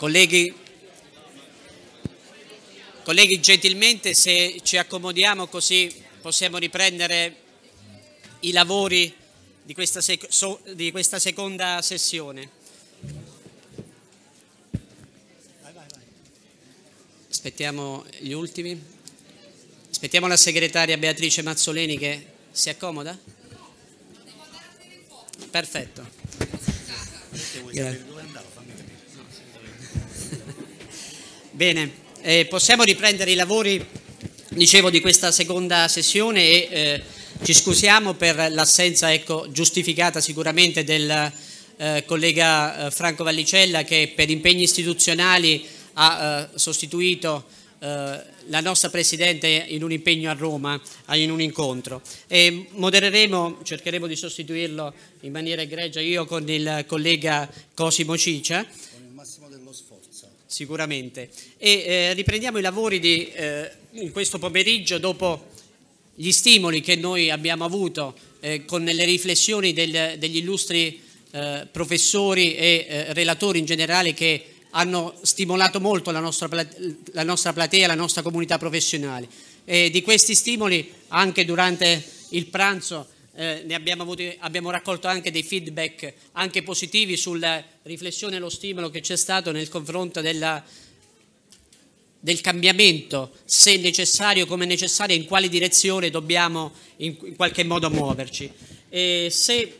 Colleghi, colleghi, gentilmente se ci accomodiamo così possiamo riprendere i lavori di questa, so di questa seconda sessione. Aspettiamo gli ultimi. Aspettiamo la segretaria Beatrice Mazzoleni che si accomoda. Perfetto. Grazie. Bene, eh, possiamo riprendere i lavori, dicevo, di questa seconda sessione e eh, ci scusiamo per l'assenza ecco, giustificata sicuramente del eh, collega eh, Franco Vallicella che per impegni istituzionali ha eh, sostituito eh, la nostra Presidente in un impegno a Roma, in un incontro. E modereremo, cercheremo di sostituirlo in maniera egregia io con il collega Cosimo Ciccia sicuramente. E eh, riprendiamo i lavori di eh, questo pomeriggio dopo gli stimoli che noi abbiamo avuto eh, con le riflessioni del, degli illustri eh, professori e eh, relatori in generale che hanno stimolato molto la nostra, la nostra platea, la nostra comunità professionale. E di questi stimoli anche durante il pranzo eh, abbiamo, avuto, abbiamo, raccolto anche dei feedback anche positivi sulla riflessione e lo stimolo che c'è stato nel confronto della, del cambiamento, se necessario, come necessario, in quale direzione dobbiamo in, in qualche modo muoverci. E se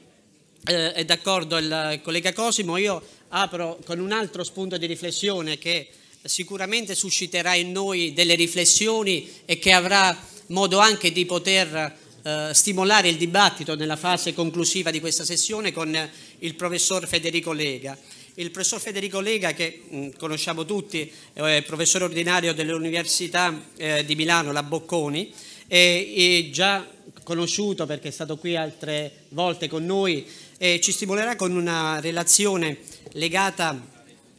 eh, è d'accordo il collega Cosimo, io apro con un altro spunto di riflessione che sicuramente susciterà in noi delle riflessioni e che avrà modo anche di poter eh, stimolare il dibattito nella fase conclusiva di questa sessione con il professor Federico Lega. Il professor Federico Lega, che mm, conosciamo tutti, eh, è professore ordinario dell'Università eh, di Milano, la Bocconi, e, già conosciuto perché è stato qui altre volte con noi, e ci stimolerà con una relazione legata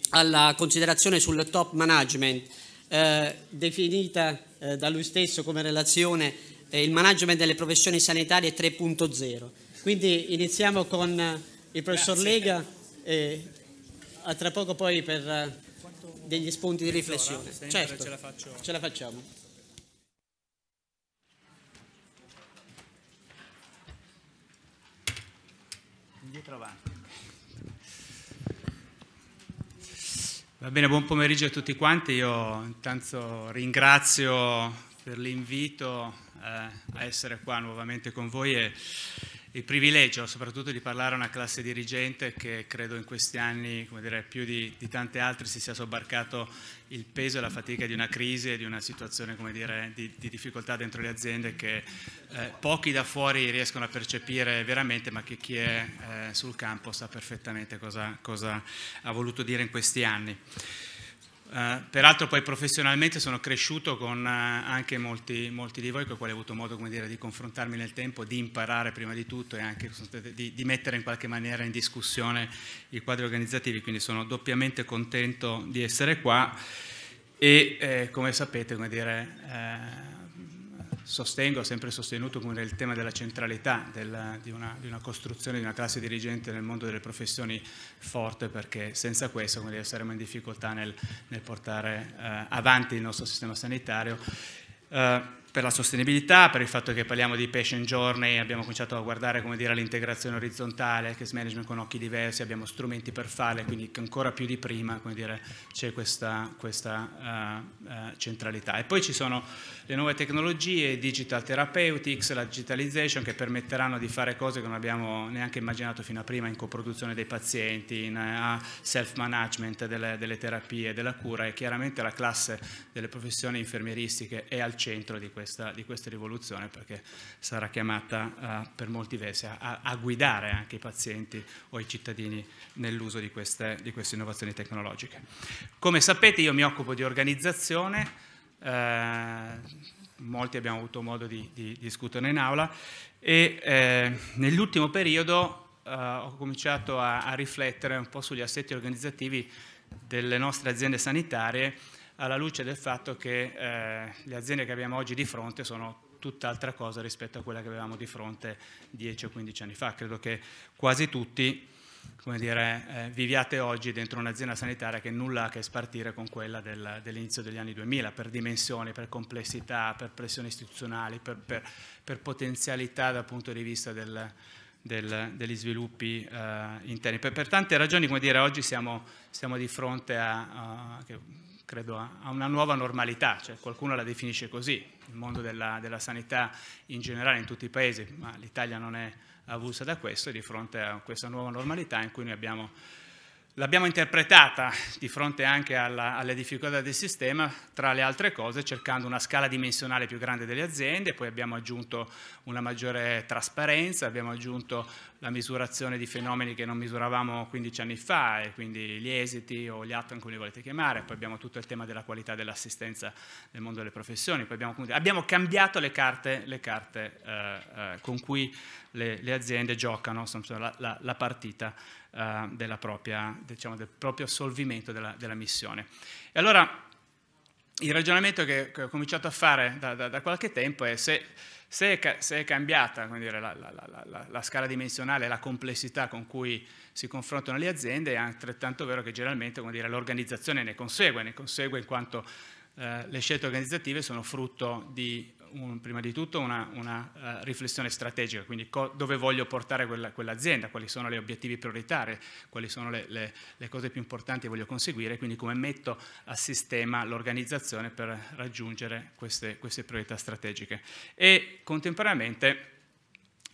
alla considerazione sul top management, eh, definita eh, da lui stesso come relazione eh, il management delle professioni sanitarie 3.0. Quindi iniziamo con eh, il professor Grazie. Lega e a tra poco poi per eh, degli spunti di riflessione. Certo, ce la, ce la facciamo. Indietro avanti. Va bene, buon pomeriggio a tutti quanti. Io intanto ringrazio per l'invito eh, a essere qua nuovamente con voi e il privilegio soprattutto di parlare a una classe dirigente che credo in questi anni, come dire, più di, di tante altre si sia sobbarcato il peso e la fatica di una crisi e di una situazione come dire, di, di difficoltà dentro le aziende che eh, pochi da fuori riescono a percepire veramente, ma che chi è eh, sul campo sa perfettamente cosa, cosa ha voluto dire in questi anni. Eh, peraltro poi professionalmente sono cresciuto con uh, anche molti, molti, di voi con i quali ho avuto modo dire, di confrontarmi nel tempo, di imparare prima di tutto e anche di, di, mettere in qualche maniera in discussione i quadri organizzativi, quindi sono doppiamente contento di essere qua e eh, come sapete come dire, eh, sostengo, ho sempre sostenuto come il tema della centralità della, di, una, di, una, costruzione di una classe dirigente nel mondo delle professioni forte perché senza questo come saremo in difficoltà nel, nel portare eh, avanti il nostro sistema sanitario. Eh, per la sostenibilità, per il fatto che parliamo di patient journey, abbiamo cominciato a guardare l'integrazione orizzontale, case management con occhi diversi, abbiamo strumenti per farle, quindi ancora più di prima c'è questa, questa uh, uh, centralità. E poi ci sono le nuove tecnologie, digital therapeutics, la digitalization che permetteranno di fare cose che non abbiamo neanche immaginato fino a prima in coproduzione dei pazienti, in eh, self-management delle, delle terapie, della cura e chiaramente la classe delle professioni infermieristiche è al centro di questa, di questa rivoluzione perché sarà chiamata uh, per molti versi a, a, guidare anche i pazienti o i cittadini nell'uso di, di queste innovazioni tecnologiche. Come sapete io mi occupo di organizzazione, eh, molti abbiamo avuto modo di, di discuterne in aula, e eh, nell'ultimo periodo eh, ho cominciato a, a riflettere un po' sugli assetti organizzativi delle nostre aziende sanitarie alla luce del fatto che eh, le aziende che abbiamo oggi di fronte sono tutt'altra cosa rispetto a quella che avevamo di fronte 10 o 15 anni fa. Credo che quasi tutti come dire, eh, viviate oggi dentro un'azienda sanitaria che nulla ha a che spartire con quella del, dell'inizio degli anni 2000 per dimensioni, per complessità, per pressioni istituzionali, per, per, per potenzialità dal punto di vista del, del, degli sviluppi eh, interni. Per, per, tante ragioni, come dire, oggi siamo, siamo di fronte a, a, credo, a, una nuova normalità, cioè qualcuno la definisce così, il mondo della, della sanità in generale in tutti i paesi, ma l'Italia non è avulsa da questo di fronte a questa nuova normalità in cui noi abbiamo L'abbiamo interpretata di fronte anche alla, alle difficoltà del sistema, tra le altre cose, cercando una scala dimensionale più grande delle aziende, poi abbiamo aggiunto una maggiore trasparenza, abbiamo aggiunto la misurazione di fenomeni che non misuravamo 15 anni fa, e quindi gli esiti o gli ATOM come li volete chiamare, poi abbiamo tutto il tema della qualità dell'assistenza nel mondo delle professioni, abbiamo, abbiamo, cambiato le carte, le carte eh, eh, con cui le, le aziende giocano, la, la, la partita eh, della propria, diciamo, del proprio assolvimento della, della missione. E allora il ragionamento che ho cominciato a fare da, da, da qualche tempo è se, se, è, se è, cambiata dire, la, la, la, la, scala dimensionale, la complessità con cui si confrontano le aziende, è altrettanto vero che generalmente l'organizzazione ne consegue, ne consegue in quanto eh, le scelte organizzative sono frutto di un, prima di tutto una, una uh, riflessione strategica, quindi dove voglio portare quell'azienda, quali sono gli obiettivi prioritari, quali sono le, le, le, cose più importanti che voglio conseguire, quindi come metto a sistema l'organizzazione per raggiungere queste, queste priorità strategiche. E contemporaneamente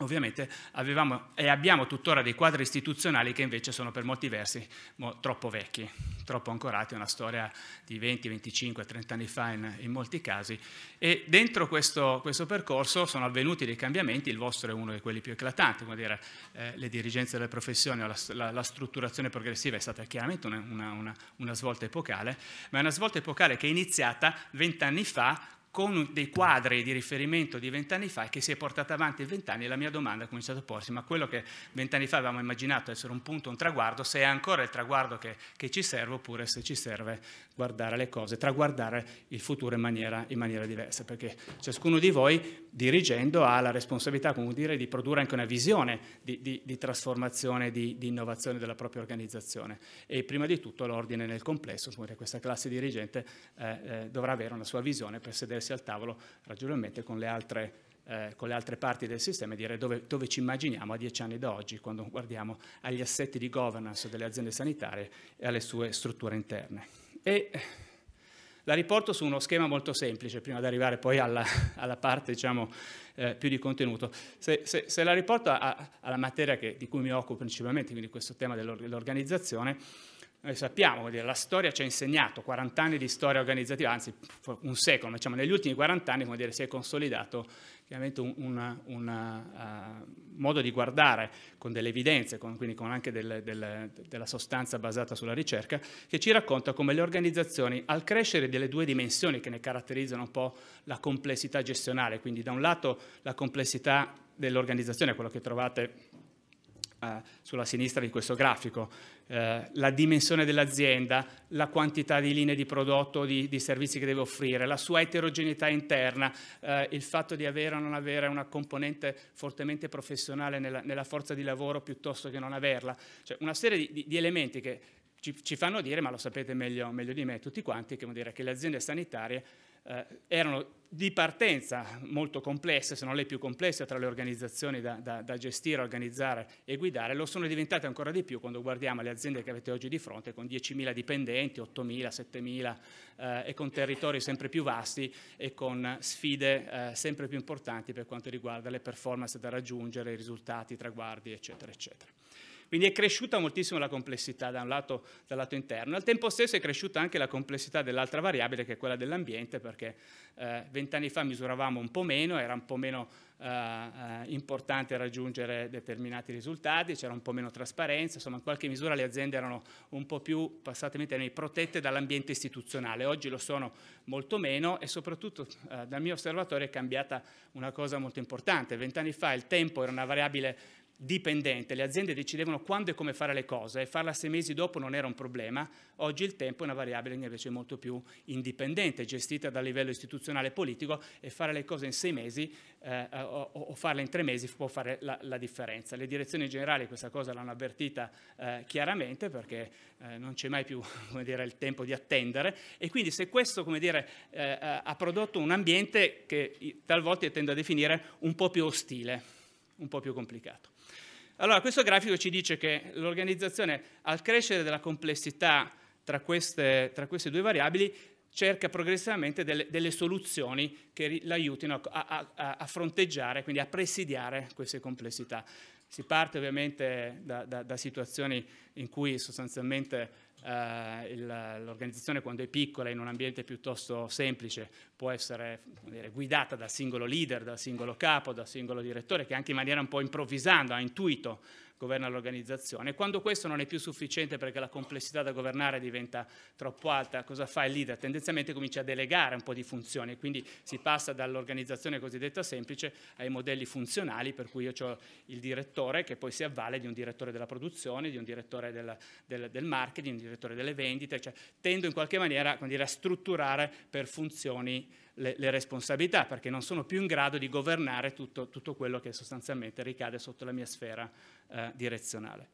Ovviamente avevamo e abbiamo tuttora dei quadri istituzionali che invece sono per molti versi mo, troppo vecchi, troppo ancorati a una storia di 20, 25, 30 anni fa in, in molti casi. E dentro questo, questo, percorso sono avvenuti dei cambiamenti, il vostro è uno di quelli più eclatanti, come dire, eh, le dirigenze delle professioni, la, la, la, strutturazione progressiva è stata chiaramente una, una, una, una svolta epocale, ma è una svolta epocale che è iniziata vent'anni fa con dei quadri di riferimento di vent'anni fa che si è portata avanti vent'anni e la mia domanda ha cominciato a porsi, ma quello che vent'anni fa avevamo immaginato essere un punto, un traguardo, se è ancora il traguardo che, che, ci serve oppure se ci serve guardare le cose, traguardare il futuro in maniera, in maniera diversa, perché ciascuno di voi dirigendo ha la responsabilità come dire, di produrre anche una visione di, di, di trasformazione, di, di, innovazione della propria organizzazione e prima di tutto l'ordine nel complesso, come dire, questa classe dirigente eh, eh, dovrà avere una sua visione per sedersi al tavolo ragionalmente con le altre eh, con le altre parti del sistema e dire dove, dove, ci immaginiamo a dieci anni da oggi quando guardiamo agli assetti di governance delle aziende sanitarie e alle sue strutture interne. E, la riporto su uno schema molto semplice, prima di arrivare poi alla, alla parte diciamo, eh, più di contenuto. Se, se, se la riporto a, alla materia che, di cui mi occupo principalmente, quindi questo tema dell'organizzazione, noi sappiamo, dire, la storia ci ha insegnato 40 anni di storia organizzativa, anzi un secolo, diciamo negli ultimi 40 anni dire, si è consolidato chiaramente un uh, modo di guardare con delle evidenze, con, quindi con anche del, del, della sostanza basata sulla ricerca, che ci racconta come le organizzazioni, al crescere delle due dimensioni che ne caratterizzano un po' la complessità gestionale, quindi da un lato la complessità dell'organizzazione, quello che trovate eh, sulla sinistra di questo grafico, eh, la dimensione dell'azienda, la quantità di linee di prodotto, di, di servizi che deve offrire, la sua eterogeneità interna, eh, il fatto di avere o non avere una componente fortemente professionale nella, nella forza di lavoro piuttosto che non averla, cioè una serie di, di, di elementi che ci, ci, fanno dire, ma lo sapete meglio, meglio di me tutti quanti, che, dire, che le aziende sanitarie eh, erano di partenza molto complesse, se non le più complesse tra le organizzazioni da, da, da, gestire, organizzare e guidare, lo sono diventate ancora di più quando guardiamo le aziende che avete oggi di fronte con 10.000 dipendenti, 8.000, 7.000 eh, e con territori sempre più vasti e con sfide eh, sempre più importanti per quanto riguarda le performance da raggiungere, i risultati, i traguardi, eccetera, eccetera. Quindi è cresciuta moltissimo la complessità da un lato, dal lato interno. Al tempo stesso è cresciuta anche la complessità dell'altra variabile che è quella dell'ambiente perché eh, vent'anni eh, fa misuravamo un po' meno, era un po' meno eh, eh, importante raggiungere determinati risultati, c'era un po' meno trasparenza, insomma in qualche misura le aziende erano un po' più, passatemi termini, protette dall'ambiente istituzionale, oggi lo sono molto meno e soprattutto eh, dal mio osservatorio è cambiata una cosa molto importante, vent'anni fa il tempo era una variabile dipendente, le aziende decidevano quando e come fare le cose e farla sei mesi dopo non era un problema, oggi il tempo è una variabile invece molto più indipendente, gestita dal livello istituzionale e politico e fare le cose in sei mesi eh, o, o, farle in tre mesi può fare la, la differenza. Le direzioni generali questa cosa l'hanno avvertita eh, chiaramente perché eh, non c'è mai più dire, il tempo di attendere e quindi se questo dire, eh, eh, ha prodotto un ambiente che talvolta io tendo a definire un po' più ostile, un po' più complicato. Allora, questo grafico ci dice che l'organizzazione, al crescere della complessità tra queste, tra queste due variabili, cerca progressivamente delle, delle soluzioni che l'aiutino a, a, a, fronteggiare, quindi a presidiare queste complessità. Si parte ovviamente da, da, da situazioni in cui sostanzialmente eh, il, l'organizzazione quando è piccola in un ambiente piuttosto semplice può essere dire, guidata dal singolo leader, dal singolo capo, dal singolo direttore che anche in maniera un po' improvvisando ha intuito governa l'organizzazione. Quando questo non è più sufficiente perché la complessità da governare diventa troppo alta, cosa fa il leader? Tendenzialmente comincia a delegare un po' di funzioni, quindi si passa dall'organizzazione cosiddetta semplice ai modelli funzionali, per cui io ho il direttore che poi si avvale di un direttore della produzione, di un direttore del, del, del marketing, di un direttore delle vendite, cioè tendo in qualche maniera dire, a strutturare per funzioni le, le, responsabilità, perché non sono più in grado di governare tutto, tutto quello che sostanzialmente ricade sotto la mia sfera eh, direzionale.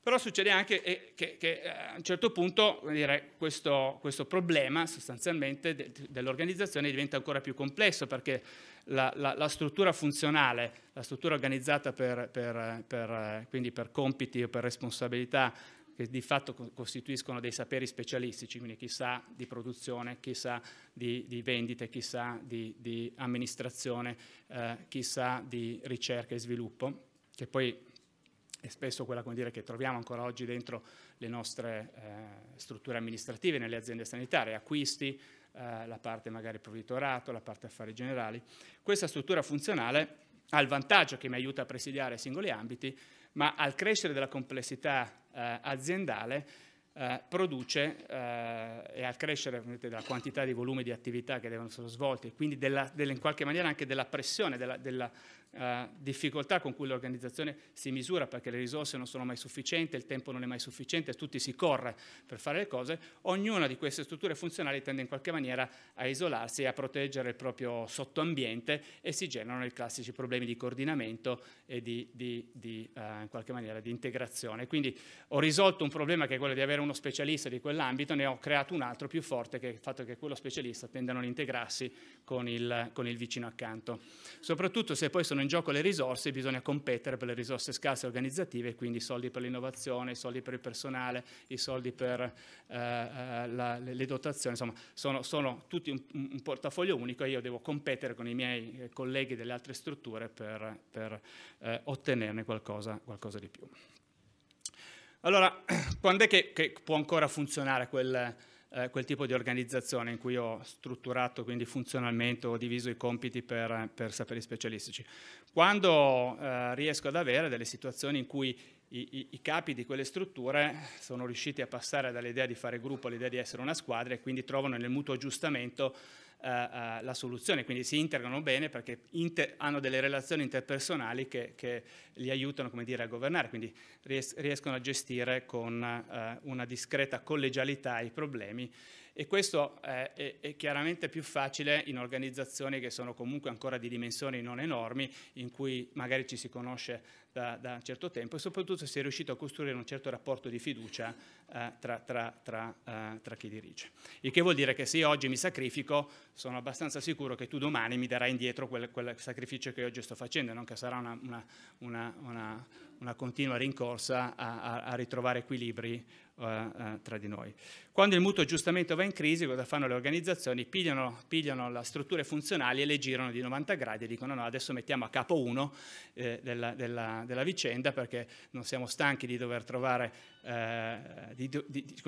Però succede anche eh, che, che, eh, a un certo punto dire, questo, questo, problema sostanzialmente de, dell'organizzazione diventa ancora più complesso perché la, la, la struttura funzionale, la struttura organizzata per, per, per, eh, quindi per compiti o per responsabilità che di fatto costituiscono dei saperi specialistici, quindi chissà di produzione, chissà di, di vendite, chi di, di amministrazione, eh, chi di ricerca e sviluppo, che poi è spesso quella dire, che troviamo ancora oggi dentro le nostre eh, strutture amministrative, nelle aziende sanitarie, acquisti, eh, la parte magari provvitorato, la parte affari generali. Questa struttura funzionale ha il vantaggio che mi aiuta a presidiare singoli ambiti, ma al crescere della complessità eh, aziendale eh, produce eh, e al crescere vedete, della quantità di volume di attività che devono essere svolte, quindi della, della, in qualche maniera anche della pressione, della, della eh, difficoltà con cui l'organizzazione si misura perché le risorse non sono mai sufficienti, il tempo non è mai sufficiente, tutti si corre per fare le cose, ognuna di queste strutture funzionali tende in qualche maniera a isolarsi e a proteggere il proprio sottoambiente e si generano i classici problemi di coordinamento e di, di, di uh, in qualche maniera di integrazione. Quindi ho risolto un problema che è quello di avere uno specialista di quell'ambito, ne ho creato un altro più forte che è il fatto che quello specialista tende a non integrarsi con il, con il vicino accanto. Soprattutto se poi sono sono in gioco le risorse, bisogna competere per le risorse scarse organizzative, quindi i soldi per l'innovazione, i soldi per il personale, i soldi per eh, eh la, le dotazioni, insomma sono, sono tutti un, un, portafoglio unico e io devo competere con i miei eh, colleghi delle altre strutture per, per eh, ottenerne qualcosa, qualcosa di più. Allora, quando è che, che può ancora funzionare quel eh, quel tipo di organizzazione in cui ho strutturato quindi funzionalmente, ho diviso i compiti per, per saperi specialistici. Quando eh, riesco ad avere delle situazioni in cui i, i, i, capi di quelle strutture sono riusciti a passare dall'idea di fare gruppo all'idea di essere una squadra e quindi trovano nel mutuo aggiustamento eh, eh, la soluzione, quindi si integrano bene perché inter- hanno delle relazioni interpersonali che, che li aiutano dire, a governare, quindi ries- riescono a gestire con eh, una discreta collegialità i problemi e questo eh, è, è, chiaramente più facile in organizzazioni che sono comunque ancora di dimensioni non enormi, in cui magari ci si conosce da, da, un certo tempo e soprattutto si è riuscito a costruire un certo rapporto di fiducia eh, tra, tra, tra, eh, tra, chi dirige. Il che vuol dire che se io oggi mi sacrifico sono abbastanza sicuro che tu domani mi darai indietro quel, quel sacrificio che oggi sto facendo, non che sarà una, una, una, una continua rincorsa a, a, a ritrovare equilibri eh, eh, tra di noi. Quando il mutuo aggiustamento va in crisi, cosa fanno le organizzazioni? Pigliano, pigliano le strutture funzionali e le girano di 90 gradi e dicono no, adesso mettiamo a capo uno eh, della, della della, vicenda perché non siamo stanchi di dover trovare, eh, di, di, di,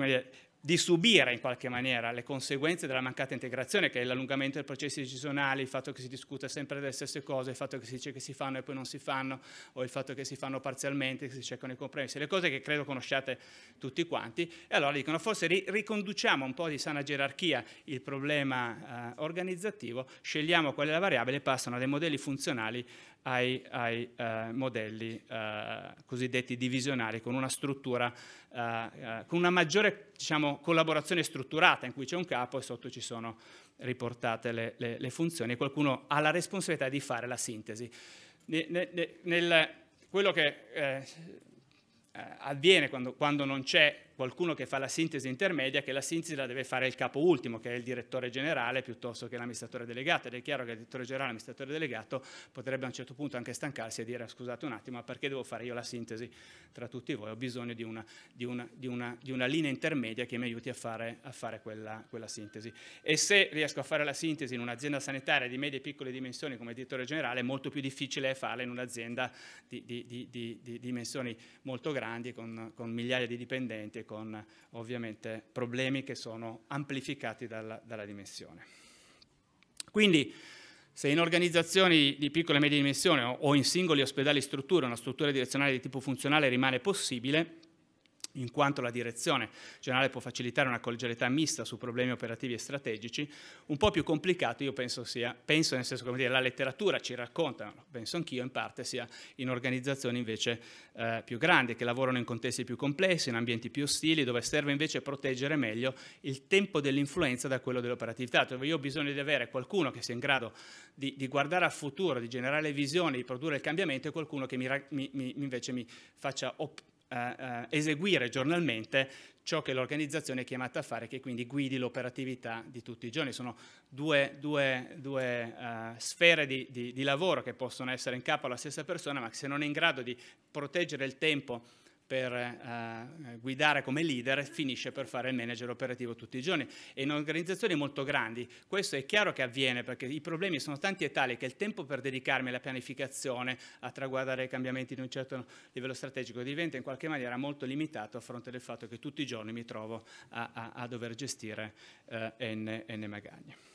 di, subire in qualche maniera le conseguenze della mancata integrazione che è l'allungamento dei processi decisionali, il fatto che si discute sempre delle stesse cose, il fatto che si dice che si fanno e poi non si fanno o il fatto che si fanno parzialmente, che si cercano i compromessi, le cose che credo conosciate tutti quanti e allora dicono forse ri, riconduciamo un po' di sana gerarchia il problema eh, organizzativo, scegliamo qual è la variabile e passano dai modelli funzionali ai, ai eh, modelli eh, cosiddetti divisionali con una struttura, eh, eh, con una maggiore diciamo, collaborazione strutturata in cui c'è un capo e sotto ci sono riportate le, le, le funzioni e qualcuno ha la responsabilità di fare la sintesi. Ne, ne, nel, quello che eh, eh, avviene quando, quando non c'è qualcuno che fa la sintesi intermedia che la sintesi la deve fare il capo ultimo, che è il direttore generale piuttosto che l'amministratore delegato. Ed è chiaro che il direttore generale e l'amministratore delegato potrebbe a un certo punto anche stancarsi e dire scusate un attimo, ma perché devo fare io la sintesi tra tutti voi? Ho bisogno di una, di una, di una, di una linea intermedia che mi aiuti a fare, a fare quella, quella, sintesi. E se riesco a fare la sintesi in un'azienda sanitaria di medie e piccole dimensioni come direttore generale, è molto più difficile farla in un'azienda di, dimensioni molto grandi con, con migliaia di dipendenti con ovviamente problemi che sono amplificati dalla, dalla dimensione. Quindi se in organizzazioni di piccola e media dimensione o in singoli ospedali strutture una struttura direzionale di tipo funzionale rimane possibile, in quanto la direzione generale può facilitare una collegialità mista su problemi operativi e strategici, un po' più complicato io penso sia, penso nel senso come dire, la letteratura ci racconta, penso anch'io in parte sia in organizzazioni invece eh, più grandi, che lavorano in contesti più complessi, in ambienti più ostili, dove serve invece proteggere meglio il tempo dell'influenza da quello dell'operatività, dove io ho bisogno di avere qualcuno che sia in grado di, di guardare al futuro, di generare visioni, di produrre il cambiamento e qualcuno che mi, mi, mi, invece mi faccia op- eh, eh, eseguire giornalmente ciò che l'organizzazione è chiamata a fare, che quindi guidi l'operatività di tutti i giorni. Sono due, due, due uh, sfere di, di, di lavoro che possono essere in capo alla stessa persona, ma se non è in grado di proteggere il tempo per eh, guidare come leader finisce per fare il manager operativo tutti i giorni. E in organizzazioni molto grandi questo è chiaro che avviene perché i problemi sono tanti e tali che il tempo per dedicarmi alla pianificazione, a traguardare i cambiamenti in un certo livello strategico diventa in qualche maniera molto limitato a fronte del fatto che tutti i giorni mi trovo a, a, a dover gestire eh, N, N magagne.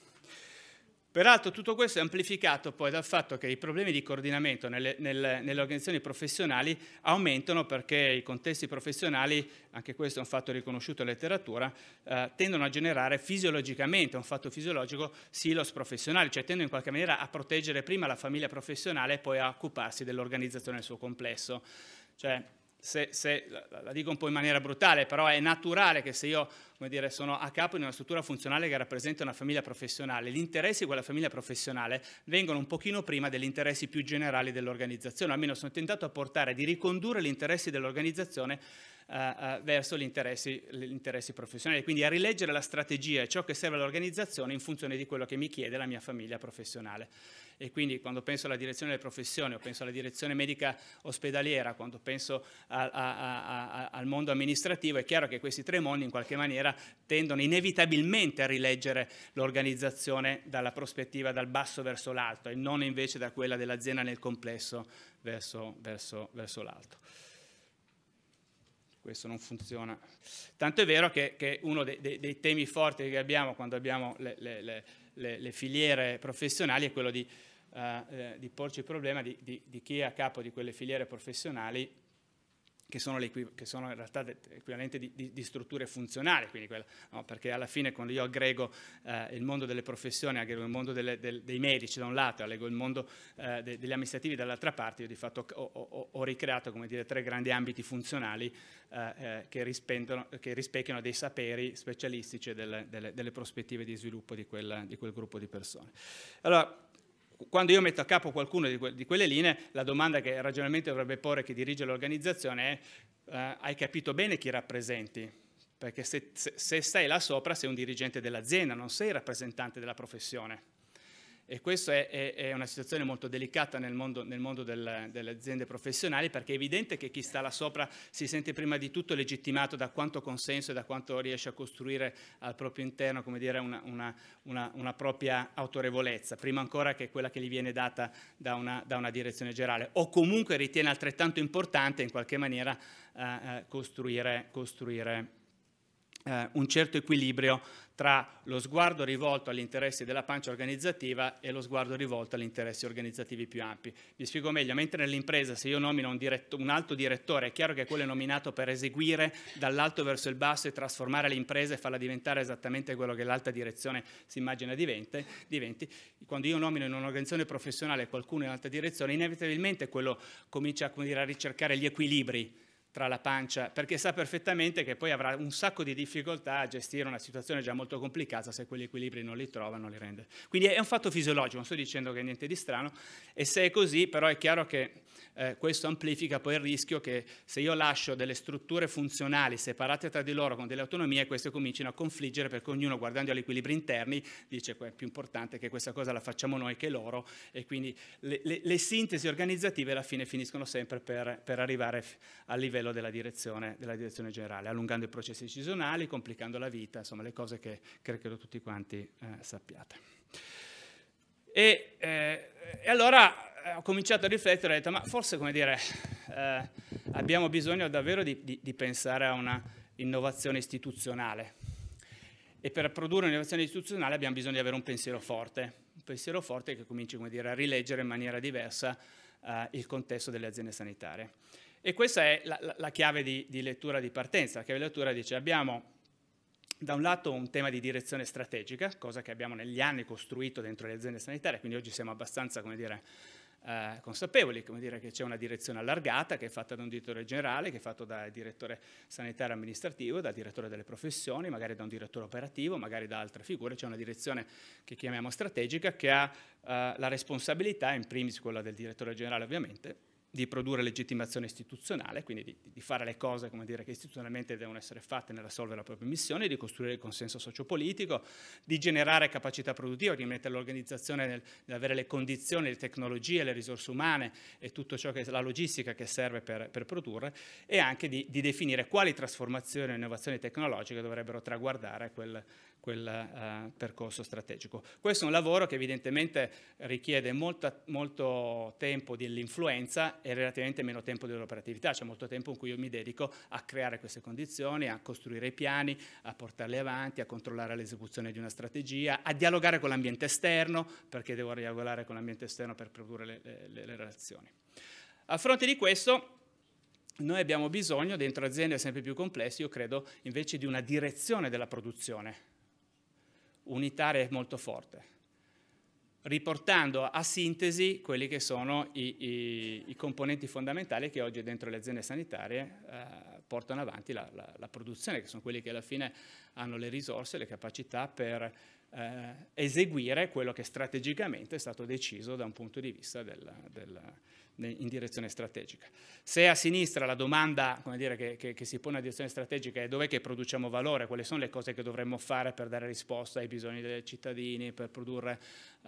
Peraltro tutto questo è amplificato poi dal fatto che i problemi di coordinamento nelle, nelle, nelle, organizzazioni professionali aumentano perché i contesti professionali, anche questo è un fatto riconosciuto in letteratura, eh, tendono a generare fisiologicamente, un fatto fisiologico, silos professionali, cioè tendono in qualche maniera a proteggere prima la famiglia professionale e poi a occuparsi dell'organizzazione nel suo complesso. Cioè, se, se, la dico un po' in maniera brutale, però è naturale che se io dire, sono a capo di una struttura funzionale che rappresenta una famiglia professionale, gli interessi di quella famiglia professionale vengono un pochino prima degli interessi più generali dell'organizzazione, almeno sono tentato a portare, di ricondurre gli interessi dell'organizzazione eh, eh verso gli interessi, gli interessi, professionali, quindi a rileggere la strategia e ciò che serve all'organizzazione in funzione di quello che mi chiede la mia famiglia professionale e quindi quando penso alla direzione delle professioni o penso alla direzione medica ospedaliera, quando penso a, a, a, al mondo amministrativo, è chiaro che questi tre mondi in qualche maniera tendono inevitabilmente a rileggere l'organizzazione dalla prospettiva dal basso verso l'alto e non invece da quella dell'azienda nel complesso verso, verso, verso l'alto questo non funziona. Tanto è vero che, che uno dei, dei, dei, temi forti che abbiamo quando abbiamo le, le, le le, le filiere professionali è quello di, eh, eh, di porci il problema di, di, di chi è a capo di quelle filiere professionali che sono, che sono, in realtà l'equivalente di, di, di, strutture funzionali, quella, no? perché alla fine quando io aggrego eh, il mondo delle professioni, aggrego il mondo delle, del, dei medici da un lato, aggrego il mondo eh, de, degli amministrativi dall'altra parte, io di fatto ho, ho, ho ricreato dire, tre grandi ambiti funzionali eh, eh che, che, rispecchiano dei saperi specialistici e delle, delle, delle prospettive di sviluppo di quel, di quel gruppo di persone. Allora, quando io metto a capo qualcuno di, que di, quelle linee, la domanda che ragionalmente dovrebbe porre chi dirige l'organizzazione è eh, hai capito bene chi rappresenti? Perché se, se, se stai là sopra sei un dirigente dell'azienda, non sei rappresentante della professione. E questa è, è, è, una situazione molto delicata nel mondo, nel mondo del, delle aziende professionali perché è evidente che chi sta là sopra si sente prima di tutto legittimato da quanto consenso e da quanto riesce a costruire al proprio interno dire, una, una, una, una, propria autorevolezza, prima ancora che quella che gli viene data da una, da direzione generale o comunque ritiene altrettanto importante in qualche maniera eh, eh costruire, costruire eh, un certo equilibrio tra lo sguardo rivolto agli interessi della pancia organizzativa e lo sguardo rivolto agli interessi organizzativi più ampi. Vi spiego meglio, mentre nell'impresa se io nomino un, diretto, un, alto direttore, è chiaro che quello è nominato per eseguire dall'alto verso il basso e trasformare l'impresa e farla diventare esattamente quello che l'alta direzione si immagina diventi, diventi. Quando io nomino in un'organizzazione professionale qualcuno in alta direzione, inevitabilmente quello comincia dire, a ricercare gli equilibri tra la pancia, perché sa perfettamente che poi avrà un sacco di difficoltà a gestire una situazione già molto complicata se quegli equilibri non li trova, non li rende. Quindi è un fatto fisiologico, non sto dicendo che è niente di strano, e se è così però è chiaro che eh, questo amplifica poi il rischio che se io lascio delle strutture funzionali separate tra di loro con delle autonomie, queste cominciano a confliggere perché ognuno guardando gli equilibri interni dice che è più importante che questa cosa la facciamo noi che loro e quindi le, le, le sintesi organizzative alla fine finiscono sempre per, per arrivare al livello della direzione, della direzione, generale, allungando i processi decisionali, complicando la vita, insomma le cose che credo tutti quanti eh, sappiate. E, eh, e allora eh, ho cominciato a riflettere e ho detto, ma forse come dire, eh, abbiamo bisogno davvero di, di, di pensare a una innovazione istituzionale. E per produrre un'innovazione istituzionale abbiamo bisogno di avere un pensiero forte, un pensiero forte che cominci dire, a rileggere in maniera diversa eh, il contesto delle aziende sanitarie. E questa è la, la, la chiave di, di, lettura di partenza. La chiave di lettura dice abbiamo da un lato un tema di direzione strategica, cosa che abbiamo negli anni costruito dentro le aziende sanitarie, quindi oggi siamo abbastanza, come dire, eh, consapevoli, come dire che c'è una direzione allargata che è fatta da un direttore generale, che è fatto dal direttore sanitario amministrativo, dal direttore delle professioni, magari da un direttore operativo, magari da altre figure, c'è una direzione che chiamiamo strategica che ha eh, la responsabilità, in primis quella del direttore generale ovviamente, di produrre legittimazione istituzionale, quindi di, di fare le cose dire, che istituzionalmente devono essere fatte nell'assolvere la propria missione, di costruire il consenso sociopolitico, di generare capacità produttiva, di mettere l'organizzazione nel, nell'avere le condizioni, le tecnologie, le risorse umane e tutto ciò che la logistica che serve per, per produrre e anche di, di, definire quali trasformazioni e innovazioni tecnologiche dovrebbero traguardare quel, quel eh, percorso strategico. Questo è un lavoro che evidentemente richiede molta, molto tempo dell'influenza e relativamente meno tempo dell'operatività, c'è molto tempo in cui io mi dedico a creare queste condizioni, a costruire i piani, a portarli avanti, a controllare l'esecuzione di una strategia, a dialogare con l'ambiente esterno, perché devo dialogare con l'ambiente esterno per produrre le, le, le relazioni. A fronte di questo, noi abbiamo bisogno, dentro aziende sempre più complesse, io credo, invece di una direzione della produzione unitaria e molto forte, riportando a sintesi quelli che sono i, i, i componenti fondamentali che oggi dentro le aziende sanitarie eh, portano avanti la, la, la, produzione, che sono quelli che alla fine hanno le risorse, le capacità per eh, eseguire quello che strategicamente è stato deciso da un punto di vista del... della in direzione strategica. Se a sinistra la domanda dire, che, che, che, si pone in direzione strategica è dov'è che produciamo valore, quali sono le cose che dovremmo fare per dare risposta ai bisogni dei cittadini, per produrre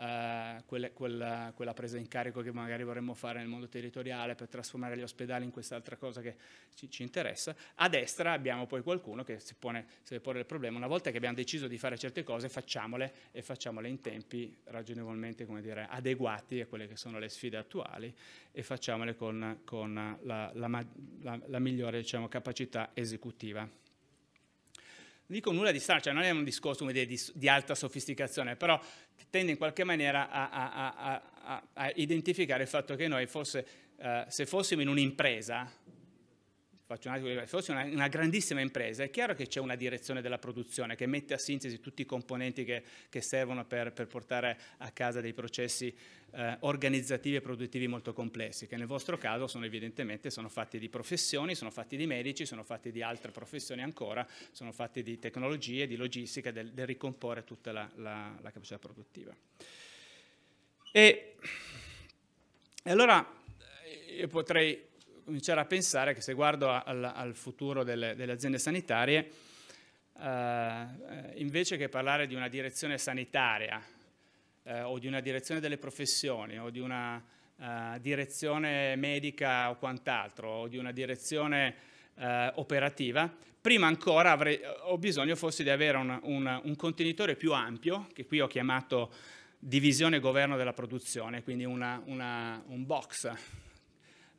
eh, quella, quella, presa in carico che magari vorremmo fare nel mondo territoriale per trasformare gli ospedali in quest'altra cosa che ci, ci interessa. A destra abbiamo poi qualcuno che si pone, si pone il problema, una volta che abbiamo deciso di fare certe cose facciamole e facciamole in tempi ragionevolmente dire, adeguati a quelle che sono le sfide attuali e facciamole con, con la, la, la, la migliore diciamo, capacità esecutiva dico nulla di strano, cioè non è un discorso dire, di, di, alta sofisticazione, però tende in qualche maniera a, a, a, a identificare il fatto che noi forse, eh, se fossimo in un'impresa, faccio un attimo, fosse una, una, grandissima impresa, è chiaro che c'è una direzione della produzione che mette a sintesi tutti i componenti che, che servono per, per, portare a casa dei processi eh, organizzativi e produttivi molto complessi, che nel vostro caso sono evidentemente sono fatti di professioni, sono fatti di medici, sono fatti di altre professioni ancora, sono fatti di tecnologie, di logistica, del, del ricomporre tutta la, la, la capacità produttiva. E, e allora eh, io potrei cominciare a pensare che se guardo al, al futuro delle, delle, aziende sanitarie, eh, invece che parlare di una direzione sanitaria eh, o di una direzione delle professioni o di una eh, direzione medica o quant'altro o di una direzione eh, operativa, prima ancora avrei, ho bisogno forse di avere un, un, un contenitore più ampio, che qui ho chiamato divisione governo della produzione, quindi una, una, un box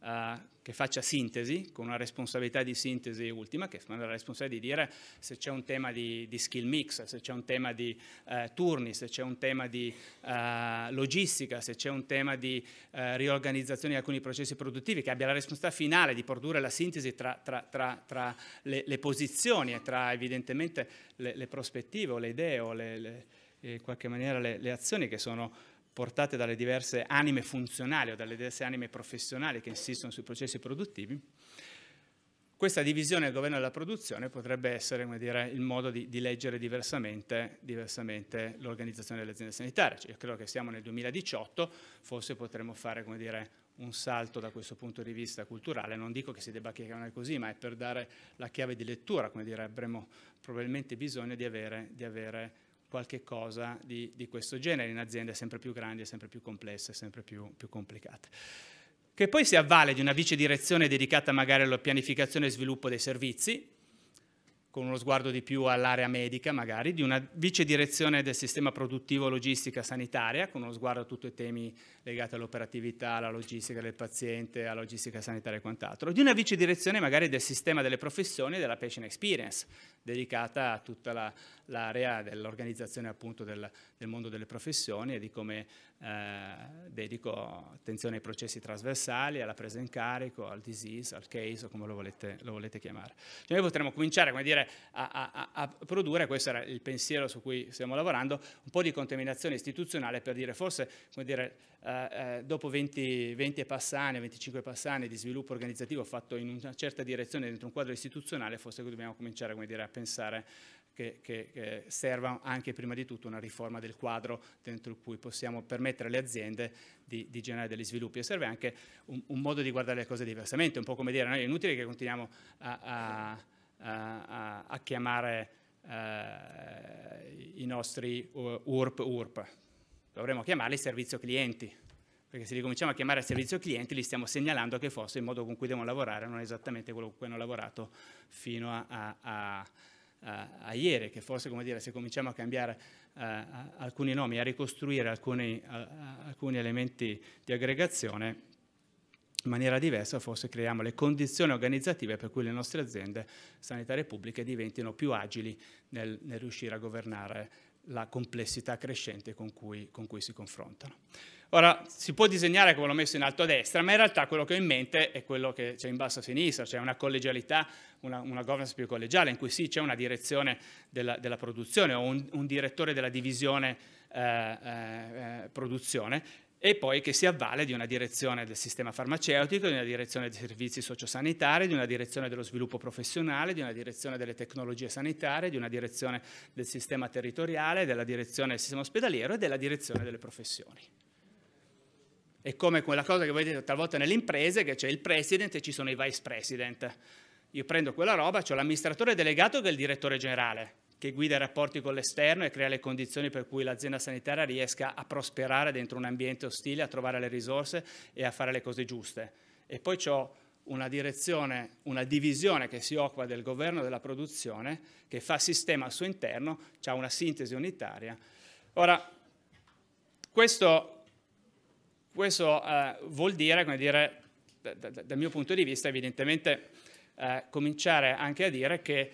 eh, che faccia sintesi, con una responsabilità di sintesi ultima, che è la responsabilità di dire se c'è un tema di, di skill mix, se c'è un tema di eh, turni, se c'è un tema di eh, logistica, se c'è un tema di eh, riorganizzazione di alcuni processi produttivi, che abbia la responsabilità finale di produrre la sintesi tra, tra, tra, tra le, le, posizioni e tra evidentemente le, le prospettive o le idee o le, le in qualche maniera le, le, azioni che sono portate dalle diverse anime funzionali o dalle diverse anime professionali che insistono sui processi produttivi, questa divisione del governo della produzione potrebbe essere dire, il modo di, di leggere diversamente, diversamente l'organizzazione dell'azienda sanitaria. Cioè, io credo che siamo nel 2018, forse potremmo fare dire, un salto da questo punto di vista culturale. Non dico che si debba chiamare così, ma è per dare la chiave di lettura. Dire, avremo probabilmente bisogno di avere, di avere qualche cosa di, di, questo genere in aziende sempre più grandi, sempre più complesse, sempre più, più complicate. Che poi si avvale di una vice direzione dedicata magari alla pianificazione e sviluppo dei servizi, con uno sguardo di più all'area medica magari, di una vice direzione del sistema produttivo logistica sanitaria, con uno sguardo a tutti i temi legati all'operatività, alla logistica del paziente, alla logistica sanitaria e quant'altro, di una vice direzione magari del sistema delle professioni e della patient experience, dedicata a tutta l'area la, dell'organizzazione appunto del, del mondo delle professioni e di come eh, dedico attenzione ai processi trasversali, alla presa in carico, al disease, al case o come lo volete, lo volete chiamare. Cioè noi potremmo cominciare dire, a, a, a, produrre, questo era il pensiero su cui stiamo lavorando, un po' di contaminazione istituzionale per dire forse dire, eh, eh dopo 20, 20 passani, 25 passani di sviluppo organizzativo fatto in una certa direzione dentro un quadro istituzionale, forse dobbiamo cominciare dire, a pensare che, che, che, serva anche prima di tutto una riforma del quadro dentro cui possiamo permettere alle aziende di, di generare degli sviluppi e serve anche un, un, modo di guardare le cose diversamente, un po' come dire, noi è inutile che continuiamo a, a, a, a chiamare eh, i nostri URP URP, dovremmo chiamarli servizio clienti, perché se li cominciamo a chiamare servizio clienti li stiamo segnalando che forse il modo con cui devono lavorare non è esattamente quello con cui hanno lavorato fino a, a, a a, ieri, che forse come dire, se cominciamo a cambiare eh, a, alcuni nomi, a ricostruire alcuni, alcuni elementi di aggregazione, in maniera diversa forse creiamo le condizioni organizzative per cui le nostre aziende sanitarie pubbliche diventino più agili nel, nel riuscire a governare la complessità crescente con cui, con cui si confrontano. Ora, si può disegnare come l'ho messo in alto a destra, ma in realtà quello che ho in mente è quello che c'è in basso a sinistra, cioè una collegialità, una, una governance più collegiale, in cui sì c'è una direzione della, della produzione o un, un, direttore della divisione eh, eh, eh produzione, e poi che si avvale di una direzione del sistema farmaceutico, di una direzione dei servizi sociosanitari, di una direzione dello sviluppo professionale, di una direzione delle tecnologie sanitarie, di una direzione del sistema territoriale, della direzione del sistema ospedaliero e della direzione delle professioni. È come quella cosa che voi vedete talvolta nelle imprese che c'è il president e ci sono i vice president. Io prendo quella roba, ho l'amministratore delegato che è il direttore generale, che guida i rapporti con l'esterno e crea le condizioni per cui l'azienda sanitaria riesca a prosperare dentro un ambiente ostile, a trovare le risorse e a fare le cose giuste. E poi ho una direzione, una divisione che si occupa del governo della produzione, che fa sistema al suo interno, ha una sintesi unitaria. Ora, questo questo eh, vuol dire, come dire, da, da, dal mio punto di vista, evidentemente eh, cominciare anche a dire che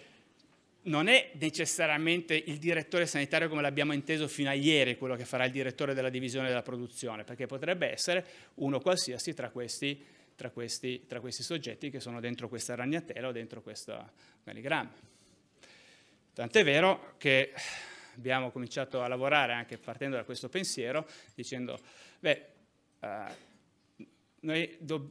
non è necessariamente il direttore sanitario come l'abbiamo inteso fino a ieri quello che farà il direttore della divisione della produzione, perché potrebbe essere uno qualsiasi tra questi, tra questi, tra questi soggetti che sono dentro questa ragnatela o dentro questo anagramma. Tant'è vero che abbiamo cominciato a lavorare anche partendo da questo pensiero dicendo, beh, eh, io,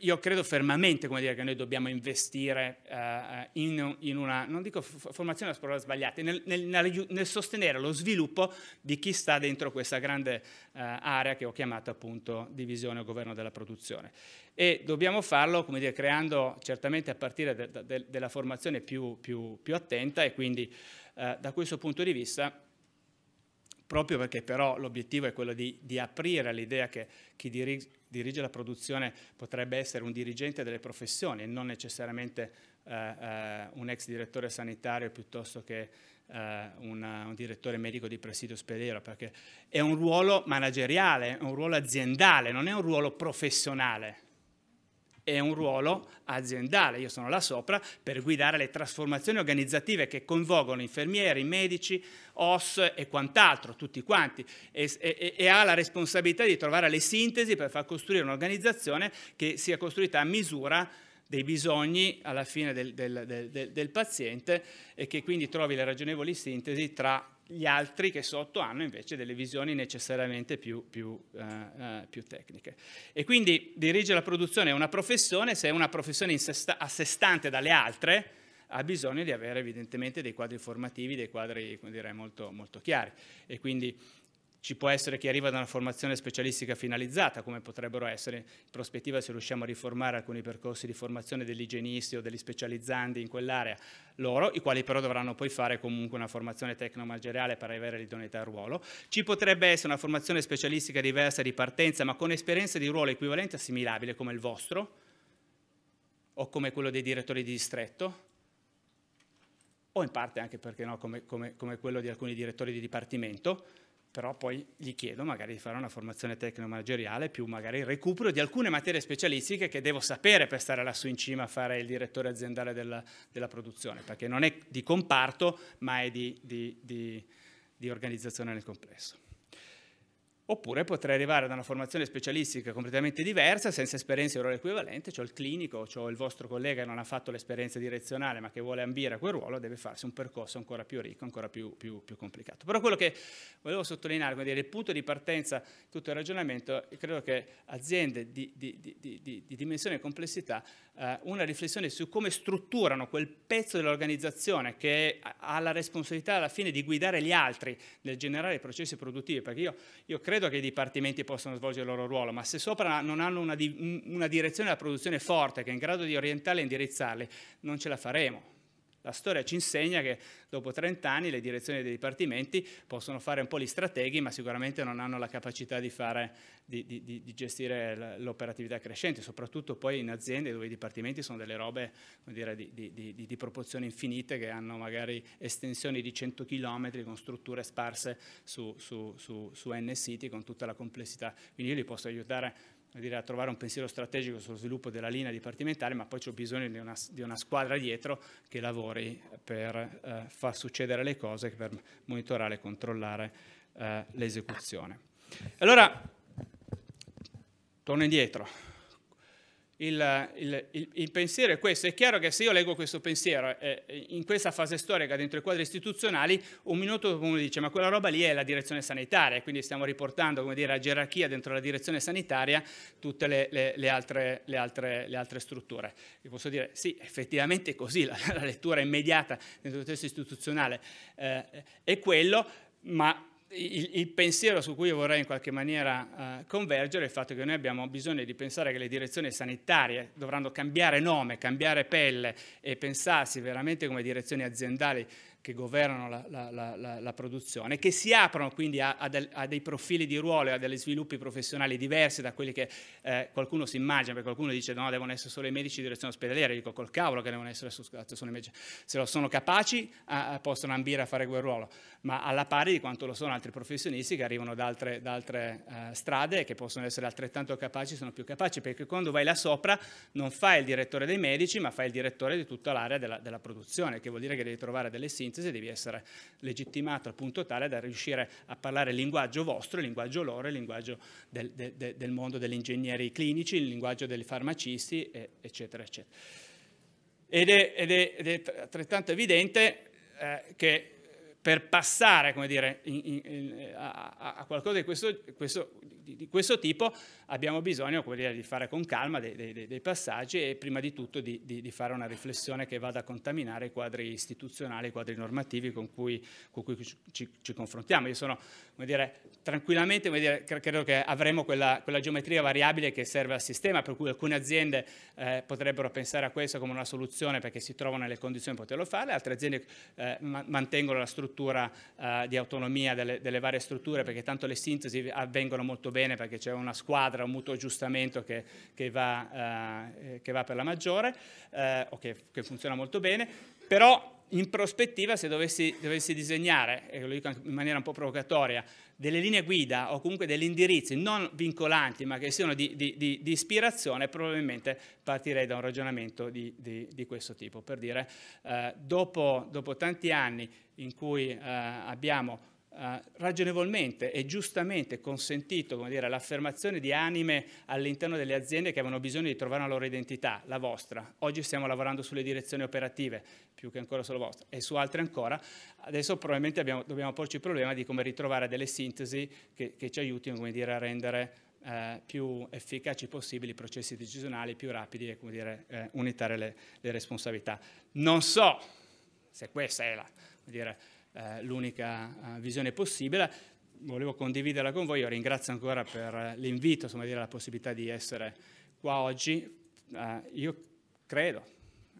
io, credo fermamente dire, che noi dobbiamo investire uh, in, in, una, non dico formazione, la parola sbagliata, nel, nel, nel, sostenere lo sviluppo di chi sta dentro questa grande uh, area che ho chiamato appunto divisione o governo della produzione. E dobbiamo farlo come dire, creando certamente a partire de, de, de, della formazione più, più, più, attenta e quindi uh, da questo punto di vista proprio perché però l'obiettivo è quello di, di aprire all'idea che chi dirige, dirige, la produzione potrebbe essere un dirigente delle professioni e non necessariamente eh, eh, un ex direttore sanitario piuttosto che eh, una, un direttore medico di presidio ospedale, perché è un ruolo manageriale, è un ruolo aziendale, non è un ruolo professionale è un ruolo aziendale, io sono là sopra, per guidare le trasformazioni organizzative che coinvolgono infermieri, medici, OS e quant'altro, tutti quanti, e, e, e, ha la responsabilità di trovare le sintesi per far costruire un'organizzazione che sia costruita a misura dei bisogni alla fine del, del, del, del paziente e che quindi trovi le ragionevoli sintesi tra gli altri che sotto hanno invece delle visioni necessariamente più, più, eh, eh più tecniche. E quindi dirigere la produzione è una professione, se è una professione a sé stante dalle altre, ha bisogno di avere evidentemente dei quadri formativi, dei quadri direi, molto, molto chiari. E quindi ci può essere chi arriva da una formazione specialistica finalizzata, come potrebbero essere in prospettiva se riusciamo a riformare alcuni percorsi di formazione degli igienisti o degli specializzandi in quell'area, loro, i quali però dovranno poi fare comunque una formazione tecnomageriale per avere l'idoneità al ruolo. Ci potrebbe essere una formazione specialistica diversa di partenza, ma con esperienza di ruolo equivalente e assimilabile come il vostro o come quello dei direttori di distretto, o in parte anche perché no, come, come, come quello di alcuni direttori di dipartimento, però poi gli chiedo magari di fare una formazione tecno-manageriale più magari il recupero di alcune materie specialistiche che devo sapere per stare lassù in cima a fare il direttore aziendale della, della produzione, perché non è di comparto ma è di, di, di, di organizzazione nel complesso. Oppure potrei arrivare da una formazione specialistica completamente diversa, senza esperienza di ruolo equivalente, cioè il clinico, cioè il vostro collega che non ha fatto l'esperienza direzionale ma che vuole ambire a quel ruolo, deve farsi un percorso ancora più ricco, ancora più, più, più complicato. Però quello che volevo sottolineare, dire, il punto di partenza di tutto il ragionamento, credo che aziende di, di, di, di dimensione e complessità eh, una riflessione su come strutturano quel pezzo dell'organizzazione che ha la responsabilità alla fine di guidare gli altri nel generare i processi produttivi, perché io, io credo che i dipartimenti possano svolgere il loro ruolo, ma se sopra non hanno una, di, una direzione della produzione forte che è in grado di orientarli e indirizzarli, non ce la faremo. La storia ci insegna che dopo 30 anni le direzioni dei dipartimenti possono fare un po' gli strateghi, ma sicuramente non hanno la capacità di, fare, di, di, di gestire l'operatività crescente, soprattutto poi in aziende dove i dipartimenti sono delle robe dire, di, proporzioni infinite che hanno magari estensioni di 100 km con strutture sparse su, su, su, su N city con tutta la complessità. Quindi io li posso aiutare dire, a trovare un pensiero strategico sullo sviluppo della linea dipartimentale, ma poi c'è bisogno di una, di una, squadra dietro che lavori per eh, far succedere le cose, per monitorare e controllare eh, l'esecuzione. Allora, torno indietro il, il, il, il, pensiero è questo. È chiaro che se io leggo questo pensiero eh, in questa fase storica dentro i quadri istituzionali, un minuto dopo uno dice ma quella roba lì è la direzione sanitaria, quindi stiamo riportando come dire, la gerarchia dentro la direzione sanitaria tutte le, le, le, altre, le altre, altre, strutture. Io posso dire sì, effettivamente è così, la, la lettura immediata dentro il testo istituzionale eh, è quello, ma il, il, pensiero su cui vorrei in qualche maniera eh, convergere è il fatto che noi abbiamo bisogno di pensare che le direzioni sanitarie dovranno cambiare nome, cambiare pelle e pensarsi veramente come direzioni aziendali che governano la, la, la, la produzione, che si aprono quindi a, a, del, a, dei profili di ruolo e a degli sviluppi professionali diversi da quelli che eh, qualcuno si immagina, perché qualcuno dice no, devono essere solo i medici di direzione ospedaliera, io dico col cavolo che devono essere solo i medici, se lo sono capaci eh, possono ambire a fare quel ruolo, ma alla pari di quanto lo sono altri professionisti che arrivano da altre, da altre eh, strade e che possono essere altrettanto capaci, sono più capaci, perché quando vai là sopra non fai il direttore dei medici, ma fai il direttore di tutta l'area della, della produzione, che vuol dire che devi trovare delle sintesi, devi essere legittimato al punto tale da riuscire a parlare il linguaggio vostro, il linguaggio loro, il linguaggio del, de, de, del mondo degli ingegneri clinici, il linguaggio dei farmacisti, e, eccetera, eccetera. Ed è, ed, è, ed è, altrettanto evidente eh, che per passare dire, in, in, a, a, qualcosa di questo, questo, di questo tipo abbiamo bisogno dire, di fare con calma dei, dei, dei, passaggi e prima di tutto di, di, di, fare una riflessione che vada a contaminare i quadri istituzionali, i quadri normativi con cui, con cui ci, ci, confrontiamo. Io sono, dire, tranquillamente, dire, credo che avremo quella, quella, geometria variabile che serve al sistema, per cui alcune aziende eh, potrebbero pensare a questo come una soluzione perché si trovano nelle condizioni di poterlo fare, altre aziende eh, mantengono la struttura eh, di autonomia delle, delle varie strutture perché tanto le sintesi avvengono molto bene perché c'è una squadra madre un mutuo aggiustamento che, che, va, eh, eh, che va, per la maggiore, eh, o che, che funziona molto bene, però in prospettiva se dovessi, dovessi, disegnare, e lo dico in maniera un po' provocatoria, delle linee guida o comunque degli indirizzi non vincolanti ma che siano di, di, di, di ispirazione, probabilmente partirei da un ragionamento di, questo tipo, per dire eh, dopo, dopo tanti anni in cui eh, abbiamo eh, ragionevolmente e giustamente consentito l'affermazione di anime all'interno delle aziende che avevano bisogno di trovare una loro identità, la vostra. Oggi stiamo lavorando sulle direzioni operative, più che ancora sulla vostra, e su altre ancora. Adesso probabilmente abbiamo, dobbiamo porci il problema di come ritrovare delle sintesi che, che ci aiutino dire, a rendere eh, più efficaci possibili i processi decisionali, più rapidi e dire, eh, unitare le, le, responsabilità. Non so se questa è la... Dire, eh, l'unica eh, visione possibile. Volevo condividerla con voi, io ringrazio ancora per l'invito, insomma, dire, la possibilità di essere qua oggi. Eh, io credo,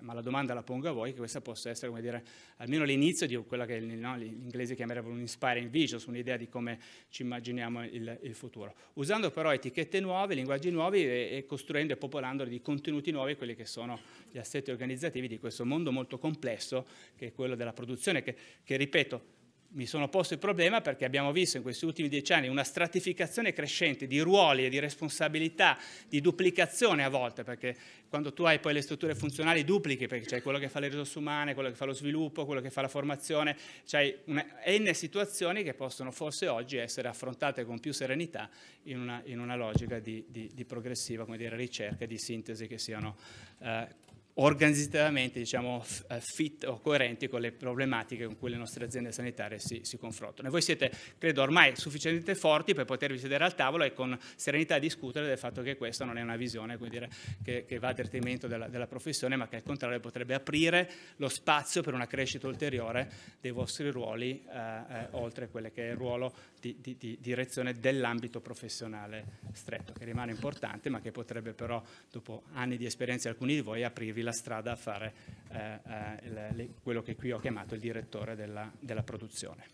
ma la domanda la pongo a voi, che questa possa essere, come dire, almeno l'inizio di quella che no, gli inglesi chiamerebbero un inspiring vision, su un'idea di come ci immaginiamo il, il, futuro. Usando però etichette nuove, linguaggi nuovi e, e costruendo e popolandoli di contenuti nuovi, quelli che sono gli assetti organizzativi di questo mondo molto complesso, che è quello della produzione, che, che ripeto, mi sono posto il problema perché abbiamo visto in questi ultimi dieci anni una stratificazione crescente di ruoli e di responsabilità, di duplicazione a volte, perché quando tu hai poi le strutture funzionali duplichi, perché c'è quello che fa le risorse umane, quello che fa lo sviluppo, quello che fa la formazione, c'hai n situazioni che possono forse oggi essere affrontate con più serenità in una, in una logica di, di, di, progressiva come dire, ricerca, di sintesi che siano... Eh, organizzativamente diciamo, eh, fit o coerenti con le problematiche con cui le nostre aziende sanitarie si, si, confrontano. E voi siete, credo, ormai sufficientemente forti per potervi sedere al tavolo e con serenità discutere del fatto che questa non è una visione dire, che, che, va a detrimento della, della, professione, ma che al contrario potrebbe aprire lo spazio per una crescita ulteriore dei vostri ruoli, eh, eh, oltre quelle che è il ruolo di, di, di direzione dell'ambito professionale stretto, che rimane importante, ma che potrebbe però, dopo anni di esperienza di alcuni di voi, aprirvi la nella strada a fare eh, eh, le, quello che qui ho chiamato il direttore della, della produzione.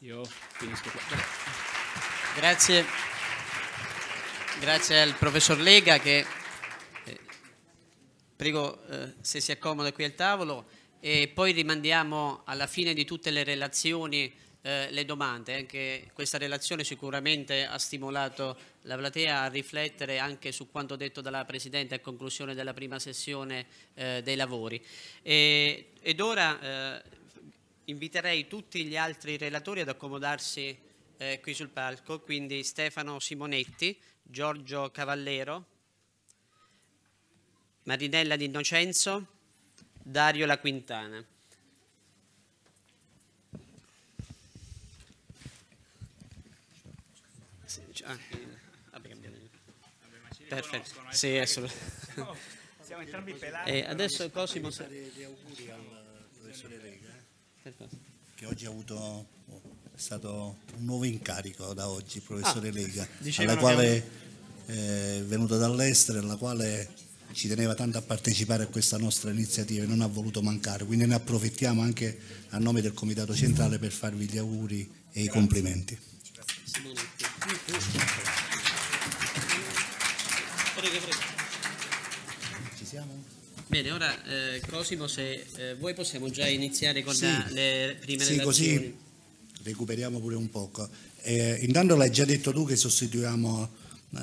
Io finisco qua. Grazie. Grazie al professor Lega che eh, prego eh, se si accomoda qui al tavolo e poi rimandiamo alla fine di tutte le relazioni eh, le domande, anche eh, questa relazione sicuramente ha stimolato la platea a riflettere anche su quanto detto dalla Presidente a conclusione della prima sessione eh, dei lavori. E, ed ora eh, inviterei tutti gli altri relatori ad accomodarsi eh, qui sul palco, quindi Stefano Simonetti, Giorgio Cavallero, Marinella D'Innocenzo, Dario La Quintana. Ah, Perfetto, sì, è Siamo entrambi pelati. E eh, adesso il prossimo... Gli auguri al professore Rega. Eh. Perfetto che oggi ha avuto è stato un nuovo incarico da oggi, professore ah, Lega, alla quale è eh, venuto dall'estero, e alla quale ci teneva tanto a partecipare a questa nostra iniziativa e non ha voluto mancare, quindi ne approfittiamo anche a nome del Comitato Centrale per farvi gli auguri e i complimenti. Grazie. Prego, prego. Ci siamo? Bene, ora eh, Cosimo, se eh, voi possiamo già iniziare con sì. la, le prime domande. sì, relazioni. così recuperiamo pure un poco. Eh, intanto l'hai già detto tu che sostituiamo eh,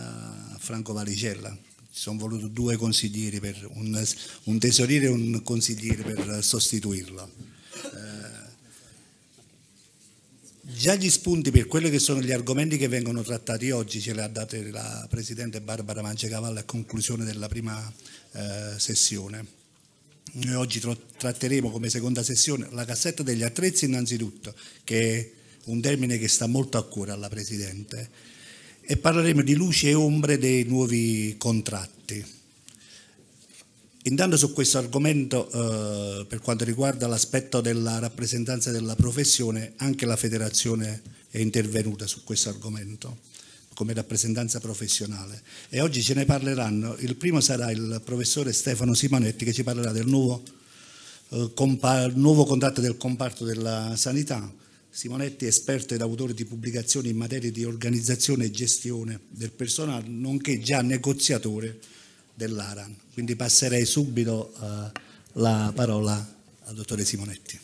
Franco Valicella. Ci sono voluti due consiglieri, per un, un tesoriere e un consigliere per sostituirlo. Già gli spunti per quelli che sono gli argomenti che vengono trattati oggi ce li ha dati la Presidente Barbara Mangiacavallo a conclusione della prima eh, sessione. Noi oggi tratteremo come seconda sessione la cassetta degli attrezzi innanzitutto, che è un termine che sta molto a cuore alla Presidente, e parleremo di luci e ombre dei nuovi contratti. Intanto su questo argomento, eh, per quanto riguarda l'aspetto della rappresentanza della professione, anche la federazione è intervenuta su questo argomento come rappresentanza professionale e oggi ce ne parleranno, il primo sarà il professore Stefano Simonetti che ci parlerà del nuovo, eh, nuovo contratto del comparto della sanità, Simonetti è esperto ed autore di pubblicazioni in materia di organizzazione e gestione del personale, nonché già negoziatore dell'Aran. Quindi passerei subito eh, la parola al dottore Simonetti.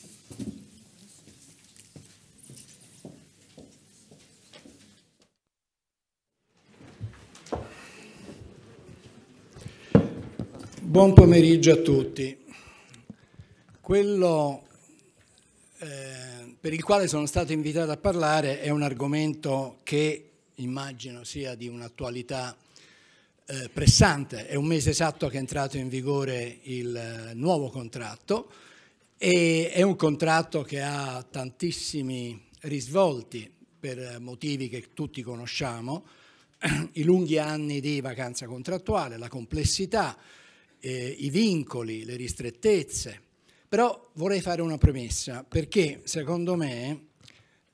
Buon pomeriggio a tutti. Quello eh, per il quale sono stato invitato a parlare è un argomento che immagino sia di un'attualità eh, pressante, è un mese esatto che è entrato in vigore il eh, nuovo contratto e è un contratto che ha tantissimi risvolti per eh, motivi che tutti conosciamo, i lunghi anni di vacanza contrattuale, la complessità, eh, i vincoli, le ristrettezze. Però vorrei fare una premessa perché secondo me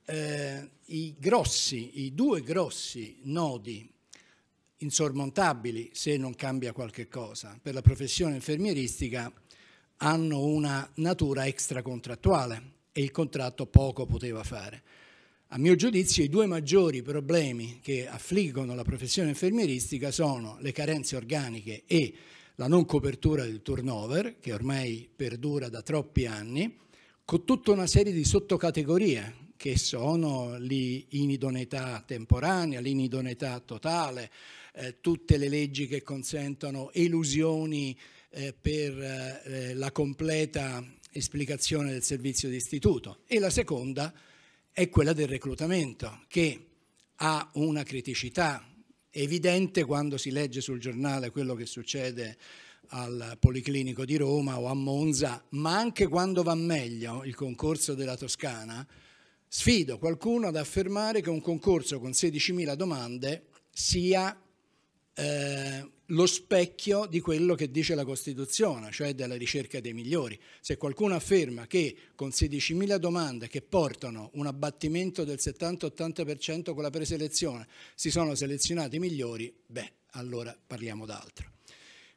eh, i grossi, i due grossi nodi insormontabili se non cambia qualche cosa, per la professione infermieristica hanno una natura extracontrattuale e il contratto poco poteva fare. A mio giudizio i due maggiori problemi che affliggono la professione infermieristica sono le carenze organiche e la non copertura del turnover, che ormai perdura da troppi anni, con tutta una serie di sottocategorie che sono l'inidoneità temporanea, l'inidoneità totale, eh, tutte le leggi che consentono elusioni eh, per eh, la completa esplicazione del servizio di istituto e la seconda è quella del reclutamento che ha una criticità evidente quando si legge sul giornale quello che succede al Policlinico di Roma o a Monza, ma anche quando va meglio il concorso della Toscana, sfido qualcuno ad affermare che un concorso con 16.000 domande sia eh, lo specchio di quello che dice la Costituzione, cioè della ricerca dei migliori. Se qualcuno afferma che con 16.000 domande che portano un abbattimento del 70-80% con la preselezione si sono selezionati i migliori, beh, allora parliamo d'altro.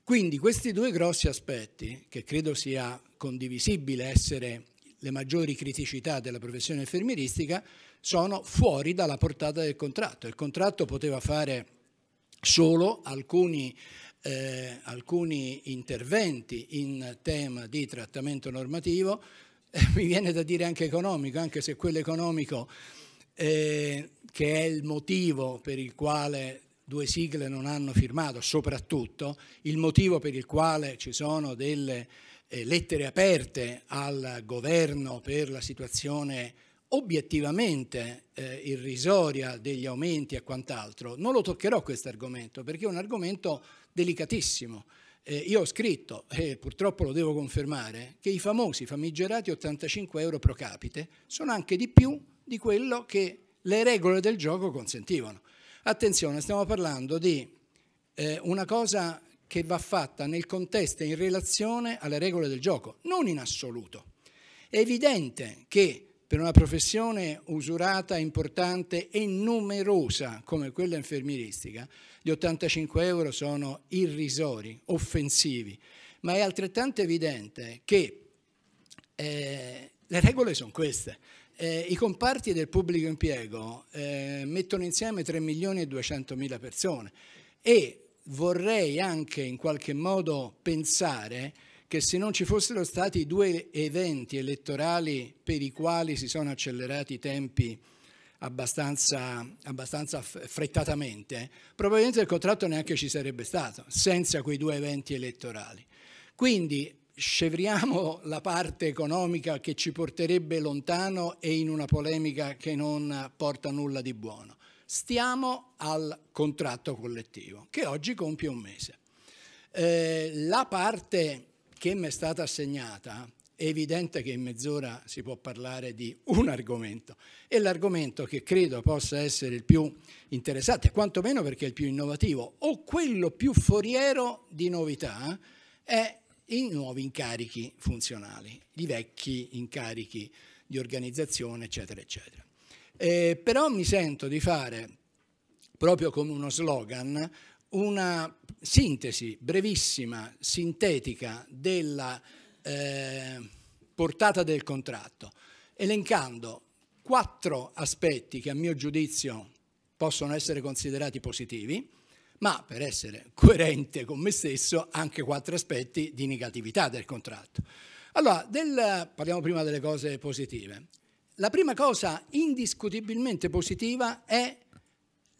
Quindi questi due grossi aspetti, che credo sia condivisibile essere le maggiori criticità della professione infermieristica, sono fuori dalla portata del contratto. Il contratto poteva fare solo alcuni, eh, alcuni interventi in tema di trattamento normativo, eh, mi viene da dire anche economico, anche se quello economico eh, che è il motivo per il quale due sigle non hanno firmato, soprattutto il motivo per il quale ci sono delle eh, lettere aperte al governo per la situazione obiettivamente eh, irrisoria degli aumenti e quant'altro, non lo toccherò questo argomento perché è un argomento delicatissimo. Eh, io ho scritto, e purtroppo lo devo confermare, che i famosi famigerati 85 euro pro capite sono anche di più di quello che le regole del gioco consentivano. Attenzione, stiamo parlando di eh, una cosa che va fatta nel contesto e in relazione alle regole del gioco, non in assoluto. È evidente che per una professione usurata, importante e numerosa come quella infermieristica, gli 85 euro sono irrisori, offensivi, ma è altrettanto evidente che eh, le regole sono queste. Eh, I comparti del pubblico impiego eh, mettono insieme 3 milioni e 200 mila persone e vorrei anche in qualche modo pensare che se non ci fossero stati due eventi elettorali per i quali si sono accelerati i tempi abbastanza, abbastanza frettatamente, probabilmente il contratto neanche ci sarebbe stato senza quei due eventi elettorali. Quindi scevriamo la parte economica che ci porterebbe lontano e in una polemica che non porta nulla di buono. Stiamo al contratto collettivo, che oggi compie un mese. Eh, la parte che mi è stata assegnata, è evidente che in mezz'ora si può parlare di un argomento e l'argomento che credo possa essere il più interessante, quantomeno perché è il più innovativo o quello più foriero di novità, è i nuovi incarichi funzionali, i vecchi incarichi di organizzazione, eccetera, eccetera. Eh, però mi sento di fare, proprio come uno slogan, una sintesi brevissima, sintetica della eh, portata del contratto, elencando quattro aspetti che a mio giudizio possono essere considerati positivi, ma per essere coerente con me stesso anche quattro aspetti di negatività del contratto. Allora, del, parliamo prima delle cose positive. La prima cosa indiscutibilmente positiva è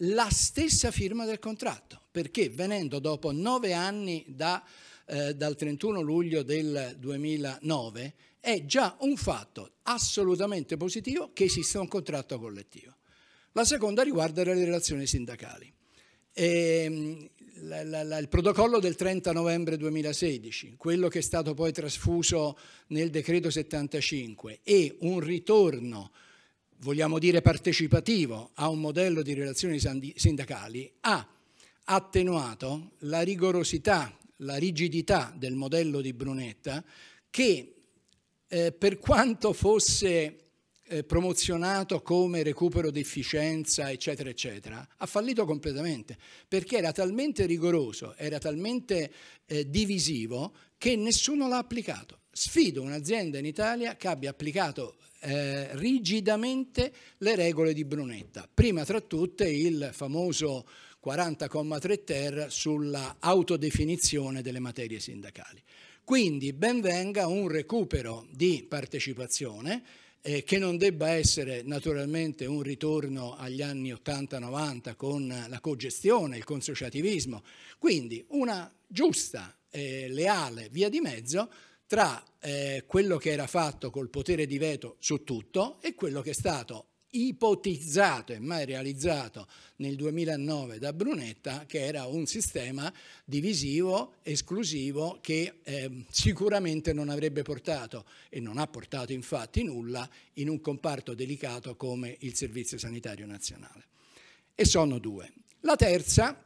la stessa firma del contratto perché venendo dopo nove anni da, eh, dal 31 luglio del 2009 è già un fatto assolutamente positivo che esista un contratto collettivo. La seconda riguarda le relazioni sindacali. E, ehm, la, la, la, il protocollo del 30 novembre 2016, quello che è stato poi trasfuso nel decreto 75 e un ritorno, vogliamo dire partecipativo, a un modello di relazioni sindacali, ha attenuato la rigorosità, la rigidità del modello di Brunetta che eh, per quanto fosse eh, promozionato come recupero di efficienza, eccetera, eccetera, ha fallito completamente perché era talmente rigoroso, era talmente eh, divisivo che nessuno l'ha applicato. Sfido un'azienda in Italia che abbia applicato eh, rigidamente le regole di Brunetta, prima tra tutte il famoso 40,3 ter sulla autodefinizione delle materie sindacali. Quindi ben venga un recupero di partecipazione eh, che non debba essere naturalmente un ritorno agli anni 80-90 con la cogestione, il consociativismo, quindi una giusta, eh, leale via di mezzo tra eh, quello che era fatto col potere di veto su tutto e quello che è stato ipotizzato e mai realizzato nel 2009 da Brunetta, che era un sistema divisivo, esclusivo, che eh, sicuramente non avrebbe portato e non ha portato infatti nulla in un comparto delicato come il Servizio Sanitario Nazionale. E sono due. La terza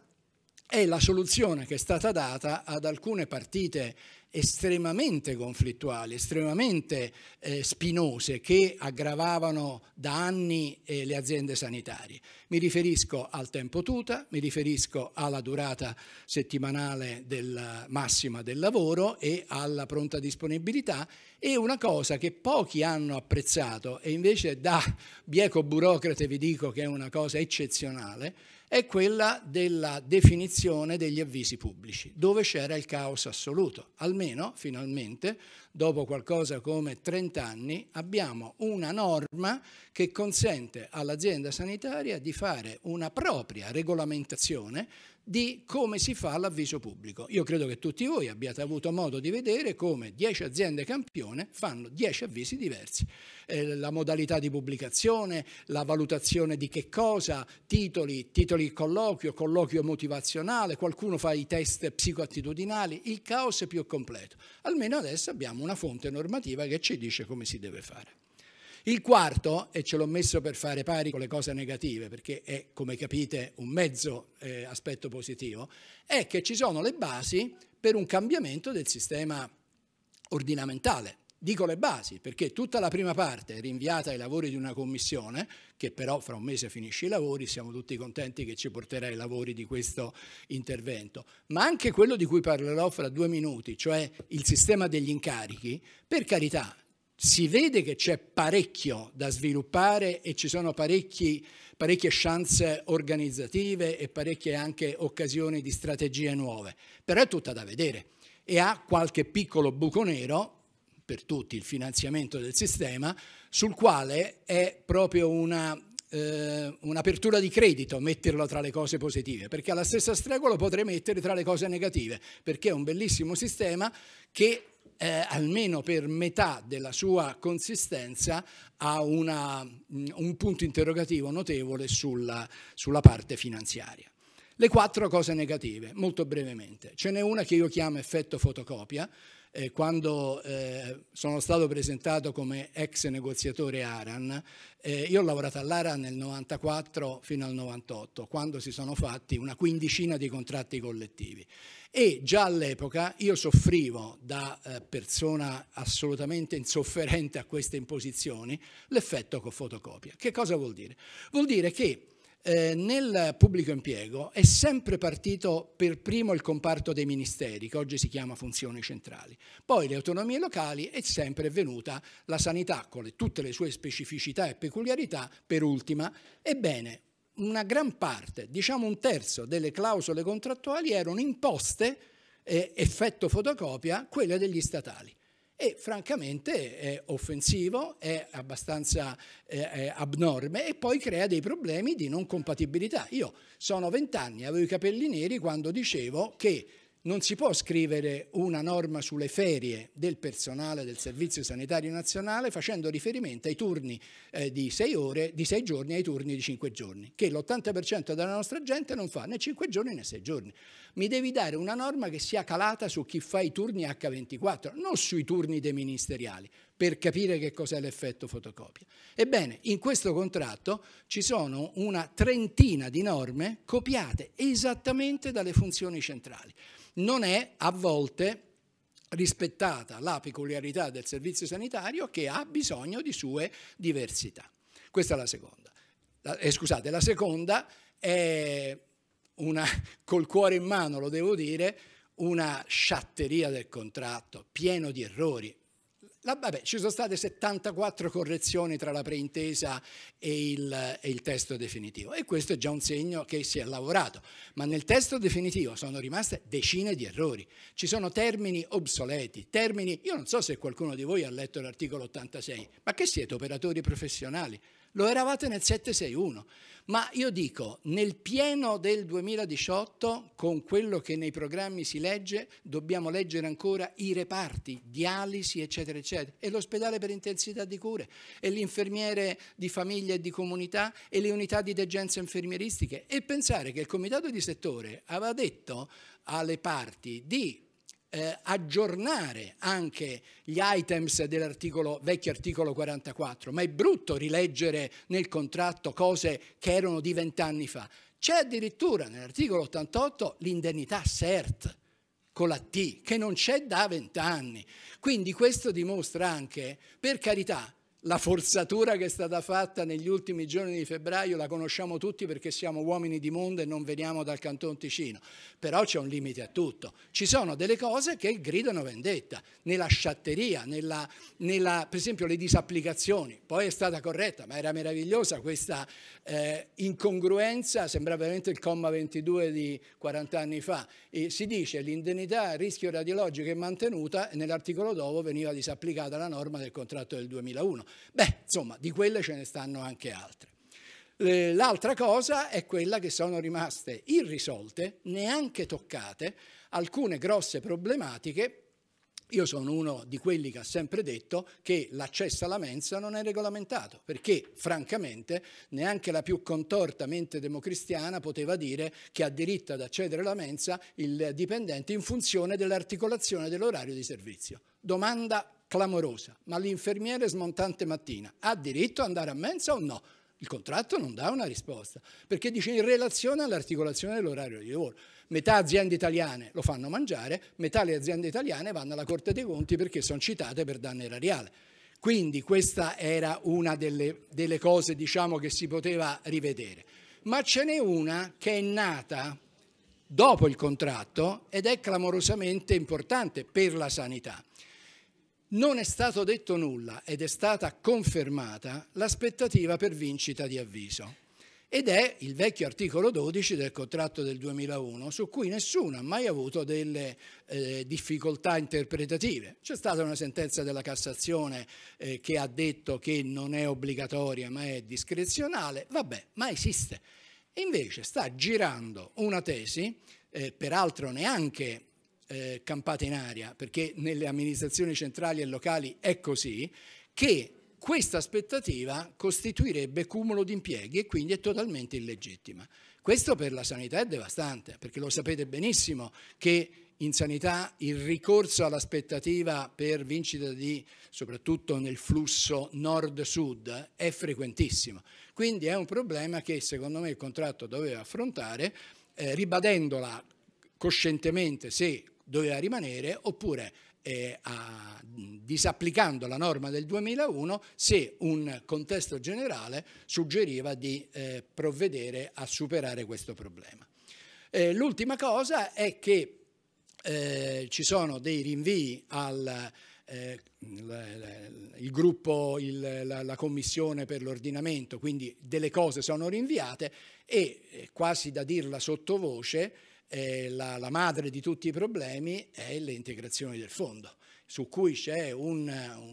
è la soluzione che è stata data ad alcune partite estremamente conflittuali, estremamente eh, spinose che aggravavano da anni eh, le aziende sanitarie. Mi riferisco al tempo tuta, mi riferisco alla durata settimanale del, massima del lavoro e alla pronta disponibilità e una cosa che pochi hanno apprezzato e invece da bieco burocrate vi dico che è una cosa eccezionale è quella della definizione degli avvisi pubblici, dove c'era il caos assoluto. Almeno, finalmente, dopo qualcosa come 30 anni, abbiamo una norma che consente all'azienda sanitaria di fare una propria regolamentazione di come si fa l'avviso pubblico. Io credo che tutti voi abbiate avuto modo di vedere come 10 aziende campione fanno 10 avvisi diversi. Eh, la modalità di pubblicazione, la valutazione di che cosa, titoli, titoli colloquio, colloquio motivazionale, qualcuno fa i test psicoattitudinali, il caos è più completo. Almeno adesso abbiamo una fonte normativa che ci dice come si deve fare. Il quarto, e ce l'ho messo per fare pari con le cose negative, perché è, come capite, un mezzo eh, aspetto positivo, è che ci sono le basi per un cambiamento del sistema ordinamentale. Dico le basi perché tutta la prima parte è rinviata ai lavori di una commissione, che però fra un mese finisce i lavori, siamo tutti contenti che ci porterà ai lavori di questo intervento, ma anche quello di cui parlerò fra due minuti, cioè il sistema degli incarichi, per carità si vede che c'è parecchio da sviluppare e ci sono parecchie chance organizzative e parecchie anche occasioni di strategie nuove, però è tutta da vedere e ha qualche piccolo buco nero, per tutti il finanziamento del sistema, sul quale è proprio una eh, un'apertura di credito metterlo tra le cose positive, perché alla stessa stregua lo potrei mettere tra le cose negative, perché è un bellissimo sistema che eh, almeno per metà della sua consistenza ha una, mm, un punto interrogativo notevole sulla, sulla parte finanziaria. Le quattro cose negative, molto brevemente. Ce n'è una che io chiamo effetto fotocopia. Eh, quando eh, sono stato presentato come ex negoziatore Aran, eh, io ho lavorato all'Aran nel 94 fino al 98, quando si sono fatti una quindicina di contratti collettivi. E già all'epoca io soffrivo da eh, persona assolutamente insofferente a queste imposizioni l'effetto con fotocopia. Che cosa vuol dire? Vuol dire che eh, nel pubblico impiego è sempre partito per primo il comparto dei ministeri, che oggi si chiama funzioni centrali, poi le autonomie locali e sempre è venuta la sanità con le, tutte le sue specificità e peculiarità per ultima. Ebbene, una gran parte, diciamo un terzo delle clausole contrattuali erano imposte, eh, effetto fotocopia, quelle degli statali. E francamente è offensivo, è abbastanza eh, è abnorme e poi crea dei problemi di non compatibilità. Io sono vent'anni, avevo i capelli neri quando dicevo che non si può scrivere una norma sulle ferie del personale del Servizio Sanitario Nazionale facendo riferimento ai turni eh, di sei giorni e ai turni di cinque giorni, che l'80% della nostra gente non fa né cinque giorni né sei giorni. Mi devi dare una norma che sia calata su chi fa i turni H24, non sui turni dei ministeriali, per capire che cos'è l'effetto fotocopia. Ebbene, in questo contratto ci sono una trentina di norme copiate esattamente dalle funzioni centrali non è a volte rispettata la peculiarità del servizio sanitario che ha bisogno di sue diversità. Questa è la seconda. La, eh, scusate, la seconda è una, col cuore in mano, lo devo dire, una sciatteria del contratto, pieno di errori. La, vabbè, ci sono state 74 correzioni tra la preintesa e il, e il testo definitivo e questo è già un segno che si è lavorato, ma nel testo definitivo sono rimaste decine di errori, ci sono termini obsoleti, termini, io non so se qualcuno di voi ha letto l'articolo 86, ma che siete operatori professionali? Lo eravate nel 761. Ma io dico, nel pieno del 2018, con quello che nei programmi si legge, dobbiamo leggere ancora i reparti, dialisi, eccetera, eccetera, e l'ospedale per intensità di cure, e l'infermiere di famiglia e di comunità, e le unità di degenza infermieristiche. E pensare che il comitato di settore aveva detto alle parti di eh, aggiornare anche gli items dell'articolo, vecchio articolo 44, ma è brutto rileggere nel contratto cose che erano di vent'anni fa. C'è addirittura nell'articolo 88 l'indennità CERT con la T, che non c'è da vent'anni. Quindi questo dimostra anche, per carità, la forzatura che è stata fatta negli ultimi giorni di febbraio la conosciamo tutti perché siamo uomini di mondo e non veniamo dal Canton Ticino, però c'è un limite a tutto. Ci sono delle cose che gridano vendetta, nella sciatteria, nella, nella, per esempio le disapplicazioni, poi è stata corretta, ma era meravigliosa questa eh, incongruenza, sembra veramente il comma 22 di 40 anni fa, e si dice l'indennità a rischio radiologico è mantenuta e nell'articolo dopo veniva disapplicata la norma del contratto del 2001 Beh, insomma, di quelle ce ne stanno anche altre. Eh, l'altra cosa è quella che sono rimaste irrisolte, neanche toccate, alcune grosse problematiche io sono uno di quelli che ha sempre detto che l'accesso alla mensa non è regolamentato, perché francamente neanche la più contorta mente democristiana poteva dire che ha diritto ad accedere alla mensa il dipendente in funzione dell'articolazione dell'orario di servizio. Domanda clamorosa, ma l'infermiere smontante mattina ha diritto ad andare a mensa o no? Il contratto non dà una risposta, perché dice in relazione all'articolazione dell'orario di lavoro. Metà aziende italiane lo fanno mangiare, metà le aziende italiane vanno alla Corte dei Conti perché sono citate per danno erariale. Quindi questa era una delle, delle cose diciamo, che si poteva rivedere. Ma ce n'è una che è nata dopo il contratto ed è clamorosamente importante per la sanità. Non è stato detto nulla ed è stata confermata l'aspettativa per vincita di avviso ed è il vecchio articolo 12 del contratto del 2001 su cui nessuno ha mai avuto delle eh, difficoltà interpretative. C'è stata una sentenza della Cassazione eh, che ha detto che non è obbligatoria ma è discrezionale, vabbè, ma esiste. invece sta girando una tesi, eh, peraltro neanche eh, campate in aria, perché nelle amministrazioni centrali e locali è così, che questa aspettativa costituirebbe cumulo di impieghi e quindi è totalmente illegittima. Questo per la sanità è devastante, perché lo sapete benissimo che in sanità il ricorso all'aspettativa per vincita di, soprattutto nel flusso nord-sud, è frequentissimo. Quindi è un problema che secondo me il contratto doveva affrontare eh, ribadendola coscientemente se doveva rimanere oppure eh, a, disapplicando la norma del 2001 se un contesto generale suggeriva di eh, provvedere a superare questo problema. Eh, l'ultima cosa è che eh, ci sono dei rinvii al eh, il gruppo, il, la, la, commissione per l'ordinamento, quindi delle cose sono rinviate e eh, quasi da dirla sottovoce eh, la, la, madre di tutti i problemi è le integrazioni del fondo su cui c'è un,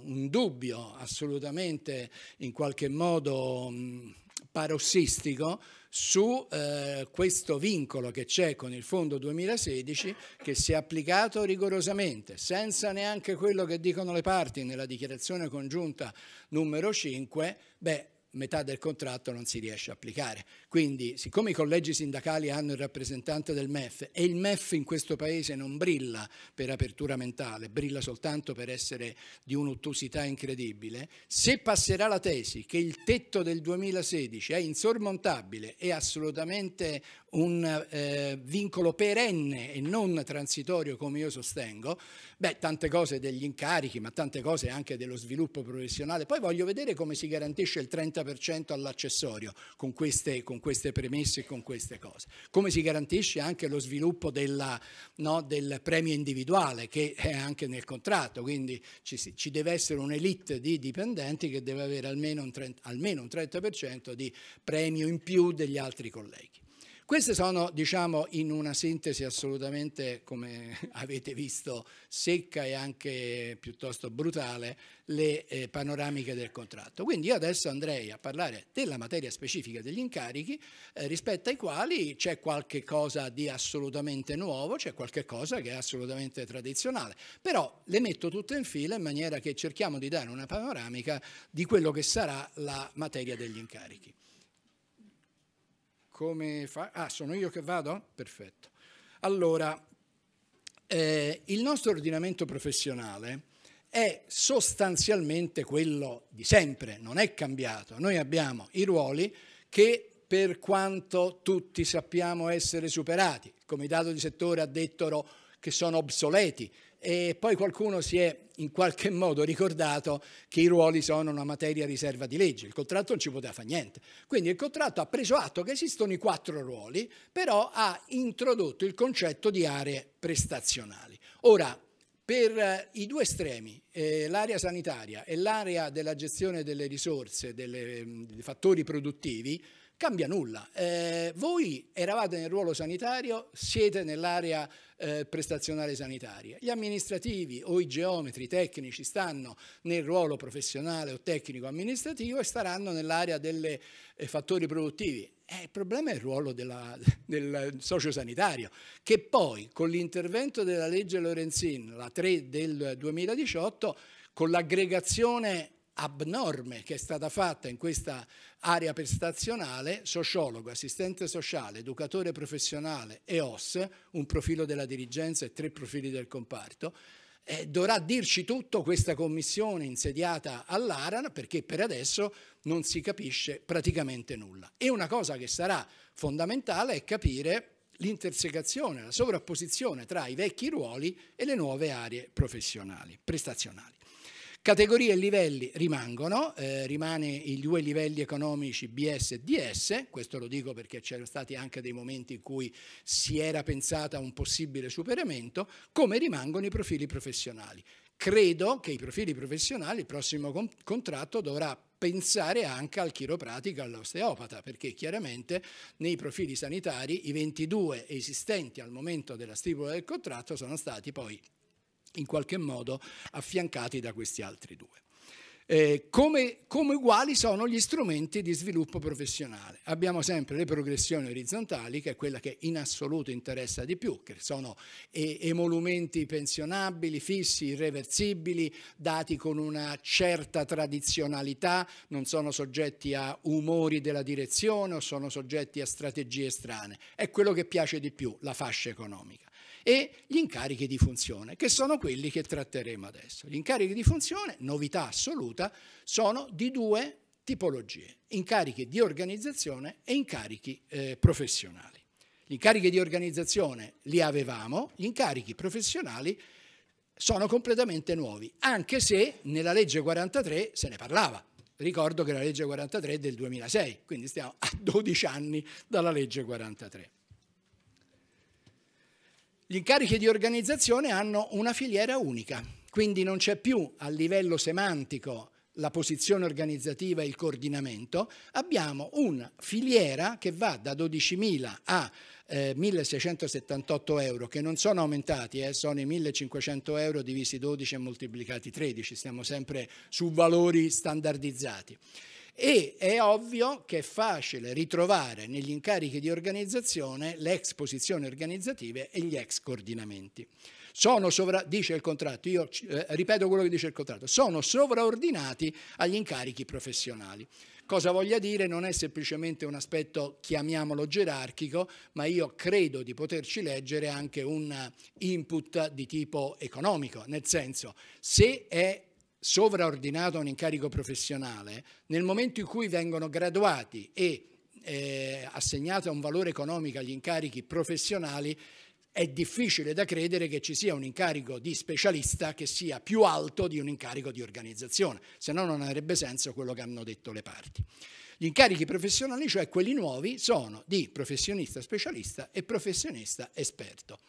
un dubbio assolutamente in qualche modo mh, mm, parossistico su eh, questo vincolo che c'è con il fondo 2016 che si è applicato rigorosamente, senza neanche quello che dicono le parti nella dichiarazione congiunta numero 5, beh, metà del contratto non si riesce a applicare. Quindi, siccome i collegi sindacali hanno il rappresentante del MEF e il MEF in questo paese non brilla per apertura mentale, brilla soltanto per essere di un'ottusità incredibile, se passerà la tesi che il tetto del 2016 è insormontabile e assolutamente un eh, vincolo perenne e non transitorio come io sostengo, beh, tante cose degli incarichi, ma tante cose anche dello sviluppo professionale. Poi voglio vedere come si garantisce il 30% all'accessorio con queste, con queste premesse e con queste cose. Come si garantisce anche lo sviluppo della, no, del premio individuale che è anche nel contratto, quindi ci, ci deve essere un'elite di dipendenti che deve avere almeno un, 30, almeno un 30% di premio in più degli altri colleghi. Queste sono, diciamo, in una sintesi assolutamente, come avete visto, secca e anche piuttosto brutale, le eh, panoramiche del contratto. Quindi io adesso andrei a parlare della materia specifica degli incarichi, eh, rispetto ai quali c'è qualche cosa di assolutamente nuovo, c'è qualche cosa che è assolutamente tradizionale. Però le metto tutte in fila in maniera che cerchiamo di dare una panoramica di quello che sarà la materia degli incarichi come fa? Ah, sono io che vado? Perfetto. Allora, eh, il nostro ordinamento professionale è sostanzialmente quello di sempre, non è cambiato. Noi abbiamo i ruoli che per quanto tutti sappiamo essere superati, il comitato di settore ha detto che sono obsoleti, e poi qualcuno si è in qualche modo ricordato che i ruoli sono una materia riserva di legge, il contratto non ci poteva fare niente. Quindi il contratto ha preso atto che esistono i quattro ruoli, però ha introdotto il concetto di aree prestazionali. Ora, per eh, i due estremi, eh, l'area sanitaria e l'area della gestione delle risorse, delle, dei fattori produttivi, cambia nulla. Eh, voi eravate nel ruolo sanitario, siete nell'area eh, prestazionale sanitaria. Gli amministrativi o i geometri tecnici stanno nel ruolo professionale o tecnico amministrativo e staranno nell'area dei eh, fattori produttivi. Eh, il problema è il ruolo della, del sanitario che poi con l'intervento della legge Lorenzin, la 3 del 2018, con l'aggregazione abnorme che è stata fatta in questa area prestazionale, sociologo, assistente sociale, educatore professionale e OS, un profilo della dirigenza e tre profili del comparto, eh, dovrà dirci tutto questa commissione insediata all'Aran perché per adesso non si capisce praticamente nulla. E una cosa che sarà fondamentale è capire l'intersecazione, la sovrapposizione tra i vecchi ruoli e le nuove aree professionali, prestazionali. Categorie e livelli rimangono, eh, rimane i due livelli economici BS e DS, questo lo dico perché c'erano stati anche dei momenti in cui si era pensata a un possibile superamento, come rimangono i profili professionali. Credo che i profili professionali, il prossimo con contratto dovrà pensare anche al chiropratico e all'osteopata, perché chiaramente nei profili sanitari i 22 esistenti al momento della stipula del contratto sono stati poi in qualche modo affiancati da questi altri due. Eh, come, come, uguali sono gli strumenti di sviluppo professionale. Abbiamo sempre le progressioni orizzontali, che è quella che in assoluto interessa di più, che sono eh, emolumenti pensionabili, fissi, irreversibili, dati con una certa tradizionalità, non sono soggetti a umori della direzione o sono soggetti a strategie strane. È quello che piace di più, la fascia economica e gli incarichi di funzione, che sono quelli che tratteremo adesso. Gli incarichi di funzione, novità assoluta, sono di due tipologie, incarichi di organizzazione e incarichi eh, professionali. Gli incarichi di organizzazione li avevamo, gli incarichi professionali sono completamente nuovi, anche se nella legge 43 se ne parlava. Ricordo che la legge 43 è del 2006, quindi stiamo a 12 anni dalla legge 43. Gli incarichi di organizzazione hanno una filiera unica, quindi non c'è più a livello semantico la posizione organizzativa e il coordinamento, abbiamo una filiera che va da 12.000 a eh, 1.678 euro, che non sono aumentati, eh, sono i 1.500 euro divisi 12 e moltiplicati 13, stiamo sempre su valori standardizzati. E è ovvio che è facile ritrovare negli incarichi di organizzazione le ex posizioni organizzative e gli ex coordinamenti. Sono sovra, dice il contratto, io eh, ripeto quello che dice il contratto, sono sovraordinati agli incarichi professionali. Cosa voglia dire? Non è semplicemente un aspetto, chiamiamolo gerarchico, ma io credo di poterci leggere anche un input di tipo economico, nel senso se è sovraordinato a un incarico professionale, nel momento in cui vengono graduati e eh, assegnati a un valore economico agli incarichi professionali, è difficile da credere che ci sia un incarico di specialista che sia più alto di un incarico di organizzazione, se no non avrebbe senso quello che hanno detto le parti. Gli incarichi professionali, cioè quelli nuovi, sono di professionista specialista e professionista esperto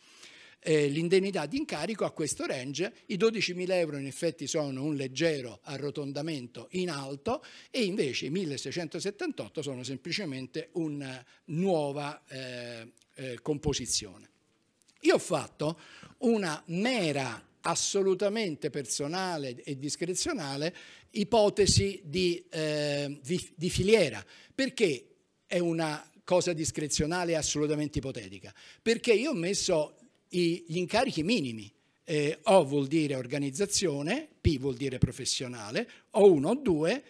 eh, l'indennità di incarico a questo range, i 12.000 euro in effetti sono un leggero arrotondamento in alto e invece i 1.678 sono semplicemente una eh, nuova eh, eh, composizione. Io ho fatto una mera assolutamente personale e discrezionale ipotesi di, eh, di, di, filiera, perché è una cosa discrezionale e assolutamente ipotetica, perché io ho messo i, gli incarichi minimi. Eh, o vuol dire organizzazione, P vuol dire professionale, O1 o 2,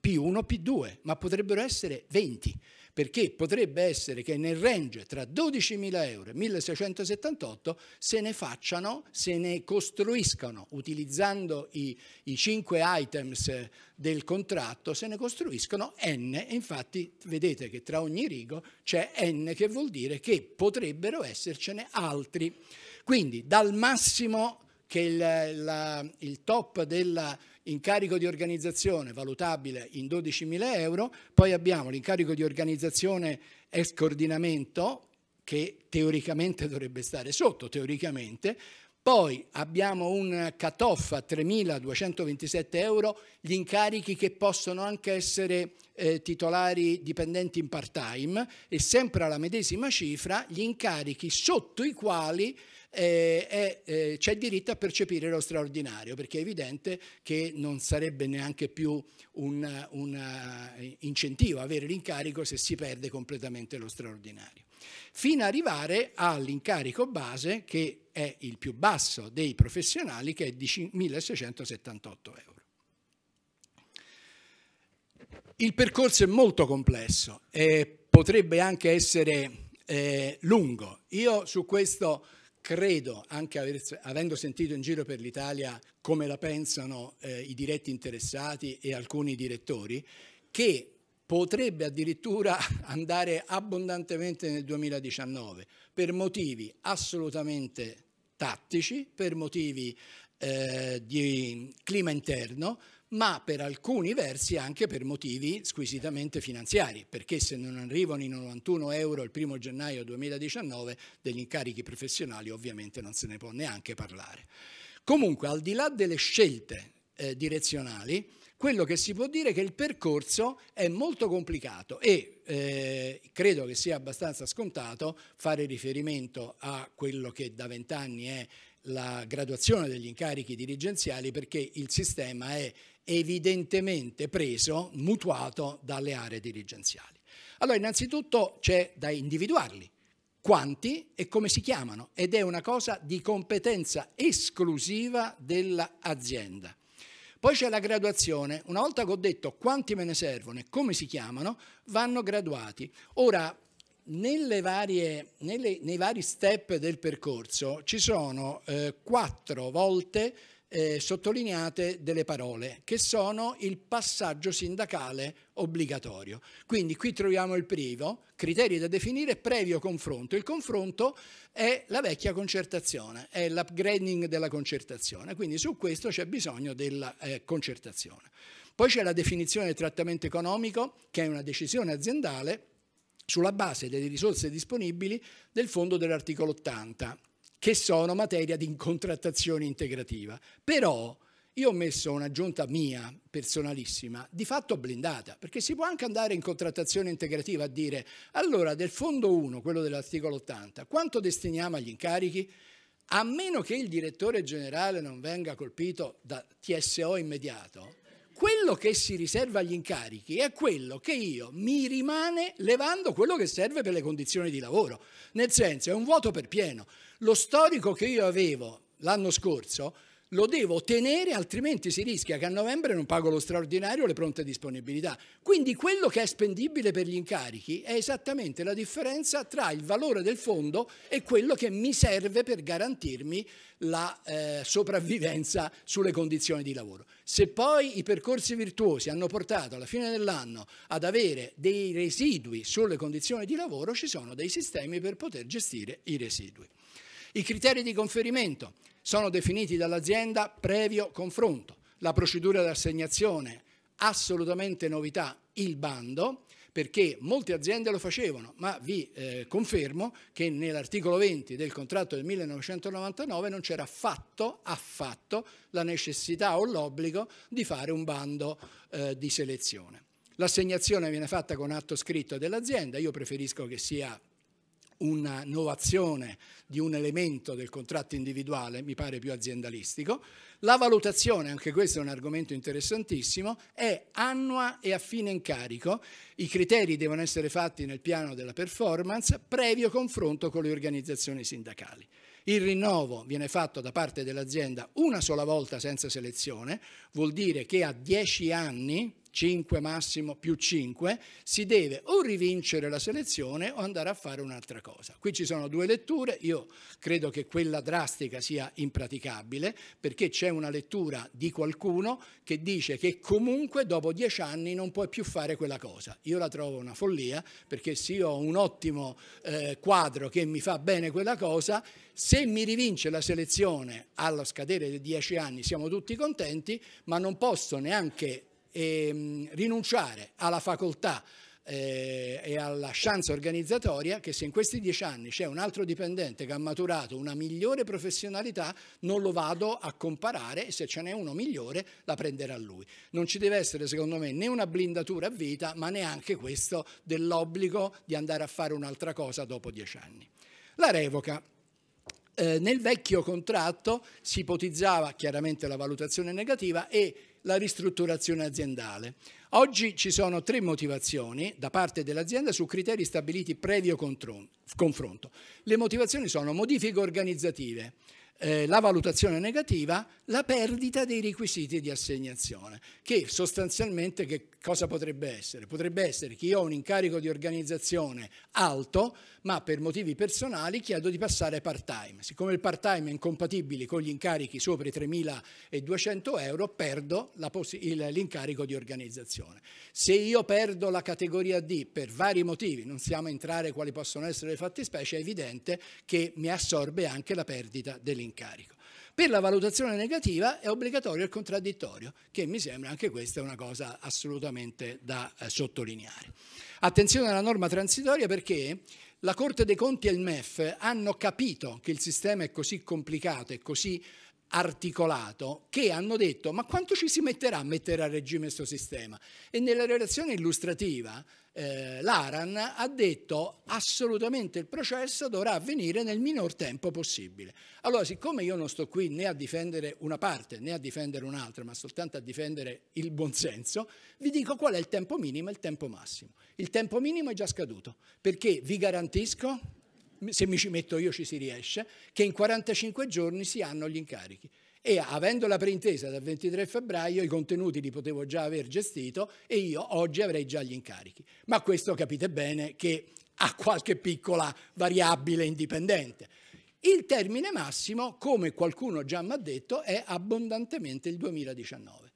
P1 o P2, ma potrebbero essere 20 perché potrebbe essere che nel range tra 12.000 euro e 1.678 se ne facciano, se ne costruiscano, utilizzando i, i 5 items eh, del contratto, se ne costruiscono n, e infatti vedete che tra ogni rigo c'è n che vuol dire che potrebbero essercene altri. Quindi dal massimo che il, la, il top della incarico di organizzazione valutabile in 12.000 euro, poi abbiamo l'incarico di organizzazione ex coordinamento che teoricamente dovrebbe stare sotto, teoricamente, poi abbiamo un cut-off a 3.227 euro, gli incarichi che possono anche essere eh, titolari dipendenti in part-time e sempre alla medesima cifra gli incarichi sotto i quali eh, eh, c'è diritto a percepire lo straordinario, perché è evidente che non sarebbe neanche più un eh, incentivo avere l'incarico se si perde completamente lo straordinario. Fino ad arrivare all'incarico base, che è il più basso dei professionali, che è di 1.678 euro. Il percorso è molto complesso e potrebbe anche essere eh, lungo. Io su questo credo, anche aver, avendo sentito in giro per l'Italia come la pensano eh, i diretti interessati e alcuni direttori, che potrebbe addirittura andare abbondantemente nel 2019 per motivi assolutamente tattici, per motivi eh, di clima interno, ma per alcuni versi anche per motivi squisitamente finanziari, perché se non arrivano i 91 euro il primo gennaio 2019 degli incarichi professionali ovviamente non se ne può neanche parlare. Comunque, al di là delle scelte eh, direzionali, quello che si può dire è che il percorso è molto complicato e eh, credo che sia abbastanza scontato fare riferimento a quello che da vent'anni è la graduazione degli incarichi dirigenziali perché il sistema è evidentemente preso, mutuato dalle aree dirigenziali. Allora, innanzitutto c'è da individuarli, quanti e come si chiamano, ed è una cosa di competenza esclusiva dell'azienda. Poi c'è la graduazione, una volta che ho detto quanti me ne servono e come si chiamano, vanno graduati. Ora, Varie, nelle, nei vari step del percorso ci sono eh, quattro volte eh, sottolineate delle parole che sono il passaggio sindacale obbligatorio. Quindi qui troviamo il privo, criteri da definire, previo confronto. Il confronto è la vecchia concertazione, è l'upgrading della concertazione, quindi su questo c'è bisogno della eh, concertazione. Poi c'è la definizione del trattamento economico, che è una decisione aziendale sulla base delle risorse disponibili del fondo dell'articolo 80 che sono materia di contrattazione integrativa. Però io ho messo un'aggiunta mia, personalissima, di fatto blindata, perché si può anche andare in contrattazione integrativa a dire allora del fondo 1, quello dell'articolo 80, quanto destiniamo agli incarichi? A meno che il direttore generale non venga colpito da TSO immediato, quello che si riserva agli incarichi è quello che io mi rimane levando quello che serve per le condizioni di lavoro. Nel senso, è un vuoto per pieno. Lo storico che io avevo l'anno scorso lo devo tenere altrimenti si rischia che a novembre non pago lo straordinario le pronte disponibilità. Quindi quello che è spendibile per gli incarichi è esattamente la differenza tra il valore del fondo e quello che mi serve per garantirmi la eh, sopravvivenza sulle condizioni di lavoro. Se poi i percorsi virtuosi hanno portato alla fine dell'anno ad avere dei residui sulle condizioni di lavoro, ci sono dei sistemi per poter gestire i residui. I criteri di conferimento sono definiti dall'azienda previo confronto. La procedura di d'assegnazione, assolutamente novità, il bando, perché molte aziende lo facevano, ma vi eh, confermo che nell'articolo 20 del contratto del 1999 non c'era affatto, affatto la necessità o l'obbligo di fare un bando eh, di selezione. L'assegnazione viene fatta con atto scritto dell'azienda, io preferisco che sia una novazione di un elemento del contratto individuale, mi pare più aziendalistico, la valutazione, anche questo è un argomento interessantissimo, è annua e a fine incarico. I criteri devono essere fatti nel piano della performance previo confronto con le organizzazioni sindacali. Il rinnovo viene fatto da parte dell'azienda una sola volta senza selezione, vuol dire che a 10 anni, 5 massimo più 5, si deve o rivincere la selezione o andare a fare un'altra cosa. Qui ci sono due letture, io credo che quella drastica sia impraticabile perché c'è c'è una lettura di qualcuno che dice che comunque dopo dieci anni non puoi più fare quella cosa. Io la trovo una follia perché se io ho un ottimo eh, quadro che mi fa bene quella cosa, se mi rivince la selezione allo scadere dei dieci anni siamo tutti contenti, ma non posso neanche ehm, rinunciare alla facoltà eh, e alla chance organizzatoria che se in questi dieci anni c'è un altro dipendente che ha maturato una migliore professionalità non lo vado a comparare e se ce n'è uno migliore la prenderà lui. Non ci deve essere secondo me né una blindatura a vita ma neanche questo dell'obbligo di andare a fare un'altra cosa dopo dieci anni. La revoca. Eh, nel vecchio contratto si ipotizzava chiaramente la valutazione negativa e la ristrutturazione aziendale. Oggi ci sono tre motivazioni da parte dell'azienda su criteri stabiliti previo confronto. Le motivazioni sono modifiche organizzative, eh, la valutazione negativa, la perdita dei requisiti di assegnazione, che sostanzialmente che cosa potrebbe essere? Potrebbe essere che io ho un incarico di organizzazione alto, ma per motivi personali chiedo di passare part-time. Siccome il part-time è incompatibile con gli incarichi sopra i 3.200 euro, perdo l'incarico di organizzazione. Se io perdo la categoria D per vari motivi, non siamo a entrare quali possono essere le fattispecie, è evidente che mi assorbe anche la perdita dell'incarico l'incarico. Per la valutazione negativa è obbligatorio il contraddittorio, che mi sembra anche questa una cosa assolutamente da eh, sottolineare. Attenzione alla norma transitoria perché la Corte dei Conti e il MEF hanno capito che il sistema è così complicato e così articolato che hanno detto ma quanto ci si metterà a mettere a regime questo sistema? E nella relazione illustrativa eh, l'Aran ha detto assolutamente il processo dovrà avvenire nel minor tempo possibile. Allora siccome io non sto qui né a difendere una parte né a difendere un'altra ma soltanto a difendere il buonsenso, vi dico qual è il tempo minimo e il tempo massimo. Il tempo minimo è già scaduto perché vi garantisco se mi ci metto io ci si riesce, che in 45 giorni si hanno gli incarichi. E avendo la preintesa dal 23 febbraio, i contenuti li potevo già aver gestito e io oggi avrei già gli incarichi. Ma questo capite bene che ha qualche piccola variabile indipendente. Il termine massimo, come qualcuno già mi ha detto, è abbondantemente il 2019.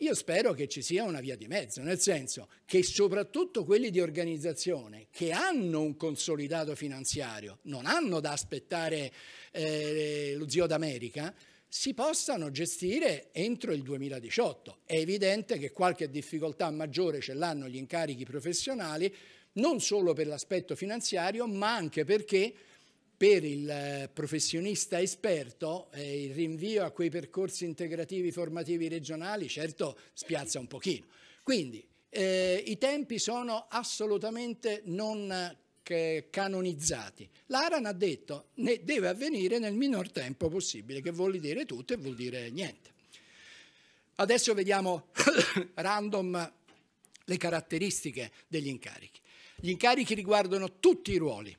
Io spero che ci sia una via di mezzo, nel senso che soprattutto quelli di organizzazione che hanno un consolidato finanziario, non hanno da aspettare eh, lo zio d'America, si possano gestire entro il 2018. È evidente che qualche difficoltà maggiore ce l'hanno gli incarichi professionali, non solo per l'aspetto finanziario, ma anche perché per il eh, professionista esperto eh, il rinvio a quei percorsi integrativi formativi regionali certo spiazza un pochino. Quindi eh, i tempi sono assolutamente non eh, canonizzati. L'Aran ha detto che deve avvenire nel minor tempo possibile, che vuol dire tutto e vuol dire niente. Adesso vediamo random le caratteristiche degli incarichi. Gli incarichi riguardano tutti i ruoli,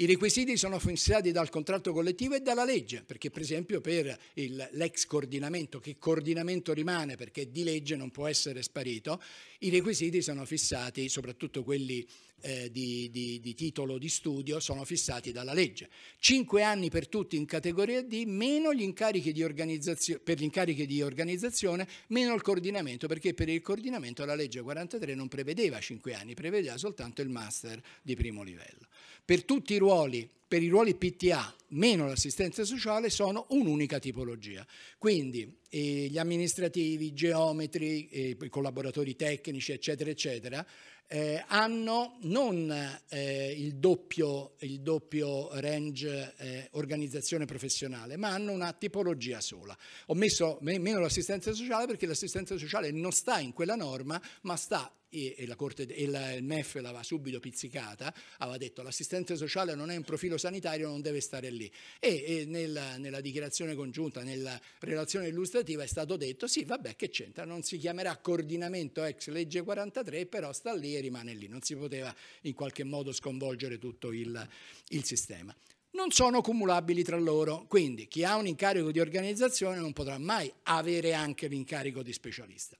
i requisiti sono fissati dal contratto collettivo e dalla legge, perché per esempio per l'ex coordinamento, che coordinamento rimane perché di legge non può essere sparito, i requisiti sono fissati, soprattutto quelli eh, di, di, di, titolo di studio sono fissati dalla legge. Cinque anni per tutti in categoria D, meno gli incarichi di organizzazione, per gli incarichi di organizzazione, meno il coordinamento, perché per il coordinamento la legge 43 non prevedeva cinque anni, prevedeva soltanto il master di primo livello. Per tutti i ruoli, per i ruoli PTA meno l'assistenza sociale sono un'unica tipologia. Quindi eh, gli amministrativi, i geometri, eh, i collaboratori tecnici, eccetera, eccetera, eh, hanno non eh, il doppio, il, doppio, range eh, organizzazione professionale, ma hanno una tipologia sola. Ho messo meno l'assistenza sociale perché l'assistenza sociale non sta in quella norma, ma sta e, e, corte, e la, il MEF l'aveva subito pizzicata, aveva detto l'assistente sociale non è un profilo sanitario, non deve stare lì. E, e nella, nella, dichiarazione congiunta, nella relazione illustrativa è stato detto sì, vabbè che c'entra, non si chiamerà coordinamento ex legge 43, però sta lì e rimane lì, non si poteva in qualche modo sconvolgere tutto il, il sistema non sono cumulabili tra loro, quindi chi ha un incarico di organizzazione non potrà mai avere anche l'incarico di specialista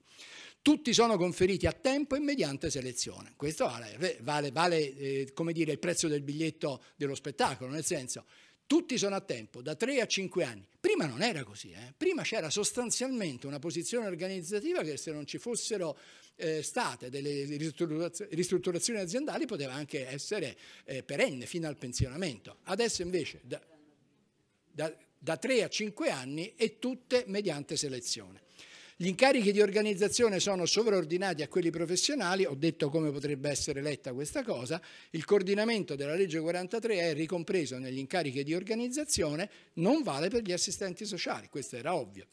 tutti sono conferiti a tempo e mediante selezione. Questo vale, vale, vale eh, come dire, il prezzo del biglietto dello spettacolo, nel senso tutti sono a tempo, da 3 a 5 anni. Prima non era così, eh? prima c'era sostanzialmente una posizione organizzativa che se non ci fossero eh, state delle ristrutturazioni aziendali poteva anche essere eh, perenne fino al pensionamento. Adesso invece da, da, da 3 a 5 anni e tutte mediante selezione. Gli incarichi di organizzazione sono sovraordinati a quelli professionali, ho detto come potrebbe essere letta questa cosa, il coordinamento della legge 43 è ricompreso negli incarichi di organizzazione, non vale per gli assistenti sociali, questo era ovvio.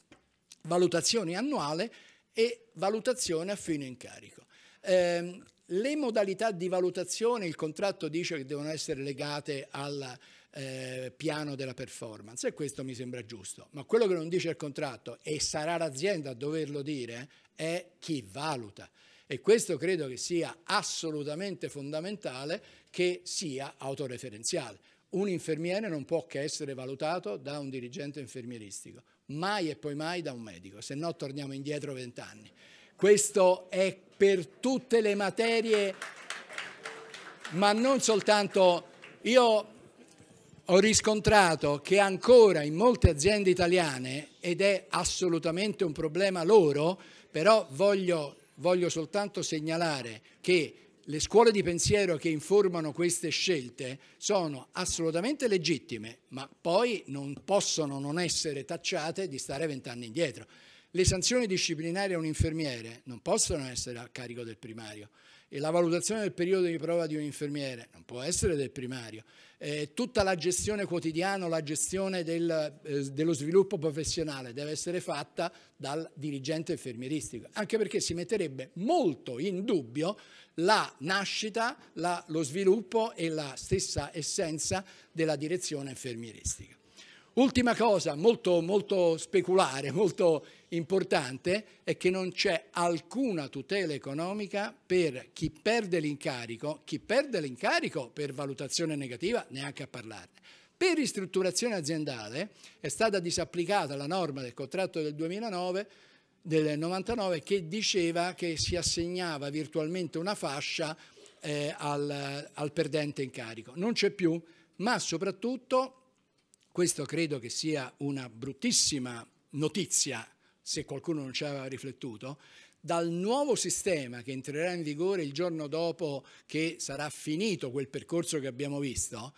Valutazione annuale e valutazione a fine incarico. Eh, le modalità di valutazione, il contratto dice che devono essere legate alla eh, piano della performance e questo mi sembra giusto. Ma quello che non dice il contratto e sarà l'azienda a doverlo dire è chi valuta. E questo credo che sia assolutamente fondamentale che sia autoreferenziale. Un infermiere non può che essere valutato da un dirigente infermieristico, mai e poi mai da un medico, se no torniamo indietro vent'anni. Questo è per tutte le materie, ma non soltanto... Io ho riscontrato che ancora in molte aziende italiane, ed è assolutamente un problema loro, però voglio, voglio soltanto segnalare che le scuole di pensiero che informano queste scelte sono assolutamente legittime, ma poi non possono non essere tacciate di stare vent'anni indietro. Le sanzioni disciplinari a un infermiere non possono essere a carico del primario e la valutazione del periodo di prova di un infermiere non può essere del primario. Eh, tutta la gestione quotidiana, la gestione del, eh, dello sviluppo professionale deve essere fatta dal dirigente infermieristico, anche perché si metterebbe molto in dubbio la nascita, la, lo sviluppo e la stessa essenza della direzione infermieristica. Ultima cosa molto, molto speculare, molto importante, è che non c'è alcuna tutela economica per chi perde l'incarico, chi perde l'incarico per valutazione negativa neanche a parlarne. Per ristrutturazione aziendale è stata disapplicata la norma del contratto del 2009 del 99 che diceva che si assegnava virtualmente una fascia eh, al, al perdente incarico. Non c'è più, ma soprattutto questo credo che sia una bruttissima notizia, se qualcuno non ci aveva riflettuto, dal nuovo sistema che entrerà in vigore il giorno dopo che sarà finito quel percorso che abbiamo visto,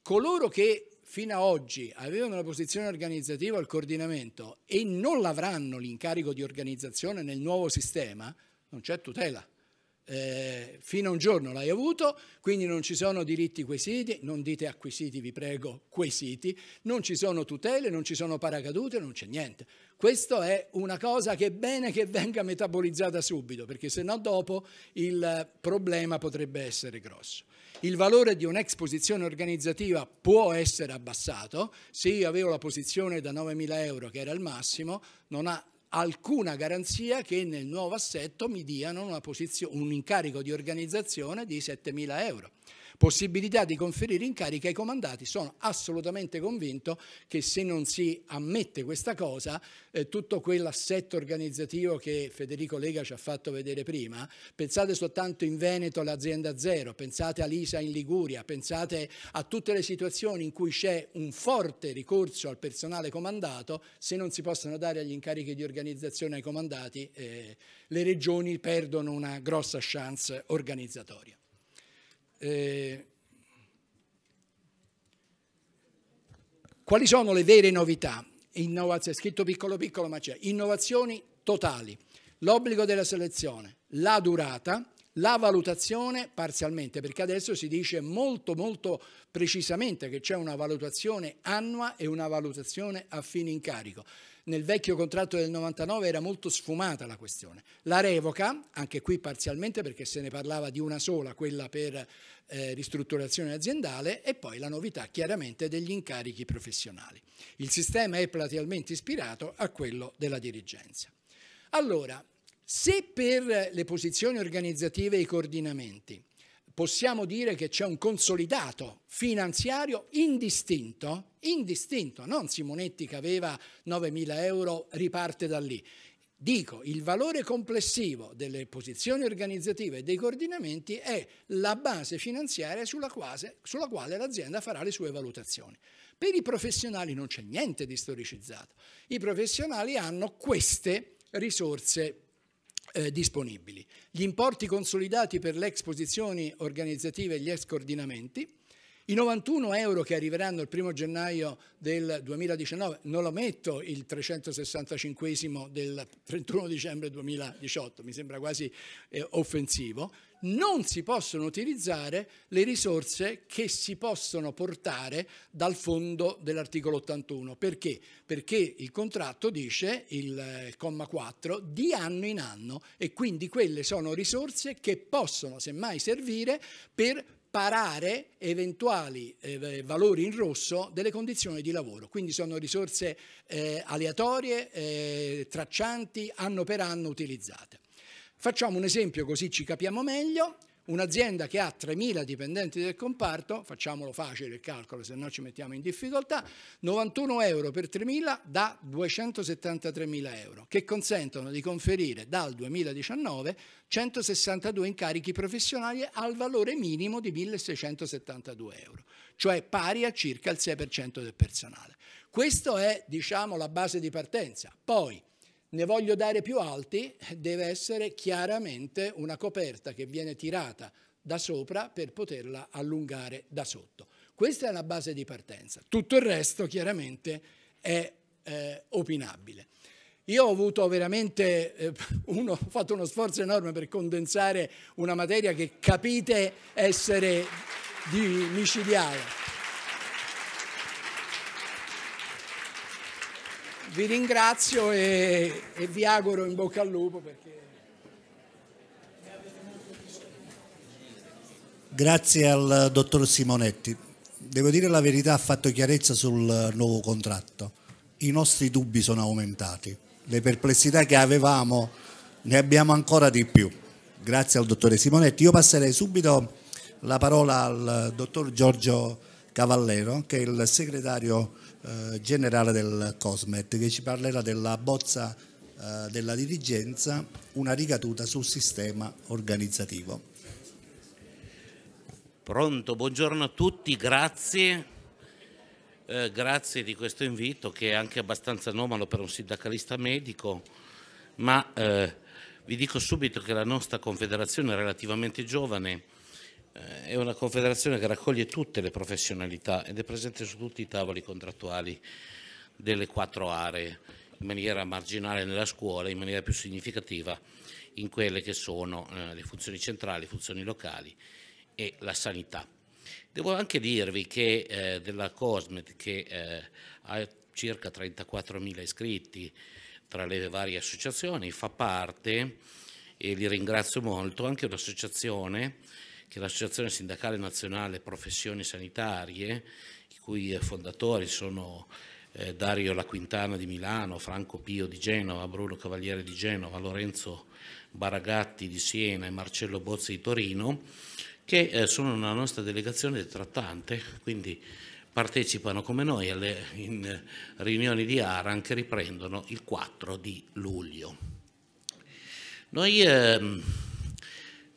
coloro che fino ad oggi avevano la posizione organizzativa al coordinamento e non l'avranno l'incarico di organizzazione nel nuovo sistema, non c'è tutela eh, fino a un giorno l'hai avuto, quindi non ci sono diritti quesiti, non dite acquisiti, vi prego, quesiti, non ci sono tutele, non ci sono paracadute, non c'è niente. Questa è una cosa che è bene che venga metabolizzata subito, perché se no dopo il problema potrebbe essere grosso. Il valore di un'esposizione organizzativa può essere abbassato, se io avevo la posizione da 9.000 euro che era il massimo, non ha alcuna garanzia che nel nuovo assetto mi diano un incarico di organizzazione di 7.000 euro possibilità di conferire incariche ai comandati, sono assolutamente convinto che se non si ammette questa cosa, eh, tutto quell'assetto organizzativo che Federico Lega ci ha fatto vedere prima, pensate soltanto in Veneto all'azienda zero, pensate a Lisa in Liguria, pensate a tutte le situazioni in cui c'è un forte ricorso al personale comandato, se non si possono dare gli incarichi di organizzazione ai comandati, eh, le regioni perdono una grossa chance organizzatoria. Eh, quali sono le vere novità? Innovazione, è scritto piccolo piccolo ma c'è. Innovazioni totali, l'obbligo della selezione, la durata, la valutazione parzialmente, perché adesso si dice molto molto precisamente che c'è una valutazione annua e una valutazione a fine incarico nel vecchio contratto del 99 era molto sfumata la questione. La revoca, anche qui parzialmente perché se ne parlava di una sola, quella per eh, ristrutturazione aziendale e poi la novità chiaramente degli incarichi professionali. Il sistema è platealmente ispirato a quello della dirigenza. Allora, se per le posizioni organizzative e i coordinamenti possiamo dire che c'è un consolidato finanziario indistinto, indistinto, non Simonetti che aveva 9.000 euro riparte da lì. Dico, il valore complessivo delle posizioni organizzative e dei coordinamenti è la base finanziaria sulla, quase, sulla quale l'azienda farà le sue valutazioni. Per i professionali non c'è niente di storicizzato. I professionali hanno queste risorse eh, disponibili. Gli importi consolidati per le esposizioni organizzative e gli ex coordinamenti, i 91 euro che arriveranno il 1 gennaio del 2019, non lo metto il 365 del 31 dicembre 2018, mi sembra quasi eh, offensivo, non si possono utilizzare le risorse che si possono portare dal fondo dell'articolo 81. Perché? Perché il contratto dice, il eh, comma 4, di anno in anno e quindi quelle sono risorse che possono semmai servire per parare eventuali eh, valori in rosso delle condizioni di lavoro. Quindi sono risorse eh, aleatorie, eh, traccianti, anno per anno utilizzate. Facciamo un esempio così ci capiamo meglio. Un'azienda che ha 3.000 dipendenti del comparto, facciamolo facile il calcolo, se no ci mettiamo in difficoltà, 91 euro per 3.000 da 273.000 euro, che consentono di conferire dal 2019 162 incarichi professionali al valore minimo di 1.672 euro, cioè pari a circa il 6% del personale. Questa è, diciamo, la base di partenza. Poi, ne voglio dare più alti, deve essere chiaramente una coperta che viene tirata da sopra per poterla allungare da sotto. Questa è la base di partenza. Tutto il resto chiaramente è eh, opinabile. Io ho avuto veramente, eh, uno, ho fatto uno sforzo enorme per condensare una materia che capite essere di micidiale. vi ringrazio e, e, vi auguro in bocca al lupo perché... Grazie al dottor Simonetti. Devo dire la verità, ha fatto chiarezza sul nuovo contratto. I nostri dubbi sono aumentati. Le perplessità che avevamo ne abbiamo ancora di più. Grazie al dottore Simonetti. Io passerei subito la parola al dottor Giorgio Cavallero, che è il segretario eh, generale del COSMET che ci parlerà della bozza eh, della dirigenza, una ricaduta sul sistema organizzativo. Pronto, buongiorno a tutti, grazie. Eh, grazie di questo invito che è anche abbastanza anomalo per un sindacalista medico, ma eh, vi dico subito che la nostra confederazione è relativamente giovane, eh, è una confederazione che raccoglie tutte le professionalità ed è presente su tutti i tavoli contrattuali delle quattro aree, in maniera marginale nella scuola, in maniera più significativa in quelle che sono eh, le funzioni centrali, le funzioni locali e la sanità. Devo anche dirvi che eh, della Cosmet, che eh, ha circa 34.000 iscritti tra le varie associazioni, fa parte, e li ringrazio molto, anche un'associazione che l'Associazione Sindacale Nazionale Professioni Sanitarie, i cui fondatori sono eh, Dario La Quintana di Milano, Franco Pio di Genova, Bruno Cavaliere di Genova, Lorenzo Baragatti di Siena e Marcello Bozzi di Torino, che eh, sono una nostra delegazione trattante, quindi partecipano come noi alle in, riunioni di ARAN che riprendono il 4 di luglio. Noi ehm,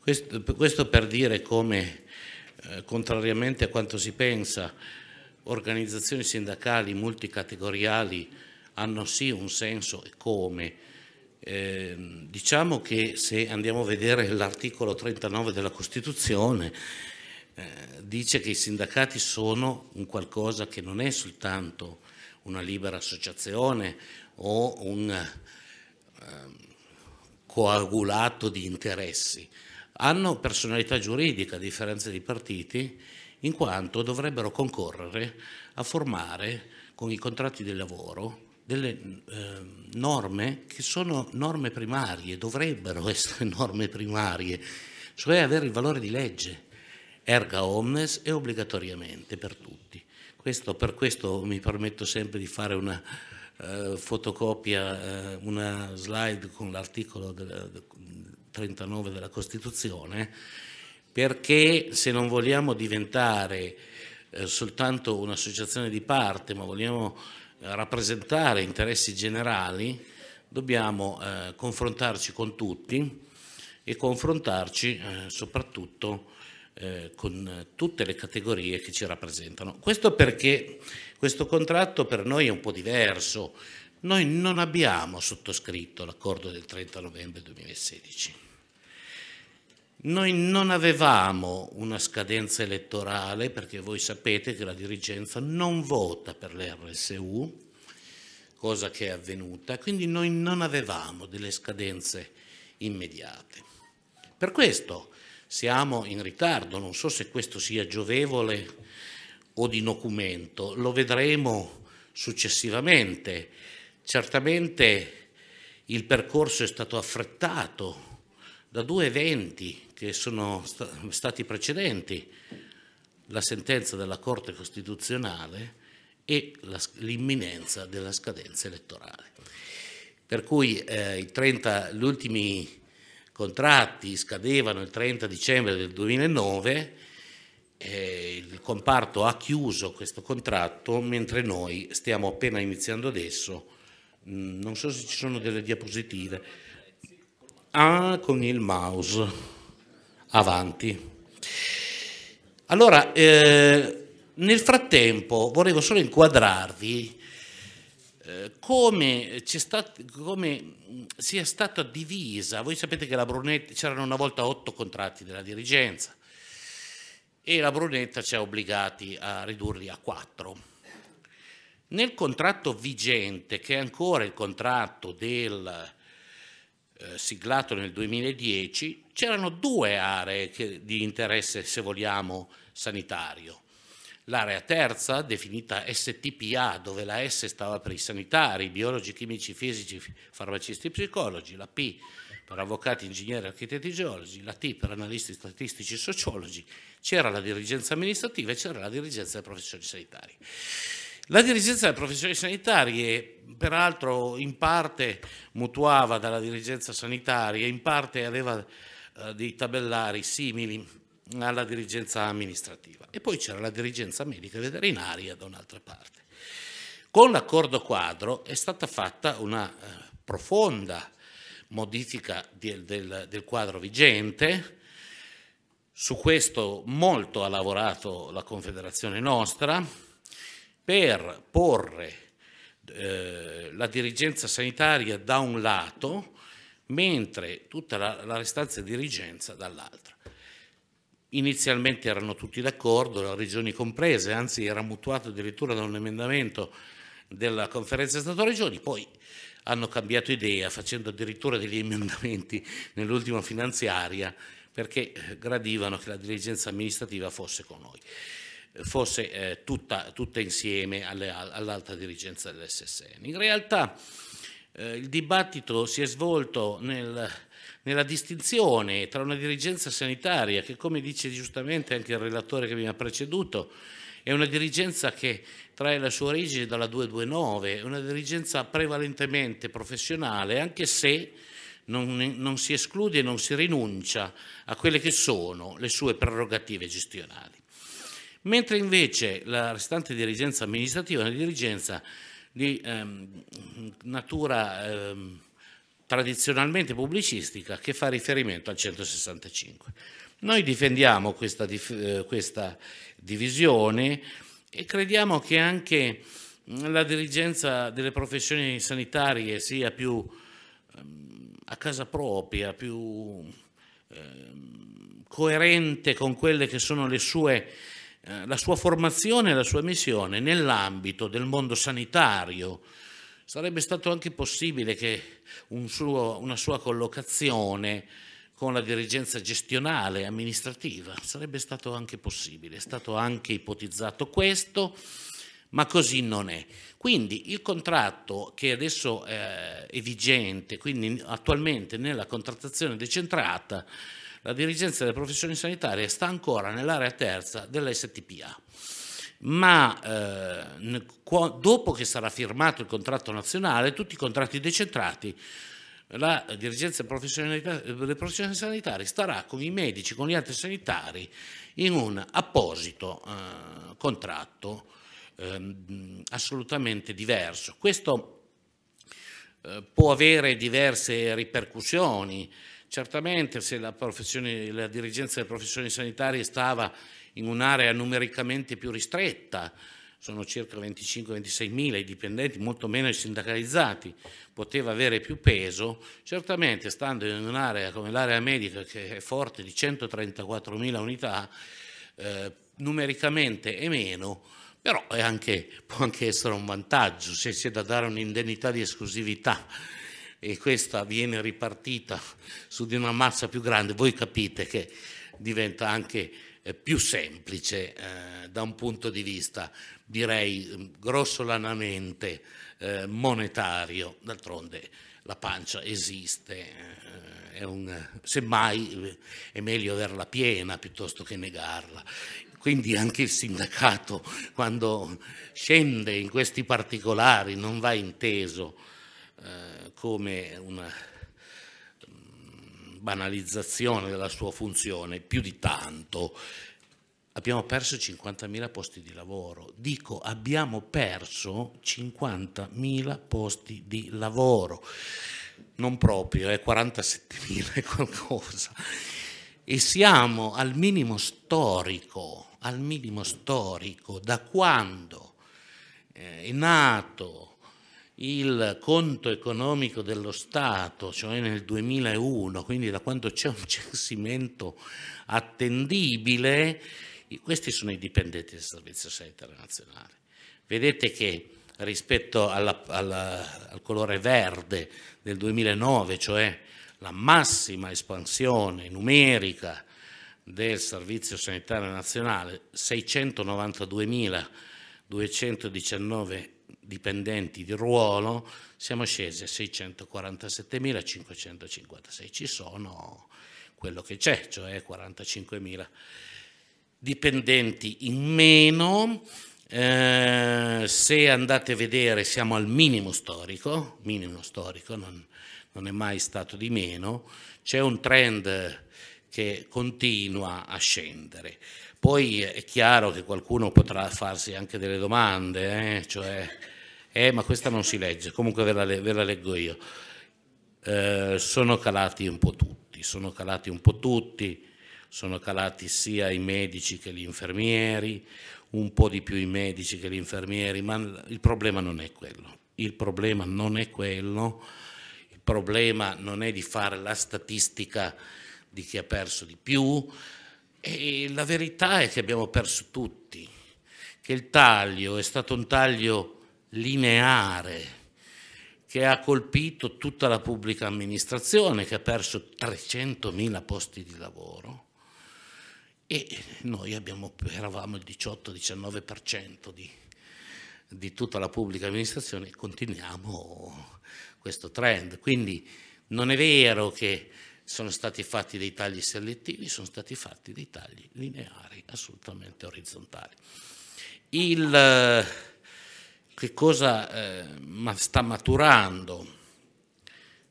questo, questo per dire come, eh, contrariamente a quanto si pensa, organizzazioni sindacali multicategoriali hanno sì un senso e come. Eh, diciamo che se andiamo a vedere l'articolo 39 della Costituzione, eh, dice che i sindacati sono un qualcosa che non è soltanto una libera associazione o un eh, coagulato di interessi, hanno personalità giuridica a differenza dei partiti in quanto dovrebbero concorrere a formare con i contratti del lavoro delle eh, norme che sono norme primarie, dovrebbero essere norme primarie, cioè avere il valore di legge, erga omnes e obbligatoriamente per tutti. Questo, per questo mi permetto sempre di fare una eh, fotocopia, eh, una slide con l'articolo 39 della Costituzione, perché se non vogliamo diventare eh, soltanto un'associazione di parte, ma vogliamo eh, rappresentare interessi generali, dobbiamo eh, confrontarci con tutti e confrontarci eh, soprattutto eh, con tutte le categorie che ci rappresentano. Questo perché questo contratto per noi è un po' diverso, noi non abbiamo sottoscritto l'accordo del 30 novembre 2016. Noi non avevamo una scadenza elettorale perché voi sapete che la dirigenza non vota per le RSU, cosa che è avvenuta, quindi noi non avevamo delle scadenze immediate. Per questo siamo in ritardo, non so se questo sia giovevole o di documento, lo vedremo successivamente Certamente il percorso è stato affrettato da due eventi che sono stati precedenti, la sentenza della Corte Costituzionale e l'imminenza della scadenza elettorale. Per cui eh, 30, gli ultimi contratti scadevano il 30 dicembre del 2009, eh, il comparto ha chiuso questo contratto mentre noi stiamo appena iniziando adesso Mm, non so se ci sono delle diapositive. Ah, con il mouse. Avanti. Allora, eh, nel frattempo volevo solo inquadrarvi eh, come, stat come, sia stata divisa, voi sapete che la Brunetta c'erano una volta otto contratti della dirigenza e la Brunetta ci ha obbligati a ridurli a quattro nel contratto vigente, che è ancora il contratto del, eh, siglato nel 2010, c'erano due aree che, di interesse, se vogliamo, sanitario. L'area terza, definita STPA, dove la S stava per i sanitari, biologi, chimici, fisici, farmacisti e psicologi, la P per avvocati, ingegneri, architetti, e geologi, la T per analisti, statistici, e sociologi, c'era la dirigenza amministrativa e c'era la dirigenza dei professori sanitari. La dirigenza delle professioni sanitarie peraltro in parte mutuava dalla dirigenza sanitaria, in parte aveva eh, dei tabellari simili alla dirigenza amministrativa e poi c'era la dirigenza medica e veterinaria da un'altra parte. Con l'accordo quadro è stata fatta una eh, profonda modifica del, del, del quadro vigente, su questo molto ha lavorato la Confederazione nostra, per porre eh, la dirigenza sanitaria da un lato, mentre tutta la, la restante dirigenza dall'altra. Inizialmente erano tutti d'accordo, le regioni comprese, anzi era mutuato addirittura da un emendamento della conferenza Stato-Regioni, poi hanno cambiato idea facendo addirittura degli emendamenti nell'ultima finanziaria perché eh, gradivano che la dirigenza amministrativa fosse con noi fosse eh, tutta, tutta, insieme all'alta all dirigenza dell'SSN. In realtà eh, il dibattito si è svolto nel, nella distinzione tra una dirigenza sanitaria che, come dice giustamente anche il relatore che mi ha preceduto, è una dirigenza che trae la sua origine dalla 229, è una dirigenza prevalentemente professionale, anche se non, non si esclude e non si rinuncia a quelle che sono le sue prerogative gestionali mentre invece la restante dirigenza amministrativa è una dirigenza di ehm, natura ehm, tradizionalmente pubblicistica che fa riferimento al 165. Noi difendiamo questa, dif eh, questa divisione e crediamo che anche la dirigenza delle professioni sanitarie sia più ehm, a casa propria, più ehm, coerente con quelle che sono le sue eh, la sua formazione e la sua missione nell'ambito del mondo sanitario. Sarebbe stato anche possibile che un suo, una sua collocazione con la dirigenza gestionale e amministrativa sarebbe stato anche possibile, è stato anche ipotizzato questo, ma così non è. Quindi il contratto che adesso è vigente, quindi attualmente nella contrattazione decentrata, la dirigenza delle professioni sanitarie sta ancora nell'area terza dell'STPA. Ma eh, dopo che sarà firmato il contratto nazionale, tutti i contratti decentrati la dirigenza delle professioni sanitarie starà con i medici, con gli altri sanitari in un apposito eh, contratto eh, assolutamente diverso. Questo eh, può avere diverse ripercussioni Certamente se la, la dirigenza delle professioni sanitarie stava in un'area numericamente più ristretta, sono circa 25-26 mila i dipendenti, molto meno i sindacalizzati, poteva avere più peso, certamente stando in un'area come l'area medica che è forte di 134 mila unità, eh, numericamente è meno, però è anche, può anche essere un vantaggio se si è da dare un'indennità di esclusività e questa viene ripartita su di una massa più grande, voi capite che diventa anche eh, più semplice eh, da un punto di vista, direi, mm, grossolanamente eh, monetario. D'altronde la pancia esiste, eh, è un, semmai eh, è meglio averla piena piuttosto che negarla. Quindi anche il sindacato quando scende in questi particolari non va inteso come una mm, banalizzazione della sua funzione, più di tanto. Abbiamo perso 50.000 posti di lavoro. Dico, abbiamo perso 50.000 posti di lavoro. Non proprio, è eh, 47.000 e qualcosa. E siamo al minimo storico, al minimo storico, da quando eh, è nato il conto economico dello Stato, cioè nel 2001, quindi da quando c'è un censimento attendibile, questi sono i dipendenti del Servizio Sanitario Nazionale. Vedete che rispetto alla, alla, al colore verde del 2009, cioè la massima espansione numerica del Servizio Sanitario Nazionale, 692.219 dipendenti di ruolo, siamo scesi a 647.556, ci sono quello che c'è, cioè 45.000 dipendenti in meno. Eh, se andate a vedere siamo al minimo storico, minimo storico non, non è mai stato di meno, c'è un trend che continua a scendere. Poi è chiaro che qualcuno potrà farsi anche delle domande, eh? cioè eh, ma questa non si legge, comunque ve la, ve la leggo io. Eh, sono calati un po' tutti, sono calati un po' tutti, sono calati sia i medici che gli infermieri, un po' di più i medici che gli infermieri, ma il problema non è quello. Il problema non è quello, il problema non è di fare la statistica di chi ha perso di più, e la verità è che abbiamo perso tutti, che il taglio è stato un taglio lineare che ha colpito tutta la pubblica amministrazione, che ha perso 300.000 posti di lavoro e noi abbiamo, eravamo il 18-19% di, di tutta la pubblica amministrazione e continuiamo questo trend. Quindi non è vero che sono stati fatti dei tagli selettivi, sono stati fatti dei tagli lineari, assolutamente orizzontali. Il, che cosa eh, sta maturando.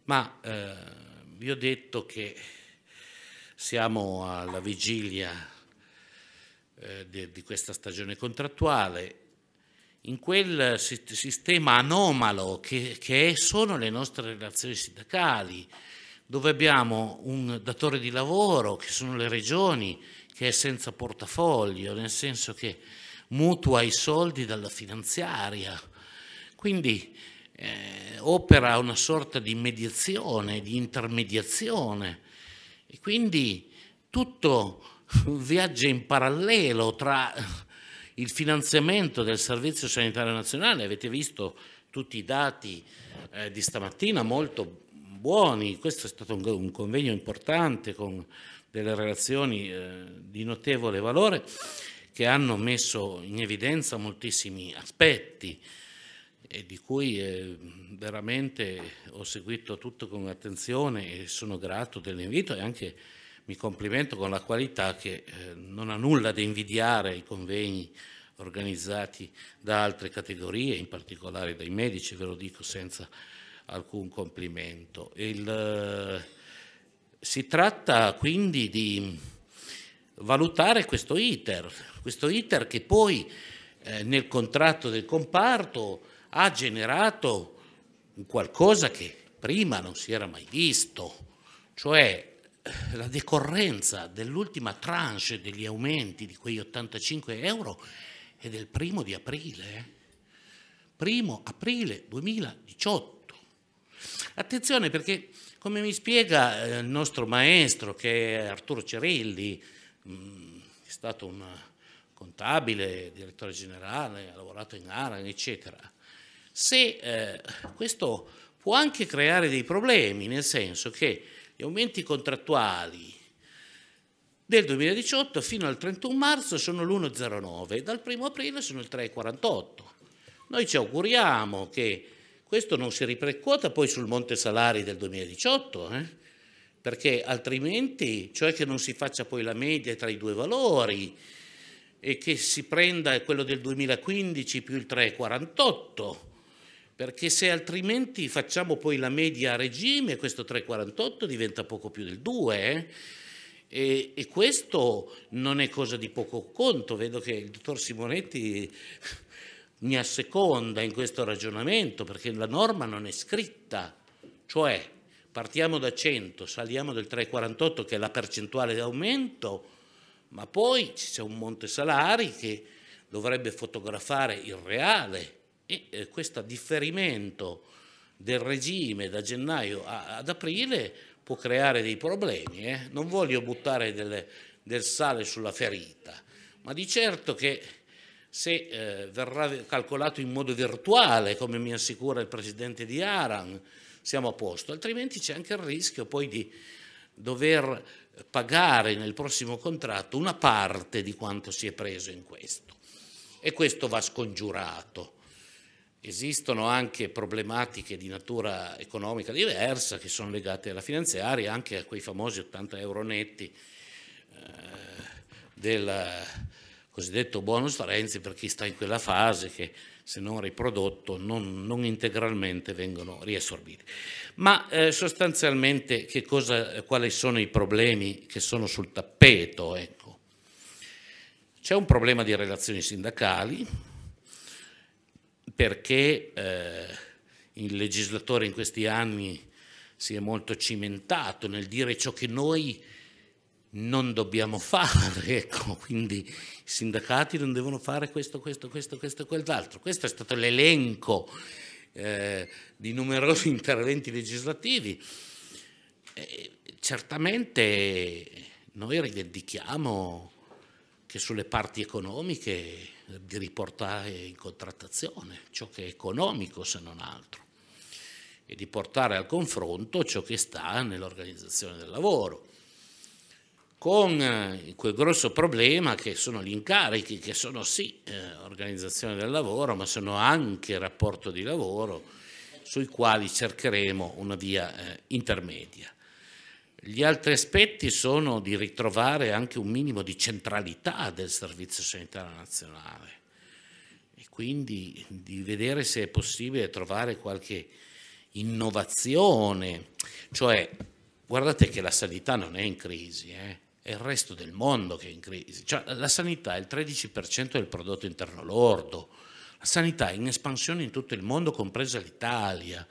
Ma eh, vi ho detto che siamo alla vigilia eh, di, di, questa stagione contrattuale, in quel sistema anomalo che, che sono le nostre relazioni sindacali, dove abbiamo un datore di lavoro, che sono le regioni, che è senza portafoglio, nel senso che mutua i soldi dalla finanziaria, quindi eh, opera una sorta di mediazione, di intermediazione e quindi tutto viaggia in parallelo tra il finanziamento del Servizio Sanitario Nazionale, avete visto tutti i dati eh, di stamattina molto buoni, questo è stato un, un convegno importante con delle relazioni eh, di notevole valore che hanno messo in evidenza moltissimi aspetti e di cui eh, veramente ho seguito tutto con attenzione e sono grato dell'invito e anche mi complimento con la qualità che eh, non ha nulla da invidiare ai convegni organizzati da altre categorie, in particolare dai medici, ve lo dico senza alcun complimento. Il, eh, si tratta quindi di valutare questo iter, questo iter che poi eh, nel contratto del comparto ha generato qualcosa che prima non si era mai visto, cioè eh, la decorrenza dell'ultima tranche degli aumenti di quei 85 euro è del primo di aprile, eh. primo aprile 2018. Attenzione perché, come mi spiega eh, il nostro maestro che è Arturo Cerelli, mh, mm, è stato un contabile, direttore generale, ha lavorato in Aran, eccetera. Se eh, questo può anche creare dei problemi, nel senso che gli aumenti contrattuali del 2018 fino al 31 marzo sono l'1,09, dal 1 aprile sono il 3,48. Noi ci auguriamo che questo non si ripercuota poi sul monte salari del 2018, eh? perché altrimenti, cioè che non si faccia poi la media tra i due valori e che si prenda quello del 2015 più il 3,48, perché se altrimenti facciamo poi la media a regime, questo 3,48 diventa poco più del 2 eh? e, e questo non è cosa di poco conto, vedo che il dottor Simonetti mi asseconda in questo ragionamento perché la norma non è scritta, cioè partiamo da 100, saliamo del 3,48 che è la percentuale di aumento, ma poi c'è un monte salari che dovrebbe fotografare il reale e eh, questo differimento del regime da gennaio a, ad aprile può creare dei problemi. Eh? Non voglio buttare delle, del sale sulla ferita, ma di certo che se eh, verrà calcolato in modo virtuale, come mi assicura il presidente di Aran, siamo a posto, altrimenti c'è anche il rischio poi di dover pagare nel prossimo contratto una parte di quanto si è preso in questo e questo va scongiurato. Esistono anche problematiche di natura economica diversa che sono legate alla finanziaria, anche a quei famosi 80 euro netti eh, del eh, cosiddetto bonus Renzi per chi sta in quella fase che se non riprodotto, non, non integralmente vengono riassorbiti. Ma eh, sostanzialmente cosa, quali sono i problemi che sono sul tappeto? Ecco. C'è un problema di relazioni sindacali perché eh, il legislatore in questi anni si è molto cimentato nel dire ciò che noi non dobbiamo fare, ecco, quindi i sindacati non devono fare questo, questo, questo, questo e quell'altro. Questo è stato l'elenco eh, di numerosi interventi legislativi. E certamente noi rivendichiamo che sulle parti economiche di riportare in contrattazione ciò che è economico se non altro e di portare al confronto ciò che sta nell'organizzazione del lavoro con eh, quel grosso problema che sono gli incarichi, che sono sì eh, organizzazione del lavoro, ma sono anche rapporto di lavoro, sui quali cercheremo una via eh, intermedia. Gli altri aspetti sono di ritrovare anche un minimo di centralità del Servizio Sanitario Nazionale e quindi di vedere se è possibile trovare qualche innovazione, cioè guardate che la sanità non è in crisi, eh? è il resto del mondo che è in crisi. Cioè, la sanità è il 13% del prodotto interno lordo, la sanità è in espansione in tutto il mondo, compresa l'Italia.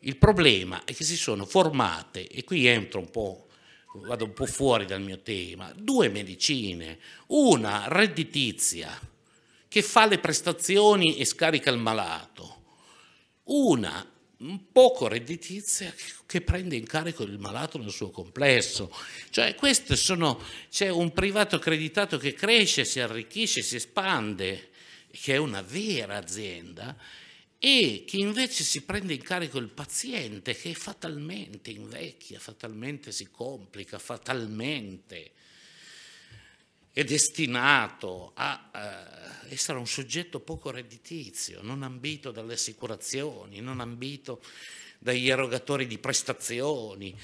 Il problema è che si sono formate, e qui entro un po', vado un po' fuori dal mio tema, due medicine, una redditizia che fa le prestazioni e scarica il malato, una poco redditizia che prende in carico il malato nel suo complesso. Cioè sono, c'è un privato accreditato che cresce, si arricchisce, si espande, che è una vera azienda, e che invece si prende in carico il paziente che fatalmente invecchia, fatalmente si complica, fatalmente è destinato a eh, essere un soggetto poco redditizio, non ambito dalle assicurazioni, non ambito dagli erogatori di prestazioni,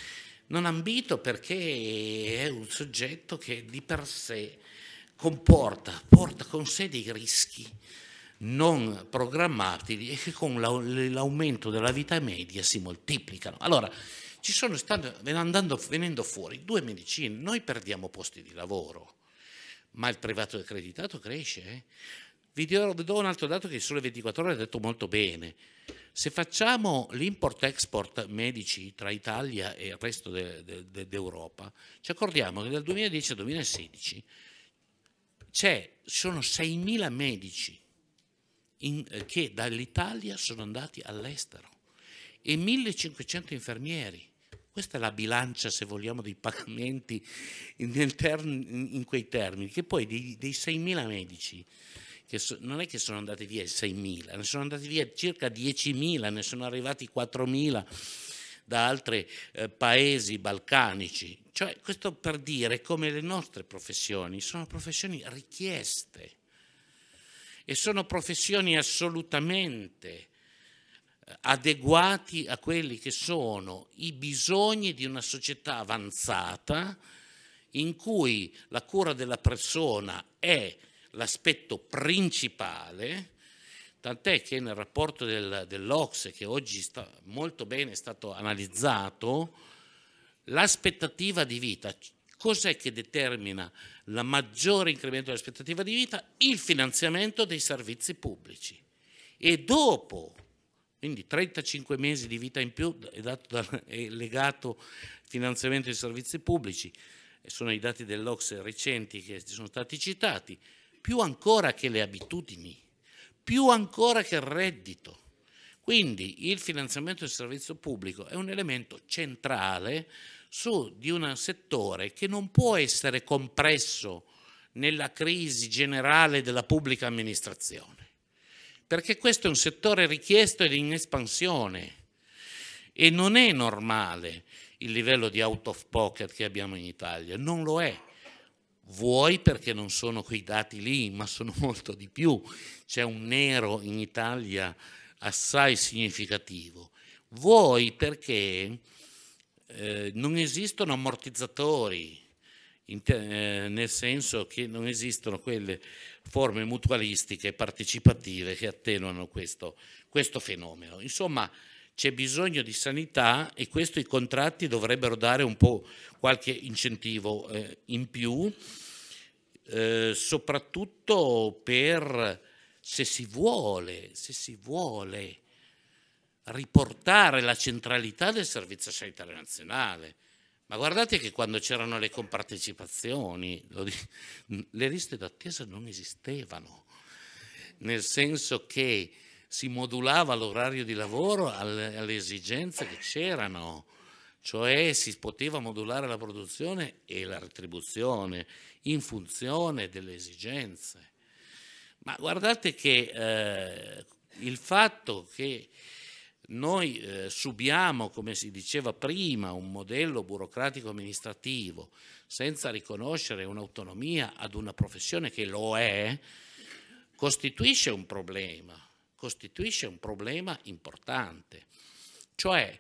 non ambito perché è un soggetto che di per sé comporta, porta con sé dei rischi non programmabili e che con l'aumento della vita media si moltiplicano. Allora, ci sono andando, venendo fuori due medicine, noi perdiamo posti di lavoro, ma il privato accreditato cresce. Eh? Vi, do, un altro dato che Sole 24 ore ha detto molto bene. Se facciamo l'import-export medici tra Italia e il resto de, de, de, d'Europa, ci accordiamo che dal 2010 al 2016 ci sono 6.000 medici in, che dall'Italia sono andati all'estero e 1.500 infermieri questa è la bilancia, se vogliamo, dei pagamenti in, term, in quei termini, che poi dei, dei 6.000 medici, che so, non è che sono andati via 6.000, ne sono andati via circa 10.000, ne sono arrivati 4.000 da altri eh, paesi balcanici. Cioè, questo per dire come le nostre professioni sono professioni richieste e sono professioni assolutamente adeguati a quelli che sono i bisogni di una società avanzata in cui la cura della persona è l'aspetto principale, tant'è che nel rapporto del, dell'Ocse, che oggi sta molto bene è stato analizzato, l'aspettativa di vita, cos'è che determina il maggiore incremento dell'aspettativa di vita? Il finanziamento dei servizi pubblici. E dopo quindi 35 mesi di vita in più è, da, è legato al finanziamento dei servizi pubblici, sono i dati dell'Ox recenti che sono stati citati, più ancora che le abitudini, più ancora che il reddito. Quindi il finanziamento del servizio pubblico è un elemento centrale su di un settore che non può essere compresso nella crisi generale della pubblica amministrazione perché questo è un settore richiesto ed in espansione e non è normale il livello di out of pocket che abbiamo in Italia, non lo è. Vuoi perché non sono quei dati lì, ma sono molto di più. C'è un nero in Italia assai significativo. Vuoi perché eh, non esistono ammortizzatori, te- eh, nel senso che non esistono quelle forme mutualistiche e partecipative che attenuano questo, questo fenomeno. Insomma, c'è bisogno di sanità e questo i contratti dovrebbero dare un po' qualche incentivo eh, in più, eh, soprattutto per, se si vuole, se si vuole riportare la centralità del Servizio Sanitario Nazionale. Ma guardate che quando c'erano le compartecipazioni, le liste d'attesa non esistevano, nel senso che si modulava l'orario di lavoro alle, esigenze che c'erano, cioè si poteva modulare la produzione e la retribuzione in funzione delle esigenze. Ma guardate che eh, il fatto che noi eh, subiamo, come si diceva prima, un modello burocratico amministrativo senza riconoscere un'autonomia ad una professione che lo è, costituisce un problema, costituisce un problema importante. Cioè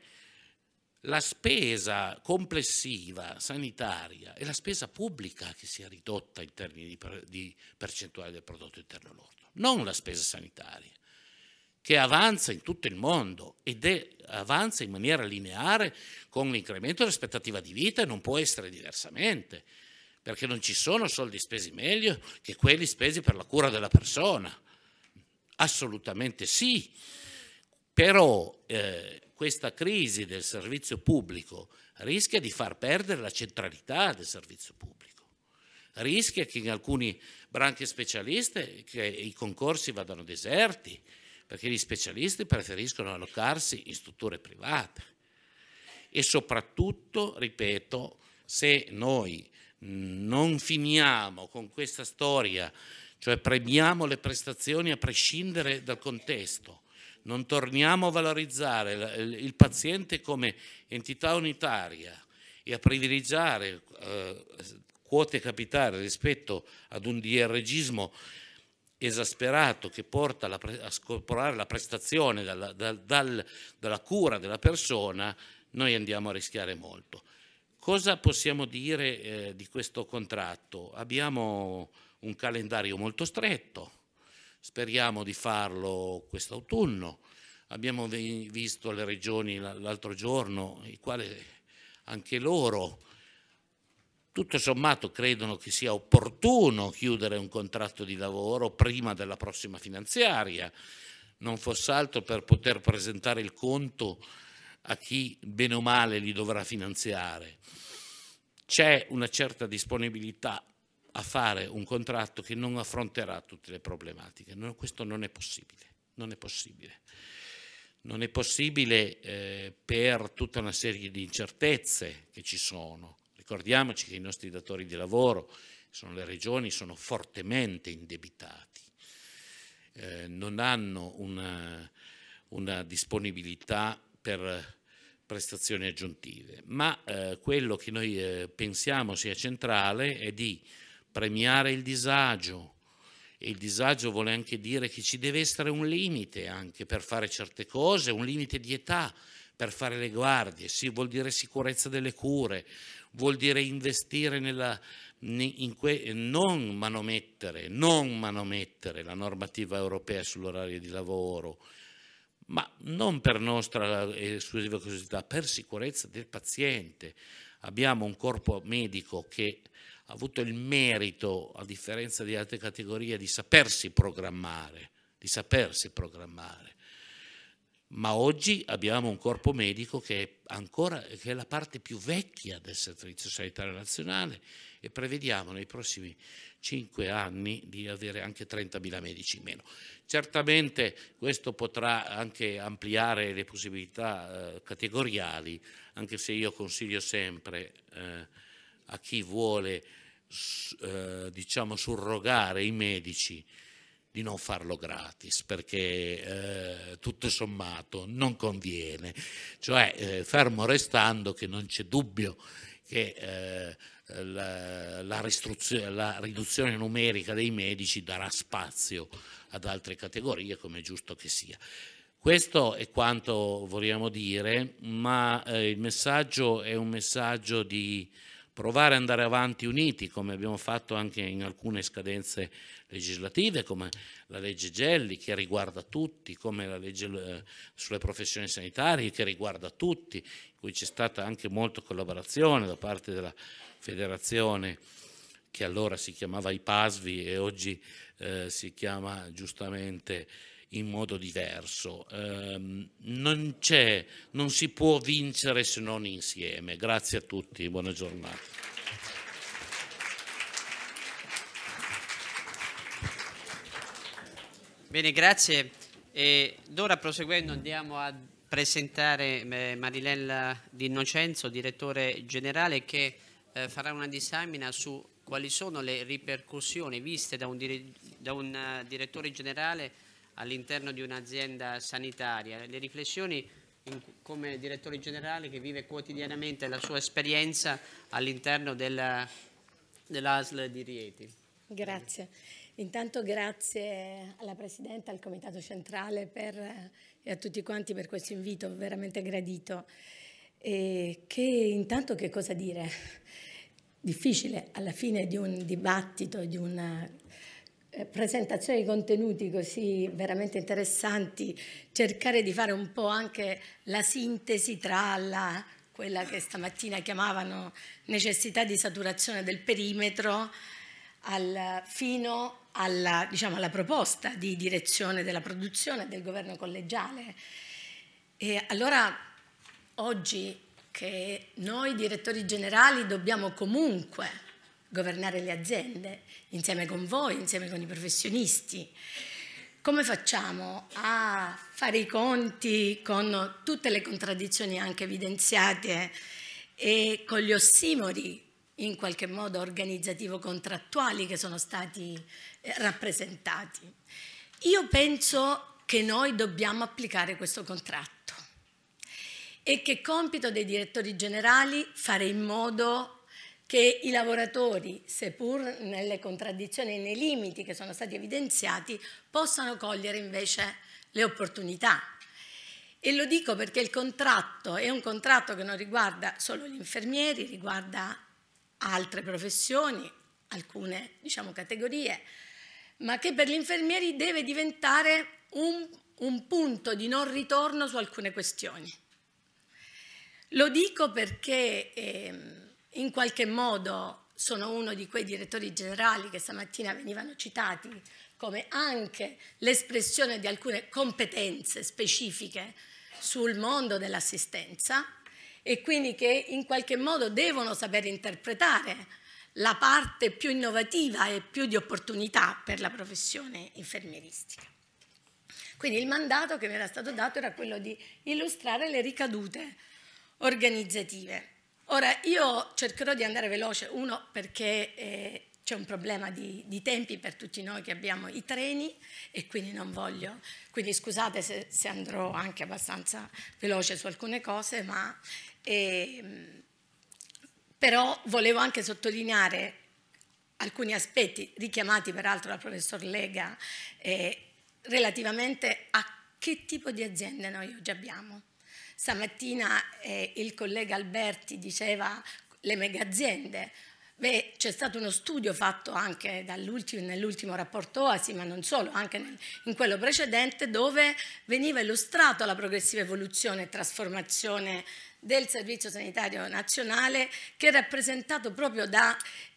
la spesa complessiva sanitaria è la spesa pubblica che si è ridotta in termini di, per di percentuale del prodotto interno lordo, non la spesa sanitaria che avanza in tutto il mondo ed è, avanza in maniera lineare con l'incremento dell'aspettativa di vita e non può essere diversamente, perché non ci sono soldi spesi meglio che quelli spesi per la cura della persona. Assolutamente sì, però eh, questa crisi del servizio pubblico rischia di far perdere la centralità del servizio pubblico rischia che in alcune branche specialiste i concorsi vadano deserti, perché gli specialisti preferiscono allocarsi in strutture private. E soprattutto, ripeto, se noi non finiamo con questa storia, cioè premiamo le prestazioni a prescindere dal contesto, non torniamo a valorizzare il paziente come entità unitaria e a privilegiare eh, quote capitali rispetto ad un DRGismo esasperato che porta la, a scorporare la prestazione dalla, dal, dal, dalla cura della persona, noi andiamo a rischiare molto. Cosa possiamo dire eh, di questo contratto? Abbiamo un calendario molto stretto, speriamo di farlo quest'autunno. Abbiamo visto le regioni l'altro giorno, i quali anche loro tutto sommato credono che sia opportuno chiudere un contratto di lavoro prima della prossima finanziaria, non fosse altro per poter presentare il conto a chi bene o male li dovrà finanziare. C'è una certa disponibilità a fare un contratto che non affronterà tutte le problematiche. No, questo non è possibile. Non è possibile, non è possibile eh, per tutta una serie di incertezze che ci sono. Ricordiamoci che i nostri datori di lavoro, sono le regioni, sono fortemente indebitati, eh, non hanno una, una, disponibilità per prestazioni aggiuntive, ma eh, quello che noi eh, pensiamo sia centrale è di premiare il disagio, e il disagio vuole anche dire che ci deve essere un limite anche per fare certe cose, un limite di età, per fare le guardie, sì, vuol dire sicurezza delle cure, vuol dire investire nella, in que, non manomettere, non manomettere la normativa europea sull'orario di lavoro, ma non per nostra eh, esclusiva curiosità, per sicurezza del paziente. Abbiamo un corpo medico che ha avuto il merito, a differenza di altre categorie, di sapersi programmare, di sapersi programmare ma oggi abbiamo un corpo medico che è, ancora, che è la parte più vecchia del Servizio Sanitario Nazionale e prevediamo nei prossimi 5 anni di avere anche 30.000 medici in meno. Certamente questo potrà anche ampliare le possibilità eh, categoriali, anche se io consiglio sempre eh, a chi vuole eh, diciamo, surrogare i medici di non farlo gratis perché eh, tutto sommato non conviene, cioè eh, fermo restando che non c'è dubbio che eh, la, la, la, riduzione numerica dei medici darà spazio ad altre categorie come è giusto che sia. Questo è quanto vogliamo dire, ma eh, il messaggio è un messaggio di provare ad andare avanti uniti, come abbiamo fatto anche in alcune scadenze legislative, come la legge Gelli, che riguarda tutti, come la legge eh, sulle professioni sanitarie, che riguarda tutti, in cui c'è stata anche molta collaborazione da parte della federazione che allora si chiamava IPASVI e oggi eh, si chiama giustamente in modo diverso. Eh, non, non si può vincere se non insieme. Grazie a tutti, buona giornata. Bene, grazie. E d'ora proseguendo andiamo a presentare eh, Marinella Di Innocenzo, direttore generale, che eh, farà una disamina su quali sono le ripercussioni viste da un, da un eh, direttore generale all'interno di un'azienda sanitaria, le riflessioni in, come direttore generale che vive quotidianamente la sua esperienza all'interno della, dell'ASL di Rieti. Grazie. Intanto grazie alla Presidente, al Comitato Centrale per, e a tutti quanti per questo invito, veramente gradito. E che intanto che cosa dire? Difficile alla fine di un dibattito, di una eh, presentazione di contenuti così veramente interessanti, cercare di fare un po' anche la sintesi tra la, quella che stamattina chiamavano necessità di saturazione del perimetro al, fino alla, diciamo, alla, proposta di direzione della produzione del governo collegiale. E allora oggi che noi direttori generali dobbiamo comunque governare le aziende insieme con voi, insieme con i professionisti. Come facciamo a fare i conti con tutte le contraddizioni anche evidenziate e con gli ossimori in qualche modo organizzativo-contrattuali che sono stati eh, rappresentati? Io penso che noi dobbiamo applicare questo contratto e che compito dei direttori generali fare in modo che i lavoratori, seppur nelle contraddizioni e nei limiti che sono stati evidenziati, possano cogliere invece le opportunità. E lo dico perché il contratto è un contratto che non riguarda solo gli infermieri, riguarda altre professioni, alcune diciamo, categorie, ma che per gli infermieri deve diventare un, un punto di non ritorno su alcune questioni. Lo dico perché... Ehm, in qualche modo sono uno di quei direttori generali che stamattina venivano citati come anche l'espressione di alcune competenze specifiche sul mondo dell'assistenza e quindi che in qualche modo devono saper interpretare la parte più innovativa e più di opportunità per la professione infermieristica. Quindi il mandato che mi era stato dato era quello di illustrare le ricadute organizzative Ora, io cercherò di andare veloce, uno perché eh, c'è un problema di, di, tempi per tutti noi che abbiamo i treni e quindi non voglio, quindi scusate se, se andrò anche abbastanza veloce su alcune cose, ma eh, però volevo anche sottolineare alcuni aspetti richiamati peraltro dal professor Lega eh, relativamente a che tipo di aziende noi oggi abbiamo. Stamattina eh, il collega Alberti diceva le mega aziende, c'è stato uno studio fatto anche nell'ultimo rapporto OASI, ma non solo, anche nel, in quello precedente, dove veniva illustrata la progressiva evoluzione e trasformazione del Servizio Sanitario Nazionale, che è rappresentato proprio da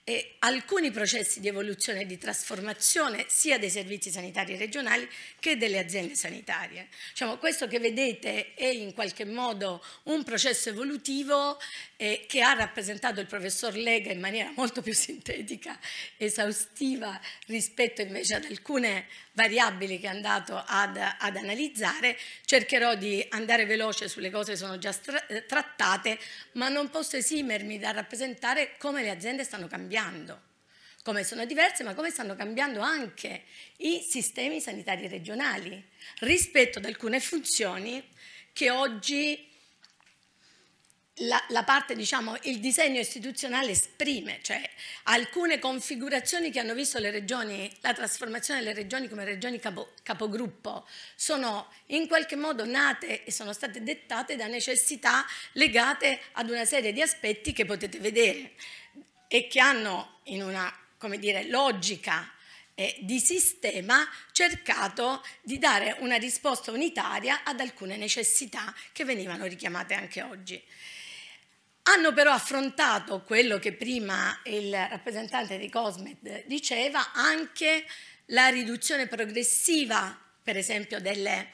eh, alcuni processi di evoluzione e di trasformazione sia dei servizi sanitari regionali che delle aziende sanitarie. Diciamo, questo che vedete è in qualche modo un processo evolutivo eh, che ha rappresentato il professor Lega in maniera molto più sintetica, esaustiva rispetto invece ad alcune variabili che è andato ad, ad, analizzare, cercherò di andare veloce sulle cose che sono già eh, trattate, ma non posso esimermi dal rappresentare come le aziende stanno cambiando, come sono diverse, ma come stanno cambiando anche i sistemi sanitari regionali rispetto ad alcune funzioni che oggi la, la, parte, diciamo, il disegno istituzionale esprime, cioè alcune configurazioni che hanno visto le regioni, la trasformazione delle regioni come regioni capo, capogruppo, sono in qualche modo nate e sono state dettate da necessità legate ad una serie di aspetti che potete vedere e che hanno in una, come dire, logica eh, di sistema cercato di dare una risposta unitaria ad alcune necessità che venivano richiamate anche oggi. Hanno però affrontato quello che prima il rappresentante di Cosmet diceva, anche la riduzione progressiva, per esempio, delle,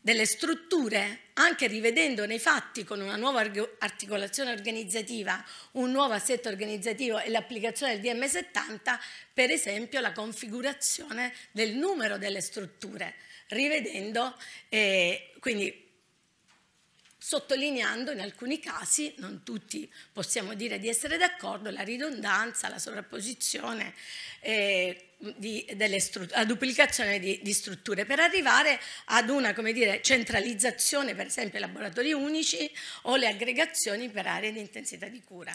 delle strutture, anche rivedendo nei fatti con una nuova articolazione organizzativa, un nuovo assetto organizzativo e l'applicazione del DM70, per esempio la configurazione del numero delle strutture, rivedendo eh, quindi sottolineando in alcuni casi, non tutti possiamo dire di essere d'accordo, la ridondanza, la sovrapposizione, eh, di, la duplicazione di, di, strutture per arrivare ad una dire, centralizzazione, per esempio i laboratori unici o le aggregazioni per aree di intensità di cura.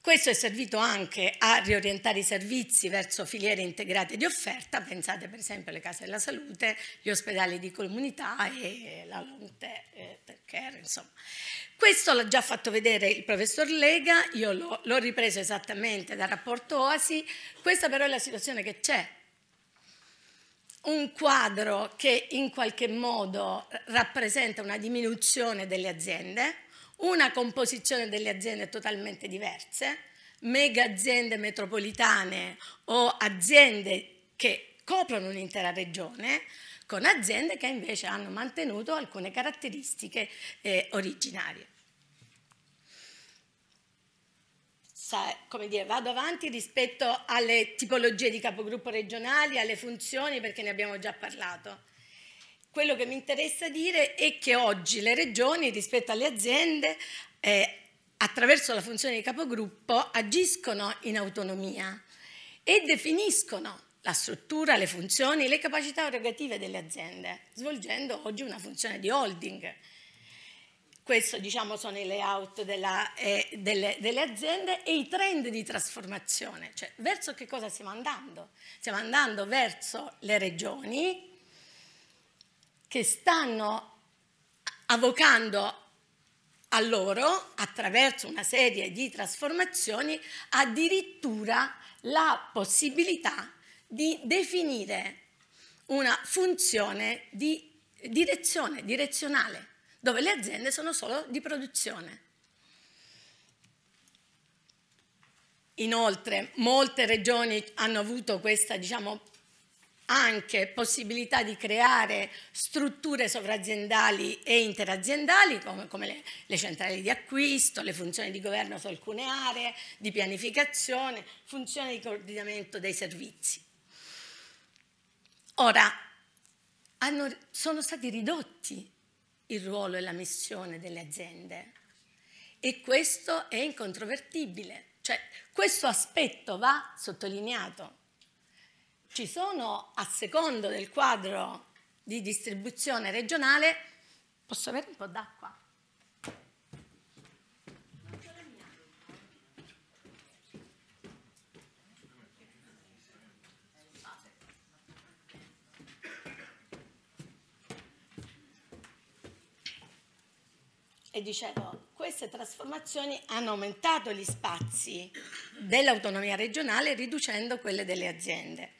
Questo è servito anche a riorientare i servizi verso filiere integrate di offerta, pensate per esempio alle case della salute, gli ospedali di comunità e la long eh, care, insomma. Questo l'ha già fatto vedere il professor Lega, io l'ho ripreso esattamente dal rapporto Oasi, questa però è la situazione che c'è, un quadro che in qualche modo eh, rappresenta una diminuzione delle aziende, una composizione delle aziende totalmente diverse, mega aziende metropolitane o aziende che coprono un'intera regione, con aziende che invece hanno mantenuto alcune caratteristiche eh, originarie. come dire, vado avanti rispetto alle tipologie di capogruppo regionali, alle funzioni, perché ne abbiamo già parlato. Quello che mi interessa dire è che oggi le regioni rispetto alle aziende eh, attraverso la funzione di capogruppo agiscono in autonomia e definiscono la struttura, le funzioni, le capacità erogative delle aziende, svolgendo oggi una funzione di holding. Questo diciamo, sono i layout della, eh, delle, delle, aziende e i trend di trasformazione, cioè verso che cosa stiamo andando? Stiamo andando verso le regioni che stanno avvocando a loro, attraverso una serie di trasformazioni, addirittura la possibilità di definire una funzione di direzione, direzionale, dove le aziende sono solo di produzione. Inoltre molte regioni hanno avuto questa diciamo, anche possibilità di creare strutture sovraziendali e interaziendali come, come le, le, centrali di acquisto, le funzioni di governo su alcune aree, di pianificazione, funzioni di coordinamento dei servizi. Ora, hanno, sono stati ridotti il ruolo e la missione delle aziende e questo è incontrovertibile, cioè questo aspetto va sottolineato ci sono a secondo del quadro di distribuzione regionale, posso avere un po' d'acqua? E dicevo, queste trasformazioni hanno aumentato gli spazi dell'autonomia regionale riducendo quelle delle aziende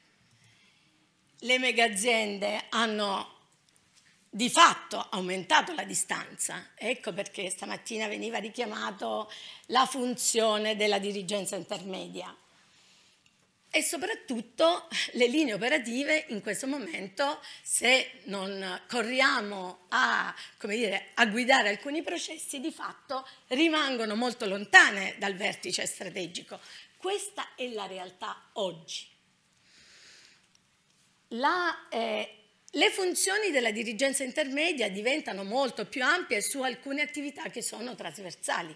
le mega aziende hanno di fatto aumentato la distanza. Ecco perché stamattina veniva richiamato la funzione della dirigenza intermedia. E soprattutto le linee operative in questo momento, se non corriamo a, dire, a guidare alcuni processi, di fatto rimangono molto lontane dal vertice strategico. Questa è la realtà oggi. La, eh, le funzioni della dirigenza intermedia diventano molto più ampie su alcune attività che sono trasversali,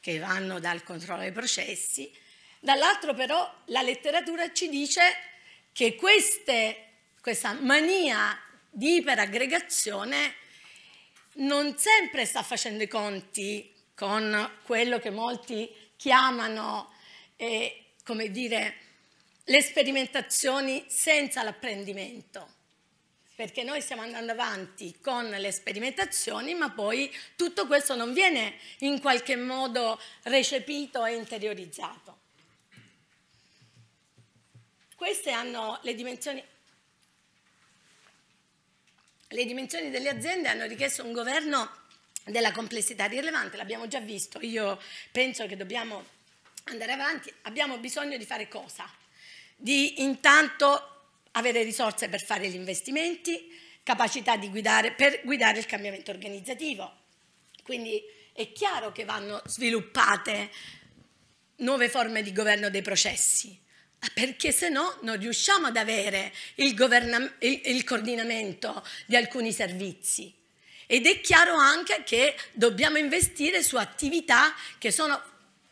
che vanno dal controllo dei processi. Dall'altro però la letteratura ci dice che queste, questa mania di iperaggregazione non sempre sta facendo i conti con quello che molti chiamano, eh, come dire, le sperimentazioni senza l'apprendimento perché noi stiamo andando avanti con le sperimentazioni, ma poi tutto questo non viene in qualche modo recepito e interiorizzato. Queste hanno le dimensioni... Le dimensioni delle aziende hanno richiesto un governo della complessità rilevante, l'abbiamo già visto, io penso che dobbiamo andare avanti, abbiamo bisogno di fare cosa? di intanto avere risorse per fare gli investimenti, capacità guidare, per guidare il cambiamento organizzativo. Quindi è chiaro che vanno sviluppate nuove forme di governo dei processi, perché se no non riusciamo ad avere il, il, il coordinamento di alcuni servizi. Ed è chiaro anche che dobbiamo investire su attività che sono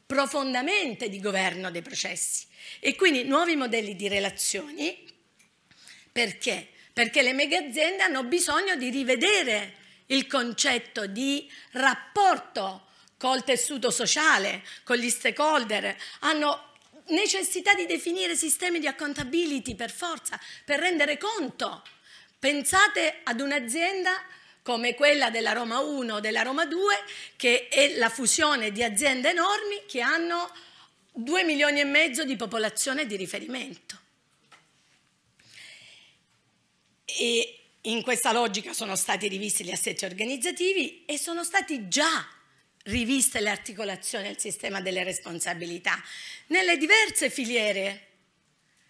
profondamente di governo dei processi e quindi nuovi modelli di relazioni, perché? Perché le mega aziende hanno bisogno di rivedere il concetto di rapporto col tessuto sociale, con gli stakeholder, hanno necessità di definire sistemi di accountability per forza, per rendere conto. Pensate ad un'azienda come quella della Roma 1 o della Roma 2, che è la fusione di aziende enormi che hanno 2 milioni e mezzo di popolazione di riferimento. E in questa logica sono stati rivisti gli assetti organizzativi e sono stati già riviste le articolazioni al sistema delle responsabilità nelle diverse filiere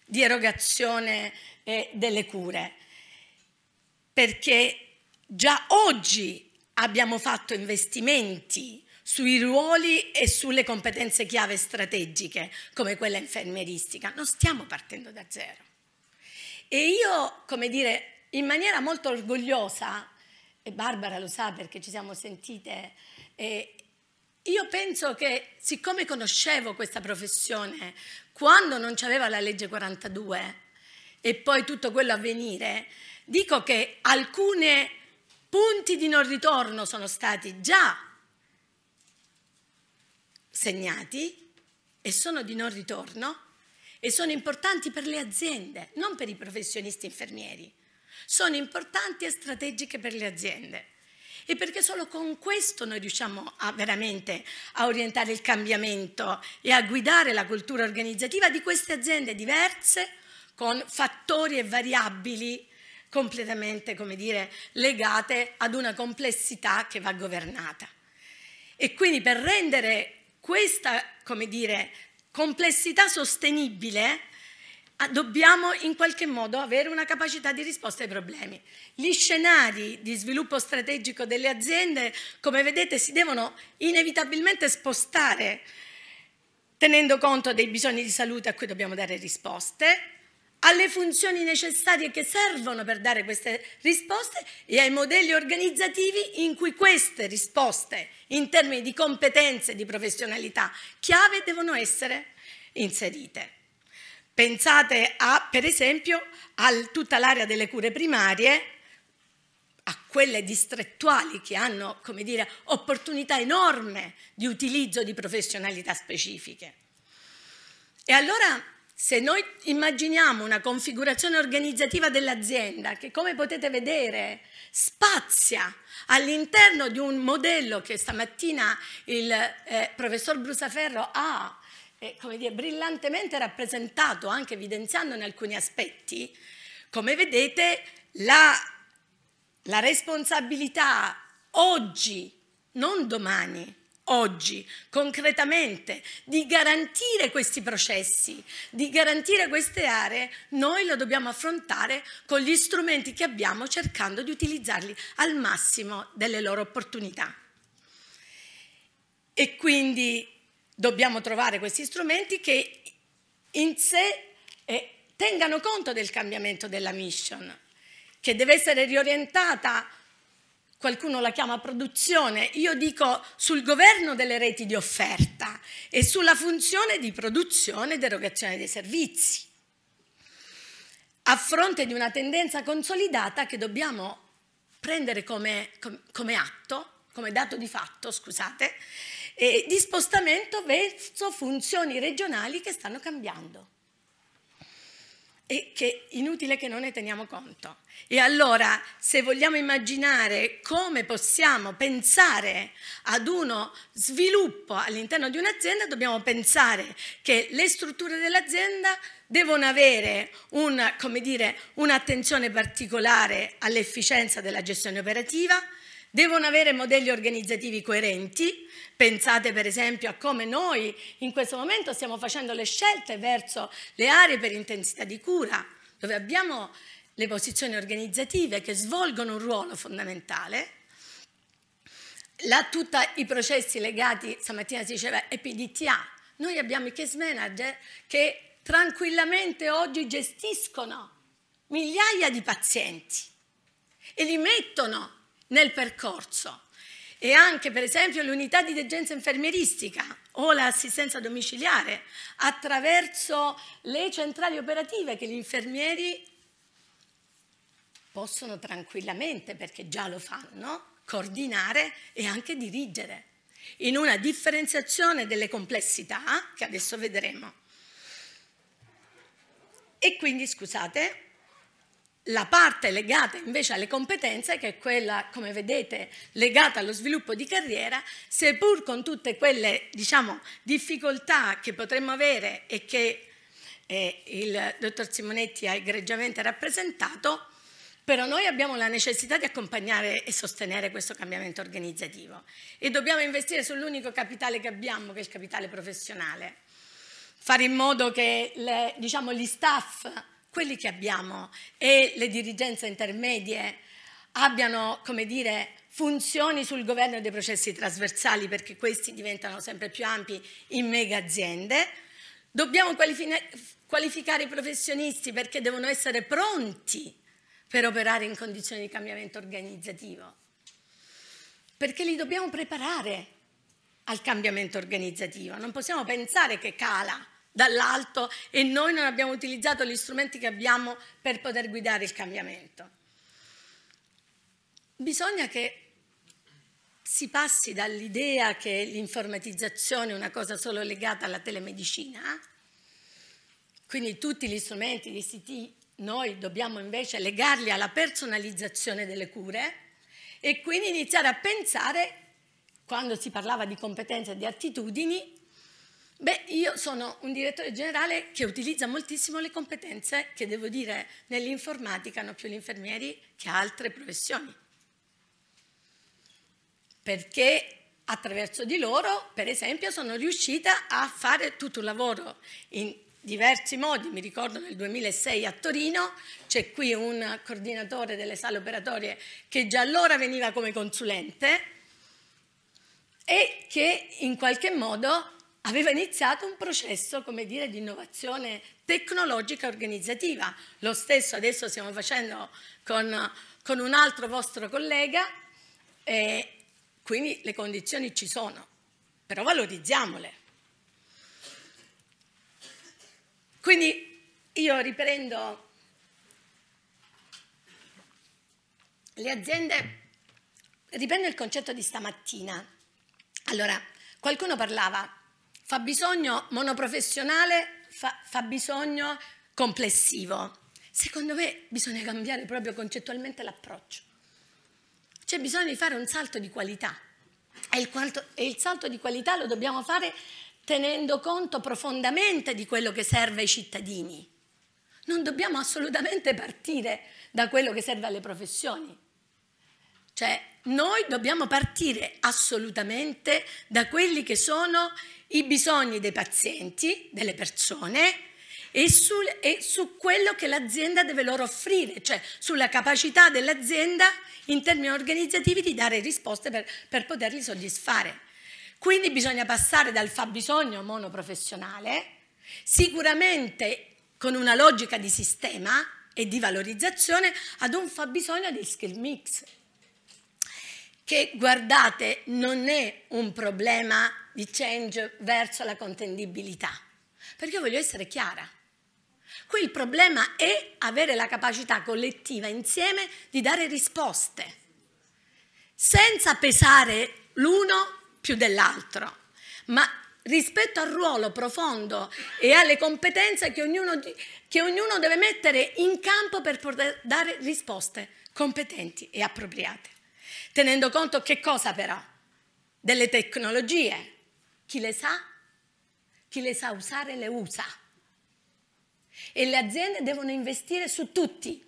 di erogazione eh, delle cure, perché già oggi abbiamo fatto investimenti sui ruoli e sulle competenze chiave strategiche come quella infermieristica. Non stiamo partendo da zero. E io, come dire, in maniera molto orgogliosa, e Barbara lo sa perché ci siamo sentite, eh, io penso che siccome conoscevo questa professione quando non c'aveva la legge 42 e poi tutto quello a venire, dico che alcuni punti di non ritorno sono stati già segnati e sono di non ritorno e sono importanti per le aziende, non per i professionisti infermieri. Sono importanti e strategiche per le aziende e perché solo con questo noi riusciamo a veramente a orientare il cambiamento e a guidare la cultura organizzativa di queste aziende diverse con fattori e variabili completamente, come dire, legate ad una complessità che va governata. E quindi per rendere questa, come dire, complessità sostenibile ah, dobbiamo in qualche modo avere una capacità di risposta ai problemi. Gli scenari di sviluppo strategico delle aziende, come vedete, si devono inevitabilmente spostare tenendo conto dei bisogni di salute a cui dobbiamo dare risposte, alle funzioni necessarie che servono per dare queste risposte e ai modelli organizzativi in cui queste risposte in termini di competenze, e di professionalità chiave devono essere inserite. Pensate a, per esempio a tutta l'area delle cure primarie, a quelle distrettuali che hanno come dire, opportunità enorme di utilizzo di professionalità specifiche. E allora se noi immaginiamo una configurazione organizzativa dell'azienda che, come potete vedere, spazia all'interno di un modello che stamattina il eh, professor Brusaferro ha eh, dire, brillantemente rappresentato, anche evidenziandone alcuni aspetti, come vedete la, la responsabilità oggi, non domani, oggi concretamente di garantire questi processi, di garantire queste aree, noi lo dobbiamo affrontare con gli strumenti che abbiamo cercando di utilizzarli al massimo delle loro opportunità. E quindi dobbiamo trovare questi strumenti che in sé eh, tengano conto del cambiamento della mission, che deve essere riorientata qualcuno la chiama produzione, io dico sul governo delle reti di offerta e sulla funzione di produzione ed erogazione dei servizi, a fronte di una tendenza consolidata che dobbiamo prendere come, come atto, come dato di fatto, scusate, eh, di spostamento verso funzioni regionali che stanno cambiando e che inutile che non ne teniamo conto. E allora, se vogliamo immaginare come possiamo pensare ad uno sviluppo all'interno di un'azienda, dobbiamo pensare che le strutture dell'azienda devono avere un'attenzione particolare all'efficienza della gestione operativa, Devono avere modelli organizzativi coerenti, pensate per esempio a come noi in questo momento stiamo facendo le scelte verso le aree per intensità di cura, dove abbiamo le posizioni organizzative che svolgono un ruolo fondamentale. tutti i processi legati, stamattina si diceva EPDTA, noi abbiamo i case manager che tranquillamente oggi gestiscono migliaia di pazienti e li mettono nel percorso e anche per esempio l'unità di degenza infermieristica o l'assistenza domiciliare attraverso le centrali operative che gli infermieri possono tranquillamente, perché già lo fanno, coordinare e anche dirigere in una differenziazione delle complessità che adesso vedremo. E quindi, scusate, la parte legata invece alle competenze, che è quella, come vedete, legata allo sviluppo di carriera, seppur con tutte quelle diciamo, difficoltà che potremmo avere e che eh, il dottor Simonetti ha egregiamente rappresentato, però noi abbiamo la necessità di accompagnare e sostenere questo cambiamento organizzativo e dobbiamo investire sull'unico capitale che abbiamo, che è il capitale professionale. Fare in modo che le, diciamo, gli staff quelli che abbiamo e le dirigenze intermedie abbiano, come dire, funzioni sul governo dei processi trasversali perché questi diventano sempre più ampi in mega aziende. Dobbiamo qualificare i professionisti perché devono essere pronti per operare in condizioni di cambiamento organizzativo. Perché li dobbiamo preparare al cambiamento organizzativo. Non possiamo pensare che cala dall'alto e noi non abbiamo utilizzato gli strumenti che abbiamo per poter guidare il cambiamento. Bisogna che si passi dall'idea che l'informatizzazione è una cosa solo legata alla telemedicina, quindi tutti gli strumenti di CT noi dobbiamo invece legarli alla personalizzazione delle cure e quindi iniziare a pensare, quando si parlava di competenze e di attitudini, Beh, io sono un direttore generale che utilizza moltissimo le competenze che, devo dire, nell'informatica hanno più gli infermieri che altre professioni. Perché attraverso di loro, per esempio, sono riuscita a fare tutto un lavoro in diversi modi. Mi ricordo nel 2006 a Torino c'è qui un coordinatore delle sale operatorie che già allora veniva come consulente e che in qualche modo aveva iniziato un processo, come dire, di innovazione tecnologica organizzativa. Lo stesso adesso stiamo facendo con, con un altro vostro collega e quindi le condizioni ci sono, però valorizziamole. Quindi io riprendo le aziende, riprendo il concetto di stamattina. Allora, qualcuno parlava bisogno monoprofessionale, fa, fabbisogno complessivo. Secondo me bisogna cambiare proprio concettualmente l'approccio. C'è bisogno di fare un salto di qualità e il, quanto, e il salto di qualità lo dobbiamo fare tenendo conto profondamente di quello che serve ai cittadini. Non dobbiamo assolutamente partire da quello che serve alle professioni. Cioè, noi dobbiamo partire assolutamente da quelli che sono i bisogni dei pazienti, delle persone e, sul, e su quello che l'azienda deve loro offrire, cioè sulla capacità dell'azienda in termini organizzativi di dare risposte per, per poterli soddisfare. Quindi bisogna passare dal fabbisogno monoprofessionale, sicuramente con una logica di sistema e di valorizzazione, ad un fabbisogno di skill mix, che guardate non è un problema di change verso la contendibilità. Perché voglio essere chiara. Qui il problema è avere la capacità collettiva insieme di dare risposte, senza pesare l'uno più dell'altro, ma rispetto al ruolo profondo e alle competenze che ognuno, che ognuno deve mettere in campo per poter dare risposte competenti e appropriate. Tenendo conto che cosa però? Delle tecnologie, chi le sa, chi le sa usare le usa. E le aziende devono investire su tutti,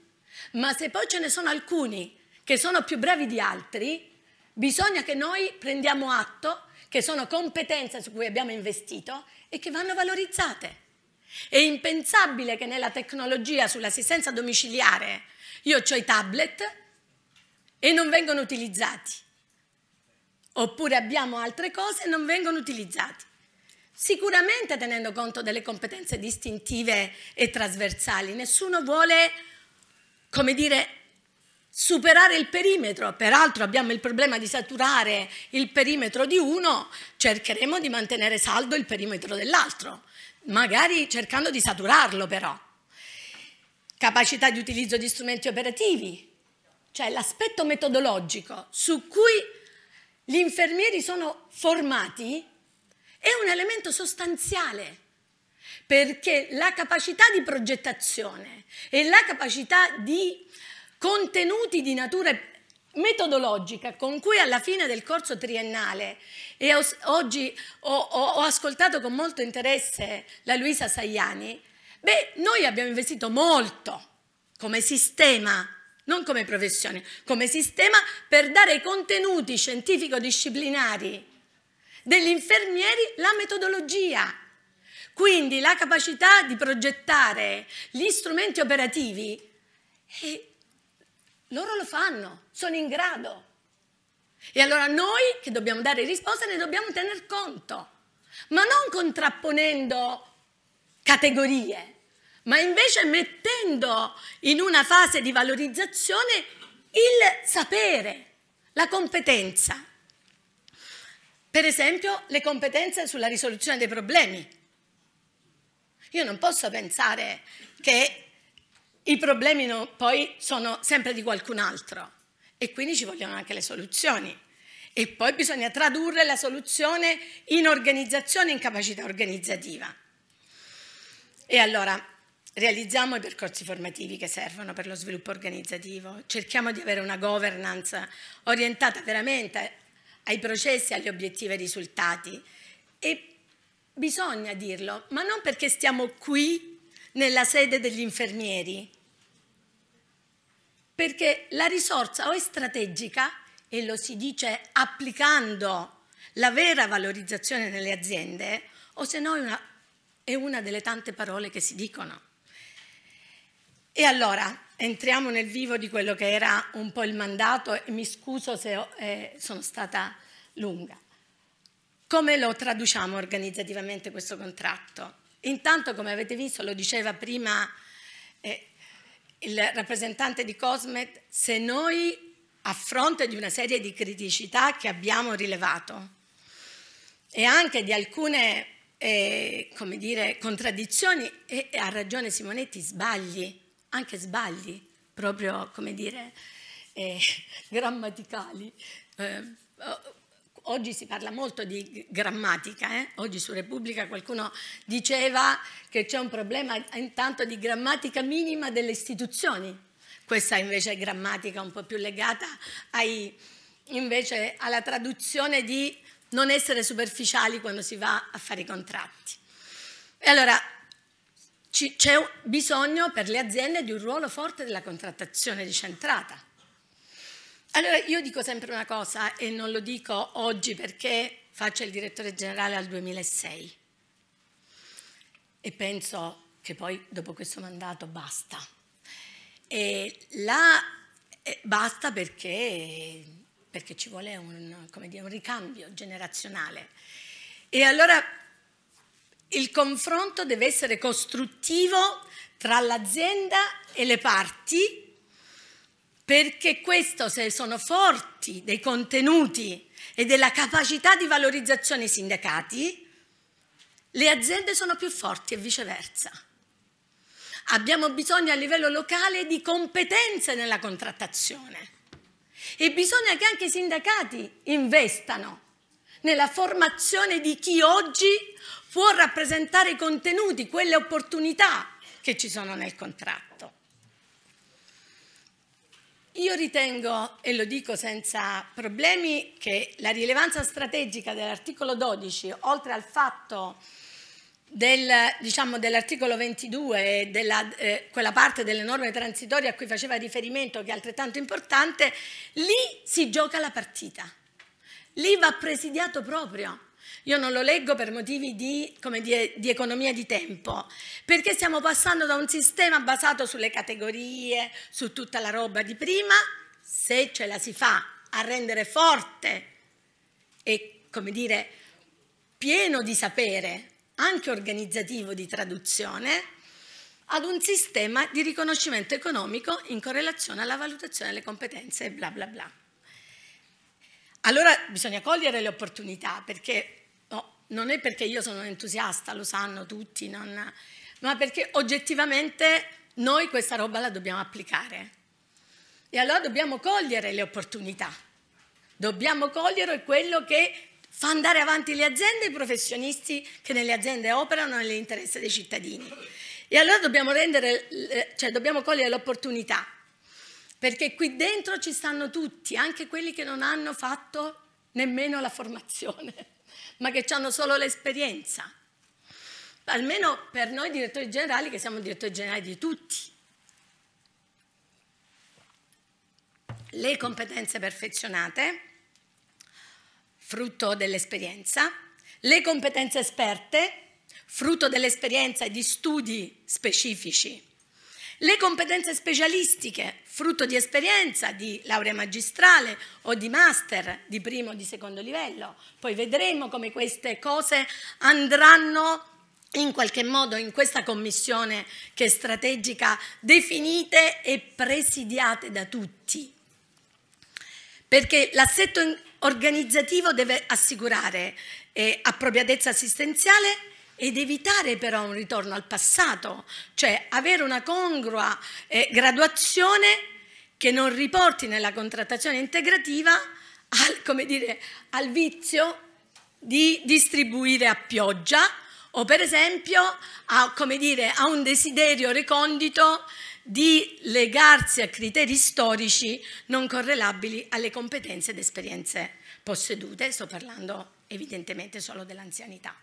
ma se poi ce ne sono alcuni che sono più bravi di altri, bisogna che noi prendiamo atto che sono competenze su cui abbiamo investito e che vanno valorizzate. È impensabile che nella tecnologia sull'assistenza domiciliare io ho i tablet e non vengono utilizzati. Oppure abbiamo altre cose e non vengono utilizzate. Sicuramente tenendo conto delle competenze distintive e trasversali, nessuno vuole, come dire, superare il perimetro, peraltro abbiamo il problema di saturare il perimetro di uno, cercheremo di mantenere saldo il perimetro dell'altro, magari cercando di saturarlo però. Capacità di utilizzo di strumenti operativi, cioè l'aspetto metodologico su cui gli infermieri sono formati è un elemento sostanziale perché la capacità di progettazione e la capacità di contenuti di natura metodologica con cui alla fine del corso triennale e oggi ho, ho, ho ascoltato con molto interesse la Luisa Sagliani, beh, noi abbiamo investito molto come sistema non come professione, come sistema per dare contenuti scientifico-disciplinari degli infermieri la metodologia. Quindi la capacità di progettare gli strumenti operativi, e loro lo fanno, sono in grado. E allora noi che dobbiamo dare risposte ne dobbiamo tener conto, ma non contrapponendo categorie, ma invece mettendo in una fase di valorizzazione il sapere, la competenza. Per esempio le competenze sulla risoluzione dei problemi. Io non posso pensare che i problemi no, poi sono sempre di qualcun altro e quindi ci vogliono anche le soluzioni. E poi bisogna tradurre la soluzione in organizzazione, in capacità organizzativa. E allora, realizziamo i percorsi formativi che servono per lo sviluppo organizzativo, cerchiamo di avere una governance orientata veramente ai processi, agli obiettivi e ai risultati e bisogna dirlo, ma non perché stiamo qui nella sede degli infermieri, perché la risorsa o è strategica e lo si dice applicando la vera valorizzazione nelle aziende o se no è una, è una delle tante parole che si dicono. E allora entriamo nel vivo di quello che era un po' il mandato e mi scuso se ho, eh, sono stata lunga. Come lo traduciamo organizzativamente questo contratto? Intanto, come avete visto, lo diceva prima eh, il rappresentante di Cosmet, se noi a fronte di una serie di criticità che abbiamo rilevato e anche di alcune eh, dire, contraddizioni, e ha ragione Simonetti, sbagli anche sbagli, proprio come dire, eh, grammaticali. Eh, oggi si parla molto di grammatica, eh? oggi su Repubblica qualcuno diceva che c'è un problema intanto di grammatica minima delle istituzioni, questa invece è grammatica un po' più legata ai, invece alla traduzione di non essere superficiali quando si va a fare i contratti. E allora c'è bisogno per le aziende di un ruolo forte della contrattazione decentrata. Allora io dico sempre una cosa e non lo dico oggi perché faccio il direttore generale al 2006 e penso che poi dopo questo mandato basta. La, basta perché, perché, ci vuole un, dire, un ricambio generazionale. E allora il confronto deve essere costruttivo tra l'azienda e le parti perché questo se sono forti dei contenuti e della capacità di valorizzazione i sindacati, le aziende sono più forti e viceversa. Abbiamo bisogno a livello locale di competenze nella contrattazione e bisogna che anche i sindacati investano nella formazione di chi oggi può rappresentare i contenuti, quelle opportunità che ci sono nel contratto. Io ritengo, e lo dico senza problemi, che la rilevanza strategica dell'articolo 12, oltre al fatto del, diciamo, dell'articolo 22 e eh, quella parte delle norme transitorie a cui faceva riferimento, che è altrettanto importante, lì si gioca la partita. Lì va presidiato proprio io non lo leggo per motivi di, dire, di economia di tempo, perché stiamo passando da un sistema basato sulle categorie, su tutta la roba di prima, se ce la si fa a rendere forte e, come dire, pieno di sapere, anche organizzativo di traduzione, ad un sistema di riconoscimento economico in correlazione alla valutazione delle competenze e bla bla bla. Allora bisogna cogliere le opportunità perché non è perché io sono entusiasta, lo sanno tutti, non, ma perché oggettivamente noi questa roba la dobbiamo applicare. E allora dobbiamo cogliere le opportunità, dobbiamo cogliere quello che fa andare avanti le aziende e i professionisti che nelle aziende operano nell'interesse dei cittadini. E allora dobbiamo, rendere, cioè dobbiamo cogliere l'opportunità, perché qui dentro ci stanno tutti, anche quelli che non hanno fatto nemmeno la formazione ma che hanno solo l'esperienza. Almeno per noi direttori generali, che siamo direttori generali di tutti. Le competenze perfezionate, frutto dell'esperienza, le competenze esperte, frutto dell'esperienza e di studi specifici, le competenze specialistiche, frutto di esperienza, di laurea magistrale o di master di primo o di secondo livello. Poi vedremo come queste cose andranno in qualche modo in questa commissione che è strategica definite e presidiate da tutti. Perché l'assetto organizzativo deve assicurare eh, appropriatezza assistenziale ed evitare però un ritorno al passato, cioè avere una congrua eh, graduazione che non riporti nella contrattazione integrativa al, dire, al vizio di distribuire a pioggia o per esempio a, dire, a un desiderio recondito di legarsi a criteri storici non correlabili alle competenze ed esperienze possedute, sto parlando evidentemente solo dell'anzianità.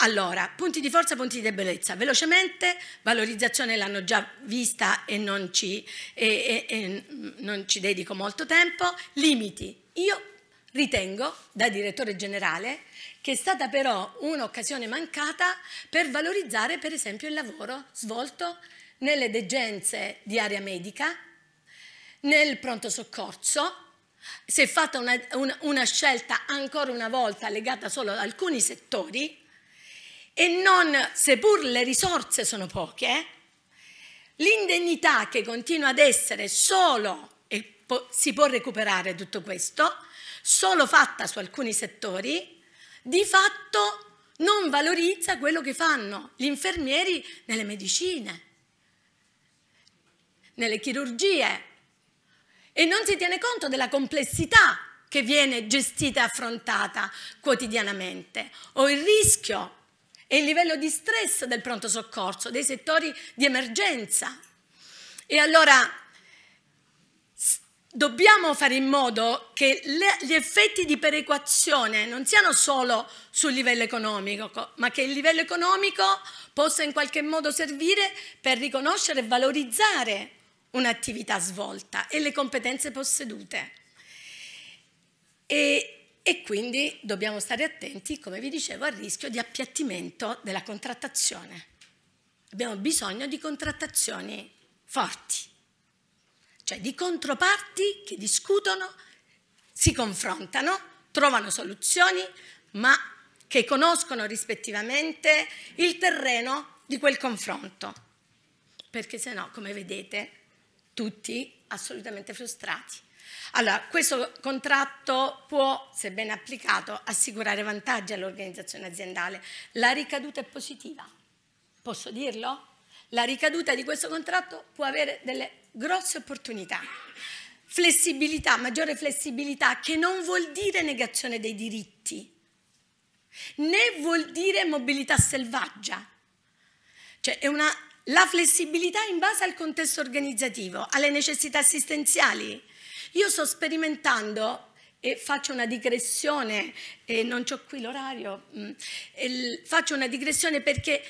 Allora, punti di forza, punti di debolezza. Velocemente, valorizzazione l'hanno già vista e non ci, e, e, e non ci dedico molto tempo. Limiti. Io ritengo, da direttore generale, che è stata però un'occasione mancata per valorizzare per esempio il lavoro svolto nelle degenze di area medica, nel pronto soccorso, si è fatta una, una, una scelta ancora una volta legata solo ad alcuni settori, e non, seppur le risorse sono poche, eh, l'indennità che continua ad essere solo, e si può recuperare tutto questo, solo fatta su alcuni settori, di fatto non valorizza quello che fanno gli infermieri nelle medicine, nelle chirurgie e non si tiene conto della complessità che viene gestita e affrontata quotidianamente o il rischio e il livello di stress del pronto soccorso, dei settori di emergenza. E allora dobbiamo fare in modo che le, gli effetti di perequazione non siano solo sul livello economico, ma che il livello economico possa in qualche modo servire per riconoscere e valorizzare un'attività svolta e le competenze possedute. E e quindi dobbiamo stare attenti, come vi dicevo, al rischio di appiattimento della contrattazione. Abbiamo bisogno di contrattazioni forti, cioè di controparti che discutono, si confrontano, trovano soluzioni, ma che conoscono rispettivamente il terreno di quel confronto. Perché se no, come vedete, tutti assolutamente frustrati. Allora, questo contratto può, se ben applicato, assicurare vantaggi all'organizzazione aziendale. La ricaduta è positiva, posso dirlo? La ricaduta di questo contratto può avere delle grosse opportunità. Flessibilità, maggiore flessibilità, che non vuol dire negazione dei diritti, né vuol dire mobilità selvaggia. Cioè è una, la flessibilità in base al contesto organizzativo, alle necessità assistenziali, io sto sperimentando e faccio una digressione, e non ho qui l'orario, mm, faccio una digressione perché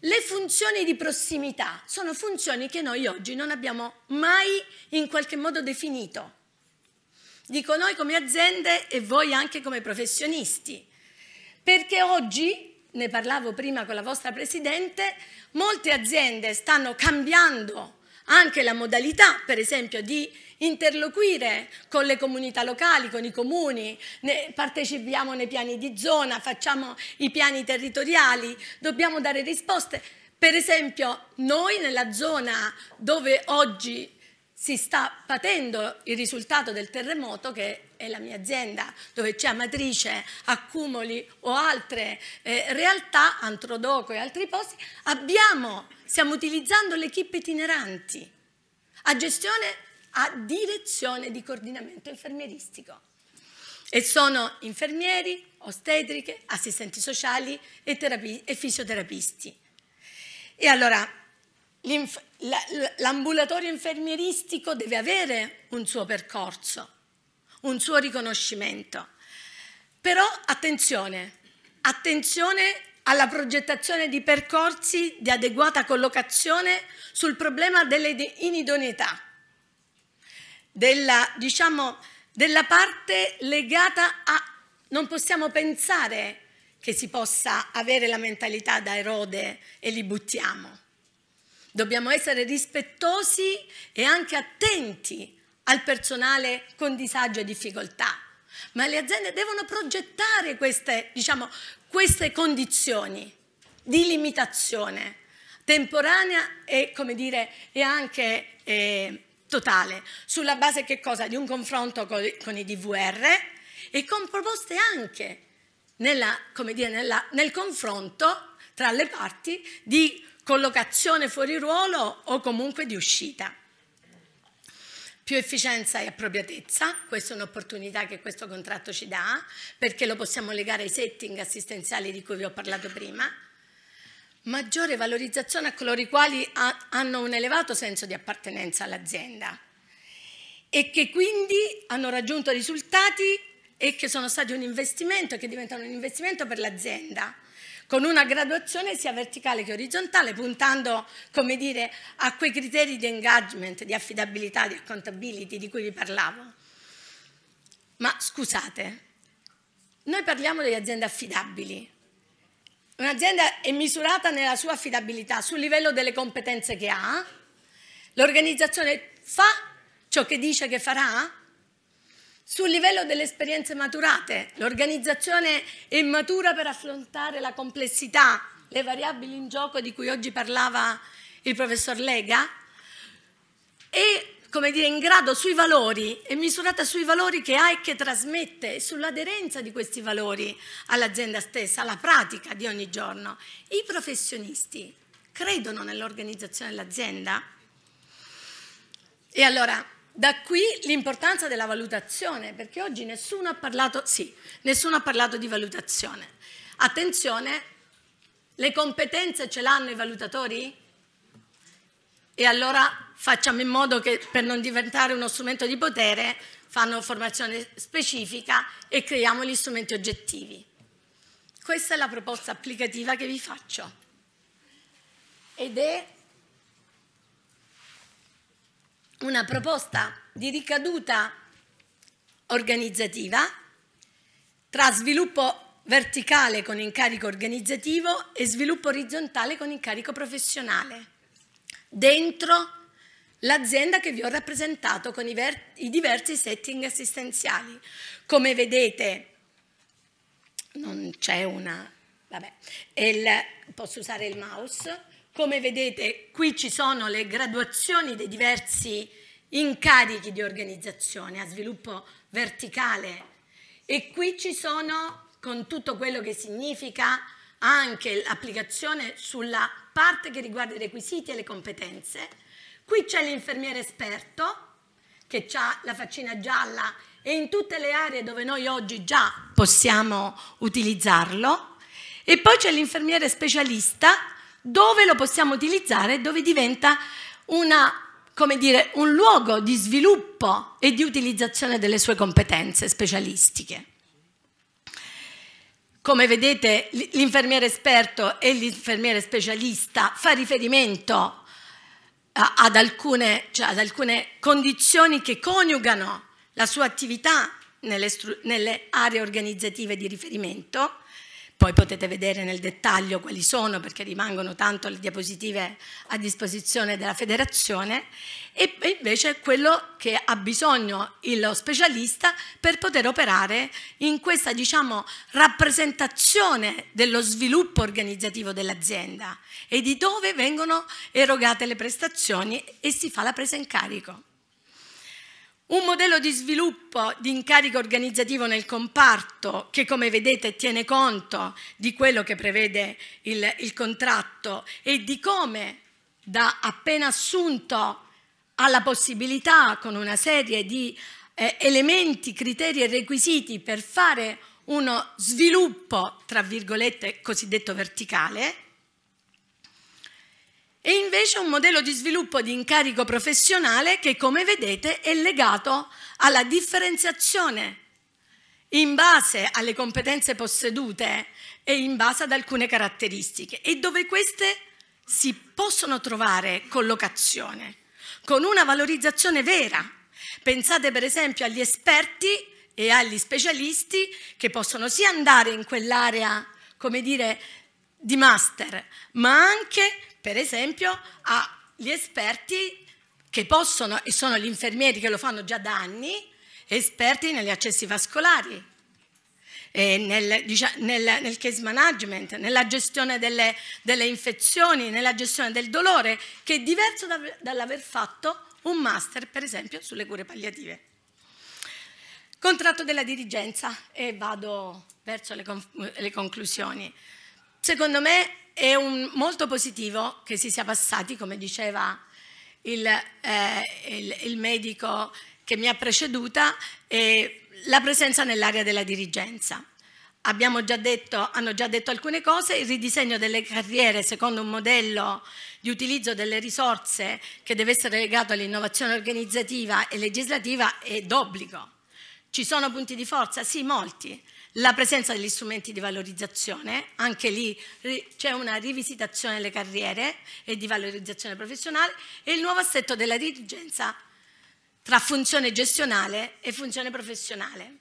le funzioni di prossimità sono funzioni che noi oggi non abbiamo mai in qualche modo definito. Dico noi come aziende e voi anche come professionisti, perché oggi ne parlavo prima con la vostra Presidente, molte aziende stanno cambiando anche la modalità, per esempio, di interloquire con le comunità locali, con i comuni, partecipiamo nei piani di zona, facciamo i piani territoriali, dobbiamo dare risposte. Per esempio, noi nella zona dove oggi si sta patendo il risultato del terremoto, che è la mia azienda, dove c'è Amatrice, Accumoli o altre eh, realtà, Antrodoco e altri posti, abbiamo, stiamo utilizzando le equip itineranti a gestione a direzione di coordinamento infermieristico e sono infermieri, ostetriche, assistenti sociali e, e fisioterapisti. E allora l'ambulatorio infermieristico deve avere un suo percorso, un suo riconoscimento. Però attenzione, attenzione alla progettazione di percorsi di adeguata collocazione sul problema delle inidoneità della, diciamo, della parte legata a... Non possiamo pensare che si possa avere la mentalità da Erode e li buttiamo. Dobbiamo essere rispettosi e anche attenti al personale con disagio e difficoltà. Ma le aziende devono progettare queste, diciamo, queste condizioni di limitazione temporanea e, dire, e anche eh, totale, sulla base Di un confronto con, con i DVR e con proposte anche nella, dire, nella, nel confronto tra le parti di collocazione fuori ruolo o comunque di uscita. Più efficienza e appropriatezza, questa è un'opportunità che questo contratto ci dà, perché lo possiamo legare ai setting assistenziali di cui vi ho parlato prima, maggiore valorizzazione a coloro i quali ha, hanno un elevato senso di appartenenza all'azienda e che quindi hanno raggiunto risultati e che sono stati un investimento, che diventano un investimento per l'azienda, con una graduazione sia verticale che orizzontale, puntando come dire, a quei criteri di engagement, di affidabilità, di accountability di cui vi parlavo. Ma scusate, noi parliamo delle aziende affidabili, Un'azienda è misurata nella sua affidabilità, sul livello delle competenze che ha. L'organizzazione fa ciò che dice che farà. Sul livello delle esperienze maturate, l'organizzazione è matura per affrontare la complessità, le variabili in gioco di cui oggi parlava il professor Lega. E come dire, in grado sui valori, è misurata sui valori che ha e che trasmette e sull'aderenza di questi valori all'azienda stessa, alla pratica di ogni giorno. I professionisti credono nell'organizzazione dell'azienda? E allora, da qui l'importanza della valutazione, perché oggi nessuno ha parlato, sì, nessuno ha parlato di valutazione. Attenzione, le competenze ce l'hanno i valutatori? E allora facciamo in modo che per non diventare uno strumento di potere fanno formazione specifica e creiamo gli strumenti oggettivi. Questa è la proposta applicativa che vi faccio ed è una proposta di ricaduta organizzativa tra sviluppo verticale con incarico organizzativo e sviluppo orizzontale con incarico professionale dentro l'azienda che vi ho rappresentato con i, i diversi setting assistenziali. Come vedete, non c'è una... Vabbè, il, posso usare il mouse. Come vedete, qui ci sono le graduazioni dei diversi incarichi di organizzazione a sviluppo verticale e qui ci sono, con tutto quello che significa, anche l'applicazione sulla parte che riguarda i requisiti e le competenze, Qui c'è l'infermiere esperto che ha la faccina gialla e in tutte le aree dove noi oggi già possiamo utilizzarlo. E poi c'è l'infermiere specialista dove lo possiamo utilizzare, dove diventa una come dire, un luogo di sviluppo e di utilizzazione delle sue competenze specialistiche. Come vedete, l'infermiere esperto e l'infermiere specialista fa riferimento ad alcune, cioè ad alcune, condizioni che coniugano la sua attività nelle, nelle aree organizzative di riferimento poi potete vedere nel dettaglio quali sono perché rimangono tanto le diapositive a disposizione della federazione e invece quello che ha bisogno lo specialista per poter operare in questa diciamo, rappresentazione dello sviluppo organizzativo dell'azienda e di dove vengono erogate le prestazioni e si fa la presa in carico. Un modello di sviluppo di incarico organizzativo nel comparto che come vedete tiene conto di quello che prevede il, il contratto e di come da appena assunto alla possibilità con una serie di eh, elementi, criteri e requisiti per fare uno sviluppo, tra virgolette, cosiddetto verticale, e invece un modello di sviluppo di incarico professionale che come vedete è legato alla differenziazione in base alle competenze possedute e in base ad alcune caratteristiche e dove queste si possono trovare collocazione con una valorizzazione vera. Pensate per esempio agli esperti e agli specialisti che possono sì andare in quell'area, come dire, di master, ma anche per esempio, agli esperti che possono, e sono gli infermieri che lo fanno già da anni, esperti negli accessi vascolari, nel, nel, nel, case management, nella gestione delle, delle, infezioni, nella gestione del dolore, che è diverso da, dall'aver fatto un master, per esempio, sulle cure palliative. Contratto della dirigenza e vado verso le, con, le conclusioni. Secondo me è un, molto positivo che si sia passati, come diceva il, eh, il, il medico che mi ha preceduta, eh, la presenza nell'area della dirigenza. Abbiamo già detto, hanno già detto alcune cose, il ridisegno delle carriere secondo un modello di utilizzo delle risorse che deve essere legato all'innovazione organizzativa e legislativa è d'obbligo. Ci sono punti di forza? Sì, molti. La presenza degli strumenti di valorizzazione, anche lì c'è una rivisitazione delle carriere e di valorizzazione professionale e il nuovo assetto della dirigenza tra funzione gestionale e funzione professionale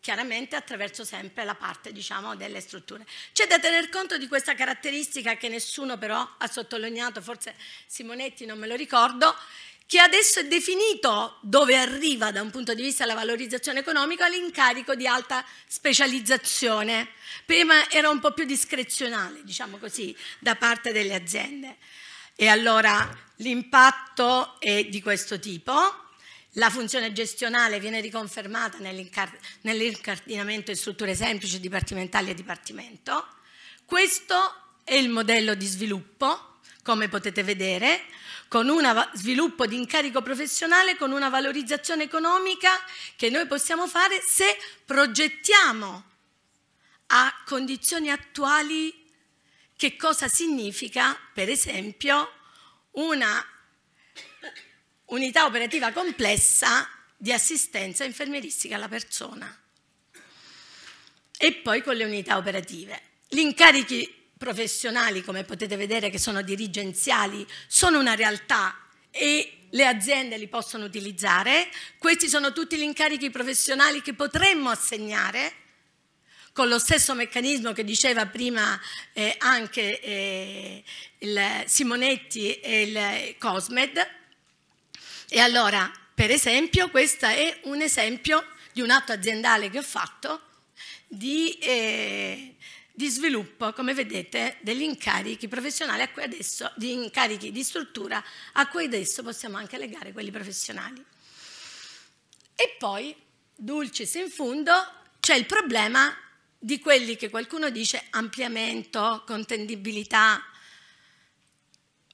chiaramente attraverso sempre la parte diciamo, delle strutture. C'è da tener conto di questa caratteristica che nessuno però ha sottolineato, forse Simonetti non me lo ricordo, che adesso è definito, dove arriva da un punto di vista della valorizzazione economica, l'incarico di alta specializzazione. Prima era un po' più discrezionale, diciamo così, da parte delle aziende. E allora l'impatto è di questo tipo. La funzione gestionale viene riconfermata nell'incardinamento in strutture semplici, dipartimentali e dipartimento. Questo è il modello di sviluppo, come potete vedere con un sviluppo di incarico professionale, con una valorizzazione economica che noi possiamo fare se progettiamo a condizioni attuali che cosa significa, per esempio, una unità operativa complessa di assistenza infermieristica alla persona. E poi con le unità operative. Gli incarichi professionali, come potete vedere, che sono dirigenziali, sono una realtà e le aziende li possono utilizzare. Questi sono tutti gli incarichi professionali che potremmo assegnare con lo stesso meccanismo che diceva prima eh, anche eh, il Simonetti e il Cosmed. E allora, per esempio, questo è un esempio di un atto aziendale che ho fatto di eh, di sviluppo, come vedete, degli incarichi professionali a cui adesso, di incarichi di struttura a cui adesso possiamo anche legare quelli professionali. E poi, dulcis in fundo, c'è il problema di quelli che qualcuno dice ampliamento, contendibilità,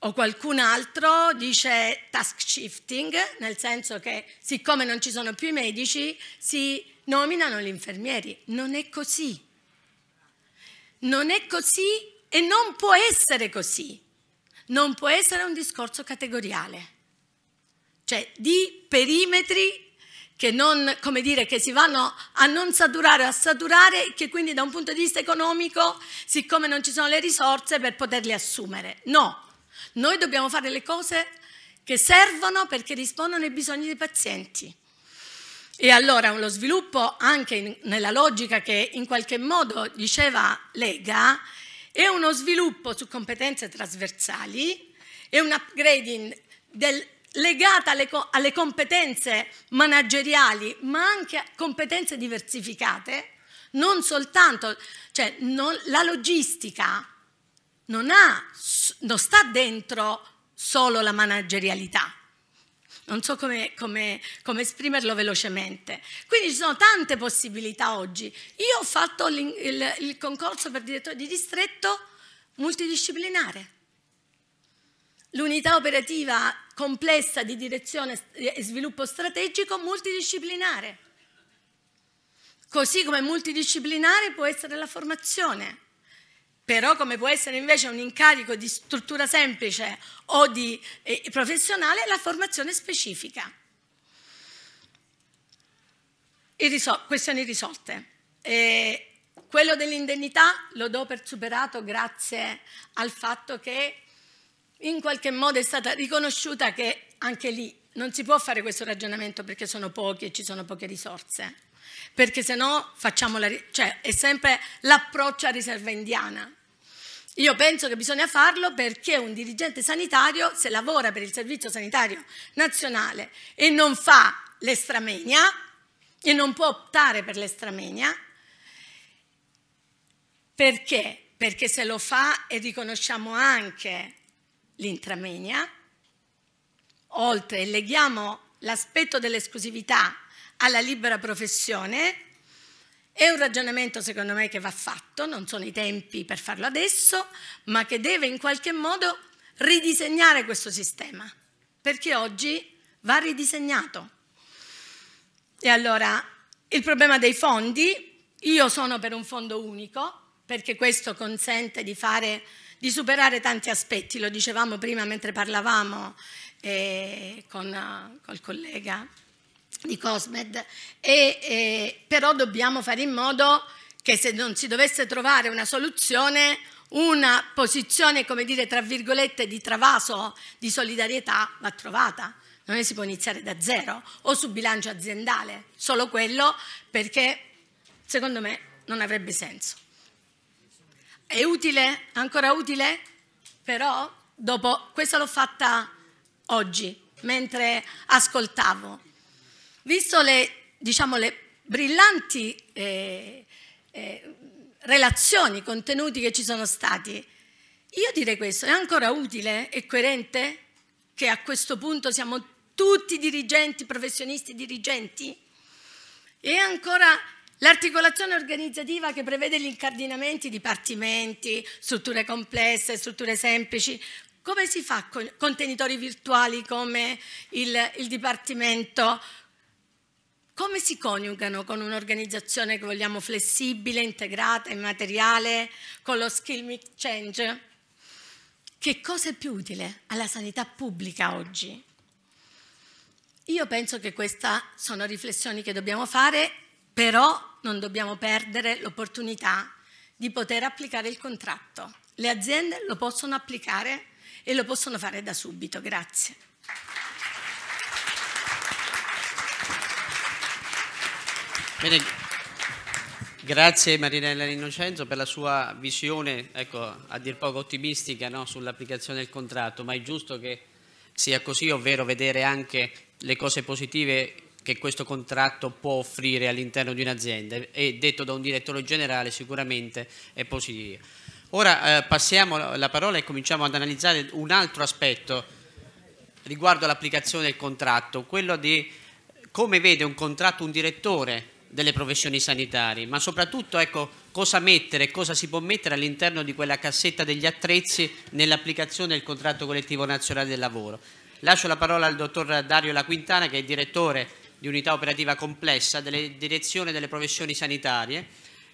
o qualcun altro dice task shifting, nel senso che siccome non ci sono più i medici si nominano gli infermieri. Non è così. Non è così e non può essere così. Non può essere un discorso categoriale, cioè di perimetri che, non, dire, che si vanno a non saturare o a saturare, che quindi da un punto di vista economico, siccome non ci sono le risorse per poterli assumere. No, noi dobbiamo fare le cose che servono perché rispondono ai bisogni dei pazienti. E allora lo sviluppo anche in, nella logica che in qualche modo diceva Lega è uno sviluppo su competenze trasversali, è un upgrading del, legata alle, alle competenze manageriali, ma anche a competenze diversificate, non soltanto, cioè non, la logistica non, ha, non sta dentro solo la managerialità, non so come, come, come esprimerlo velocemente. Quindi ci sono tante possibilità oggi. Io ho fatto il, il, il concorso per direttore di distretto multidisciplinare. L'unità operativa complessa di direzione e sviluppo strategico multidisciplinare. Così come multidisciplinare può essere la formazione però come può essere invece un incarico di struttura semplice o di eh, professionale, la formazione specifica. Irrisol questioni risolte. Eh, quello dell'indennità lo do per superato grazie al fatto che in qualche modo è stata riconosciuta che anche lì non si può fare questo ragionamento perché sono pochi e ci sono poche risorse perché se no facciamo la... cioè è sempre l'approccio a riserva indiana. Io penso che bisogna farlo perché un dirigente sanitario, se lavora per il Servizio Sanitario Nazionale e non fa l'estramenia, e non può optare per l'estramenia, perché? Perché se lo fa e riconosciamo anche l'intramenia, oltre leghiamo l'aspetto dell'esclusività alla libera professione. È un ragionamento secondo me che va fatto, non sono i tempi per farlo adesso, ma che deve in qualche modo ridisegnare questo sistema, perché oggi va ridisegnato. E allora il problema dei fondi, io sono per un fondo unico, perché questo consente di, fare, di superare tanti aspetti, lo dicevamo prima mentre parlavamo eh, con, il collega di Cosmed, e, e, però dobbiamo fare in modo che se non si dovesse trovare una soluzione, una posizione, come dire, tra virgolette, di travaso, di solidarietà va trovata. Non è si può iniziare da zero o su bilancio aziendale, solo quello perché secondo me non avrebbe senso. È utile? Ancora utile? Però dopo, questa l'ho fatta oggi, mentre ascoltavo Visto le, diciamo, le brillanti eh, eh, relazioni, contenuti che ci sono stati, io direi questo, è ancora utile e coerente che a questo punto siamo tutti dirigenti, professionisti dirigenti? E ancora L'articolazione organizzativa che prevede gli incardinamenti, dipartimenti, strutture complesse, strutture semplici, come si fa con contenitori virtuali come il, il dipartimento, come si coniugano con un'organizzazione che vogliamo flessibile, integrata, immateriale, con lo skill mix change? Che cosa è più utile alla sanità pubblica oggi? Io penso che queste sono riflessioni che dobbiamo fare, però non dobbiamo perdere l'opportunità di poter applicare il contratto. Le aziende lo possono applicare e lo possono fare da subito. Grazie. Bene, grazie Marinella Innocenzo per la sua visione, ecco, a dir poco ottimistica, no, sull'applicazione del contratto, ma è giusto che sia così, ovvero vedere anche le cose positive che questo contratto può offrire all'interno di un'azienda e detto da un direttore generale sicuramente è positivo. Ora eh, passiamo la parola e cominciamo ad analizzare un altro aspetto riguardo all'applicazione del contratto, quello di come vede un contratto un direttore delle professioni sanitarie, ma soprattutto ecco, cosa mettere, e cosa si può mettere all'interno di quella cassetta degli attrezzi nell'applicazione del contratto collettivo nazionale del lavoro. Lascio la parola al dottor Dario La Quintana che è direttore di unità operativa complessa della direzione delle professioni sanitarie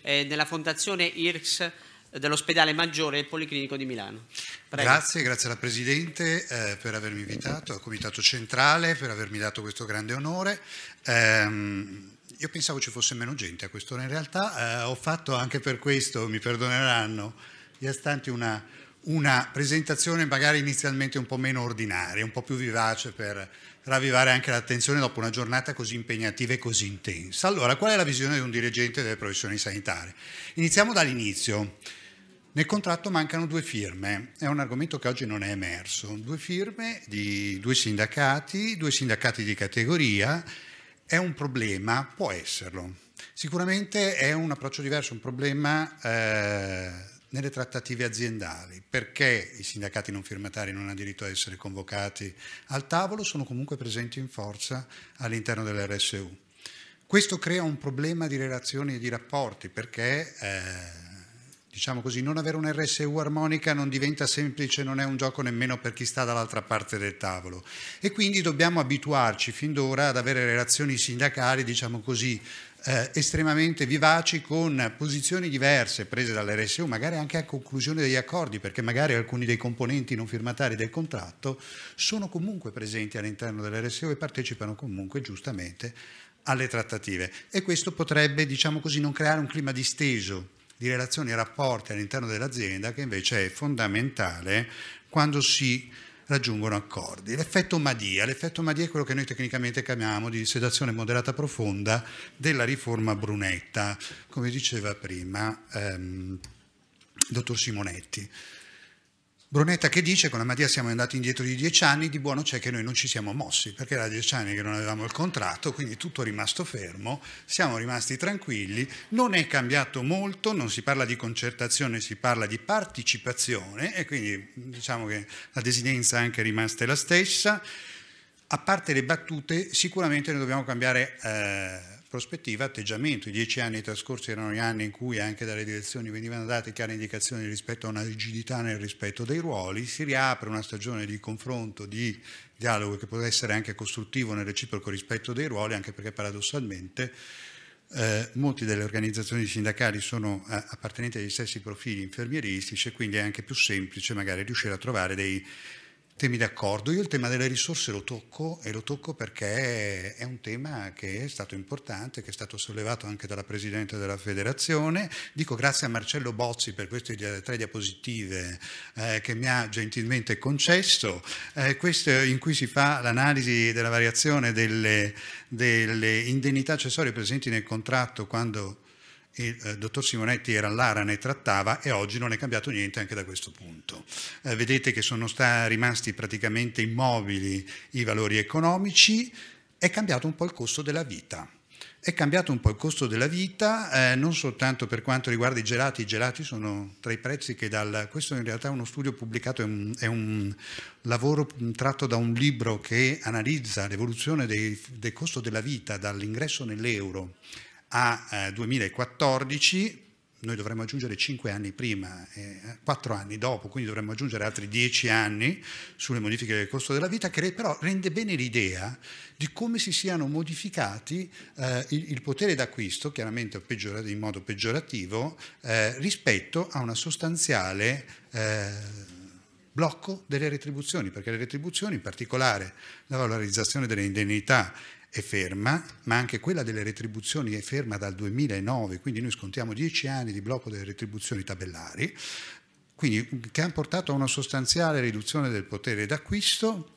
eh, della fondazione IRCS dell'ospedale maggiore del Policlinico di Milano. Prego. Grazie, grazie alla Presidente eh, per avermi invitato, al Comitato Centrale per avermi dato questo grande onore. Ehm, io pensavo ci fosse meno gente a quest'ora, in realtà eh, ho fatto anche per questo, mi perdoneranno gli astanti, una, una, presentazione magari inizialmente un po' meno ordinaria, un po' più vivace per ravvivare anche l'attenzione dopo una giornata così impegnativa e così intensa. Allora, qual è la visione di un dirigente delle professioni sanitarie? Iniziamo dall'inizio. Nel contratto mancano due firme, è un argomento che oggi non è emerso, due firme di due sindacati, due sindacati di categoria è un problema? Può esserlo. Sicuramente è un approccio diverso, un problema eh, nelle trattative aziendali, perché i sindacati non firmatari non hanno diritto a essere convocati al tavolo, sono comunque presenti in forza all'interno dell'RSU. Questo crea un problema di relazioni e di rapporti, perché... Eh, diciamo così, non avere un RSU armonica non diventa semplice, non è un gioco nemmeno per chi sta dall'altra parte del tavolo. E quindi dobbiamo abituarci fin d'ora ad avere relazioni sindacali, diciamo così, eh, estremamente vivaci con posizioni diverse prese dall'RSU, magari anche a conclusione degli accordi, perché magari alcuni dei componenti non firmatari del contratto sono comunque presenti all'interno dell'RSU e partecipano comunque giustamente alle trattative e questo potrebbe, diciamo così, non creare un clima disteso di relazioni e rapporti all'interno dell'azienda che invece è fondamentale quando si raggiungono accordi. L'effetto Madia, l'effetto Madia è quello che noi tecnicamente chiamiamo di sedazione moderata profonda della riforma Brunetta, come diceva prima ehm, il dottor Simonetti. Brunetta che dice con la Mattia siamo andati indietro di dieci anni, di buono c'è che noi non ci siamo mossi, perché era dieci anni che non avevamo il contratto, quindi tutto è rimasto fermo, siamo rimasti tranquilli, non è cambiato molto, non si parla di concertazione, si parla di partecipazione e quindi diciamo che la desidenza anche è rimasta la stessa. A parte le battute, sicuramente noi dobbiamo cambiare... Eh, prospettiva, atteggiamento. I dieci anni trascorsi erano gli anni in cui anche dalle direzioni venivano date chiare indicazioni rispetto a una rigidità nel rispetto dei ruoli, si riapre una stagione di confronto, di dialogo che può essere anche costruttivo nel reciproco rispetto dei ruoli, anche perché paradossalmente eh, molte delle organizzazioni sindacali sono eh, appartenenti agli stessi profili infermieristici e quindi è anche più semplice magari riuscire a trovare dei temi d'accordo. Io il tema delle risorse lo tocco e lo tocco perché è un tema che è stato importante, che è stato sollevato anche dalla Presidente della Federazione. Dico grazie a Marcello Bozzi per queste tre diapositive eh, che mi ha gentilmente concesso, eh, queste in cui si fa l'analisi della variazione delle, delle indennità accessorie presenti nel contratto quando il eh, dottor Simonetti era all'ara, ne trattava e oggi non è cambiato niente anche da questo punto. Eh, vedete che sono rimasti praticamente immobili i valori economici, è cambiato un po' il costo della vita. È cambiato un po' il costo della vita, eh, non soltanto per quanto riguarda i gelati, i gelati sono tra i prezzi che dal... questo in realtà è uno studio pubblicato, è un, è un lavoro mm, tratto da un libro che analizza l'evoluzione del costo della vita dall'ingresso nell'euro a 2014, eh, noi dovremmo aggiungere 5 anni prima, eh, 4 anni dopo, quindi dovremmo aggiungere altri 10 anni sulle modifiche del costo della vita, che però rende bene l'idea di come si siano modificati eh, il, il, potere d'acquisto, chiaramente peggiora, in modo peggiorativo, eh, rispetto a una sostanziale... Eh, blocco delle retribuzioni, perché le retribuzioni, in particolare la valorizzazione delle indennità è ferma, ma anche quella delle retribuzioni è ferma dal 2009, quindi noi scontiamo dieci anni di blocco delle retribuzioni tabellari, quindi mm, che ha portato a una sostanziale riduzione del potere d'acquisto.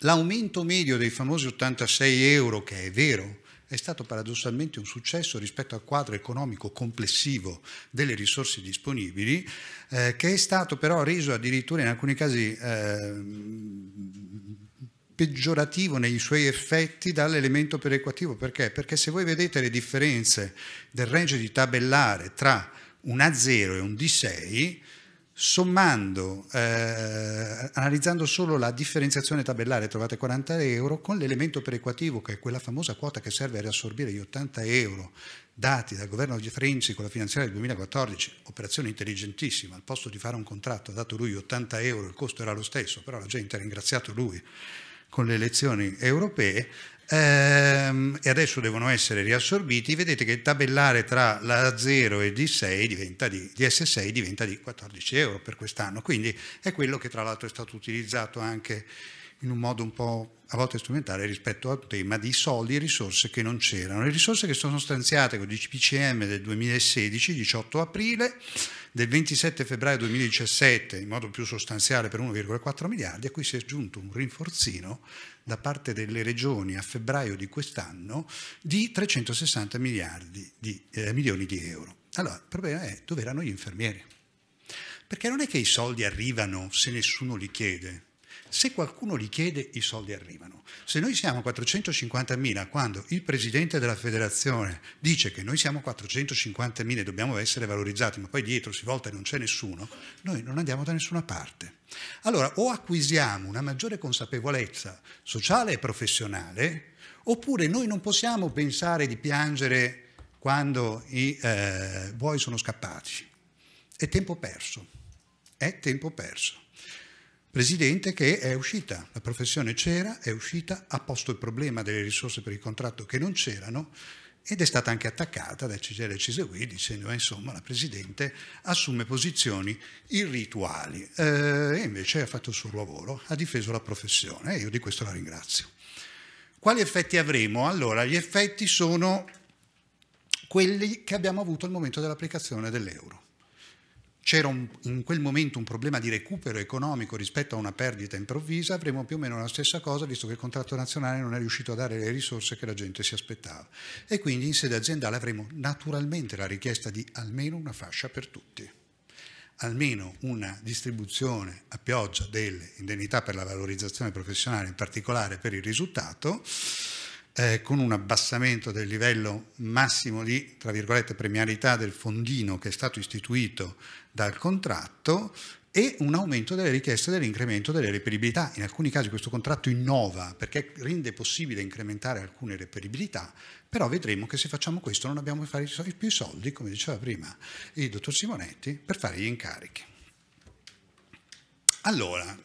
L'aumento medio dei famosi 86 euro, che è vero, è stato paradossalmente un successo rispetto al quadro economico complessivo delle risorse disponibili, eh, che è stato però reso addirittura in alcuni casi eh, peggiorativo nei suoi effetti dall'elemento perequativo. Perché? Perché se voi vedete le differenze del range di tabellare tra un A0 e un D6, sommando, eh, analizzando solo la differenziazione tabellare, trovate 40 euro, con l'elemento perequativo, che è quella famosa quota che serve a riassorbire gli 80 euro dati dal governo di Frenzi con la finanziaria del 2014, operazione intelligentissima, al posto di fare un contratto ha dato lui 80 euro, il costo era lo stesso, però la gente ha ringraziato lui con le elezioni europee ehm, e adesso devono essere riassorbiti, vedete che il tabellare tra la 0 e D6 diventa di, di S6 diventa di 14 euro per quest'anno, quindi è quello che tra l'altro è stato utilizzato anche in un modo un po' a volte strumentale rispetto al tema di soldi e risorse che non c'erano. Le risorse che sono stanziate con il CPCM del 2016, 18 aprile, del 27 febbraio 2017, in modo più sostanziale per 1,4 miliardi, a cui si è aggiunto un rinforzino da parte delle regioni a febbraio di quest'anno di 360 miliardi di, eh, milioni di euro. Allora, il problema è dove erano gli infermieri? Perché non è che i soldi arrivano se nessuno li chiede, se qualcuno li chiede, i soldi arrivano. Se noi siamo 450.000, quando il presidente della federazione dice che noi siamo 450.000 e dobbiamo essere valorizzati, ma poi dietro si volta e non c'è nessuno, noi non andiamo da nessuna parte. Allora, o acquisiamo una maggiore consapevolezza sociale e professionale, oppure noi non possiamo pensare di piangere quando i eh, buoi sono scappati. È tempo perso. È tempo perso presidente che è uscita, la professione c'era, è uscita, ha posto il problema delle risorse per il contratto che non c'erano ed è stata anche attaccata dal CGL Ciseguì dicendo eh, insomma la Presidente assume posizioni irrituali eh, e invece ha fatto il suo lavoro, ha difeso la professione e io di questo la ringrazio. Quali effetti avremo? Allora gli effetti sono quelli che abbiamo avuto al momento dell'applicazione dell'euro c'era in quel momento un problema di recupero economico rispetto a una perdita improvvisa, avremmo più o meno la stessa cosa visto che il contratto nazionale non è riuscito a dare le risorse che la gente si aspettava. E quindi in sede aziendale avremo naturalmente la richiesta di almeno una fascia per tutti, almeno una distribuzione a pioggia delle indennità per la valorizzazione professionale, in particolare per il risultato. Eh, con un abbassamento del livello massimo di premialità del fondino che è stato istituito dal contratto e un aumento delle richieste dell'incremento delle reperibilità. In alcuni casi questo contratto innova perché rende possibile incrementare alcune reperibilità, però vedremo che se facciamo questo non abbiamo più i soldi, come diceva prima il dottor Simonetti, per fare gli incarichi. Allora,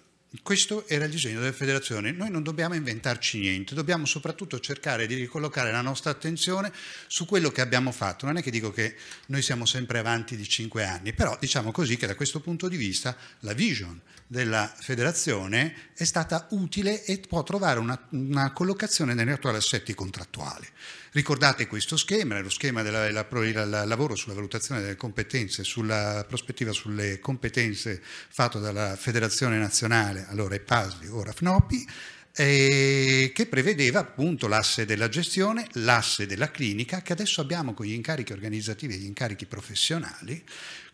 questo era il disegno della federazione. Noi non dobbiamo inventarci niente, dobbiamo soprattutto cercare di ricollocare la nostra attenzione su quello che abbiamo fatto. Non è che dico che noi siamo sempre avanti di cinque anni, però diciamo così che da questo punto di vista la vision della federazione è stata utile e può trovare una, una collocazione negli attuali assetti contrattuali. Ricordate questo schema, lo schema del lavoro sulla valutazione delle competenze, sulla prospettiva sulle competenze fatto dalla Federazione Nazionale generale, allora è Pasli, ora Fnopi, eh, che prevedeva appunto l'asse della gestione, l'asse della clinica, che adesso abbiamo con gli incarichi organizzativi e gli incarichi professionali,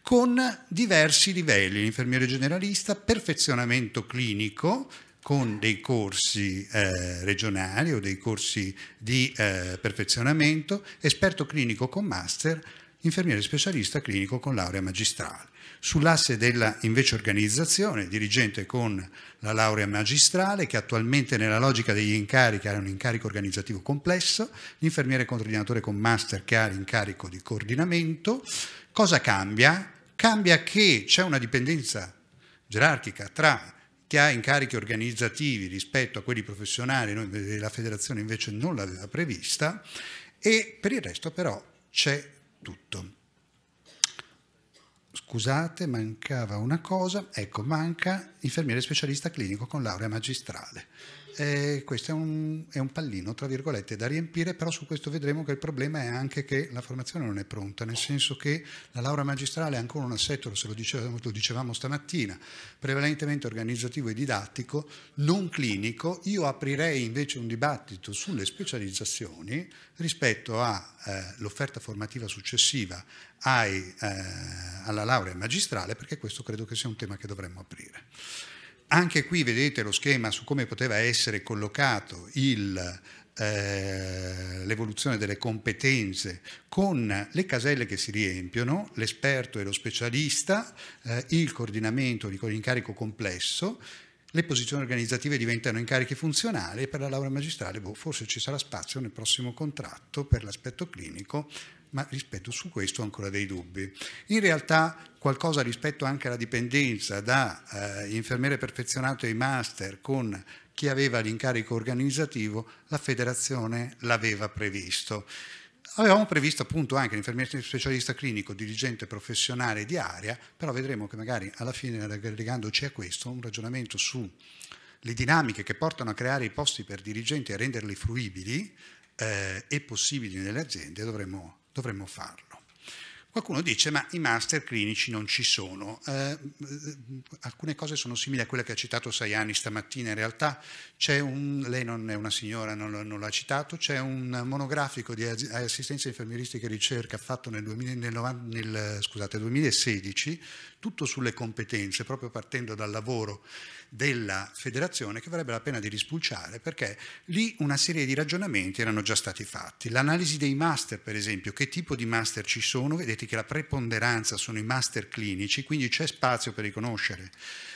con diversi livelli, l'infermiere generalista, perfezionamento clinico, con dei corsi eh, regionali o dei corsi di eh, perfezionamento, esperto clinico con master, infermiere specialista clinico con laurea magistrale. Sull'asse della invece organizzazione, dirigente con la laurea magistrale, che attualmente nella logica degli incarichi ha un incarico organizzativo complesso, l'infermiere coordinatore con master che ha l'incarico di coordinamento. Cosa cambia? Cambia che c'è una dipendenza gerarchica tra chi ha incarichi organizzativi rispetto a quelli professionali, noi, la federazione invece non l'aveva prevista, e per il resto però c'è tutto scusate, mancava una cosa, ecco, manca infermiere specialista clinico con laurea magistrale. Eh, questo è un, è un, pallino, tra virgolette, da riempire, però su questo vedremo che il problema è anche che la formazione non è pronta, nel senso che la laurea magistrale è ancora un assetto, se lo dicevamo, lo dicevamo stamattina, prevalentemente organizzativo e didattico, non clinico. Io aprirei invece un dibattito sulle specializzazioni rispetto all'offerta eh, formativa successiva ai, eh, alla laurea magistrale, perché questo credo che sia un tema che dovremmo aprire. Anche qui vedete lo schema su come poteva essere collocato il, eh, l'evoluzione delle competenze con le caselle che si riempiono, l'esperto e lo specialista, eh, il coordinamento di quell'incarico complesso, le posizioni organizzative diventano incarichi funzionali e per la laurea magistrale boh, forse ci sarà spazio nel prossimo contratto per l'aspetto clinico ma rispetto su questo ho ancora dei dubbi. In realtà qualcosa rispetto anche alla dipendenza da eh, infermiere perfezionato e master con chi aveva l'incarico organizzativo, la federazione l'aveva previsto. Avevamo previsto appunto anche l'infermiere specialista clinico, dirigente professionale di area, però vedremo che magari alla fine, legandoci a questo, un ragionamento sulle dinamiche che portano a creare i posti per dirigenti e a renderli fruibili eh, e possibili nelle aziende dovremmo dovremmo farlo. Qualcuno dice ma i master clinici non ci sono. Eh, eh alcune cose sono simili a quelle che ha citato Saiani stamattina, in realtà c'è un, lei non è una signora, non, non l'ha citato, c'è un monografico di assistenza infermieristica e ricerca fatto nel, 2000, nel, nel scusate, 2016, tutto sulle competenze, proprio partendo dal lavoro della federazione che varrebbe la pena di rispulciare perché lì una serie di ragionamenti erano già stati fatti. L'analisi dei master, per esempio, che tipo di master ci sono? Vedete che la preponderanza sono i master clinici, quindi c'è spazio per riconoscere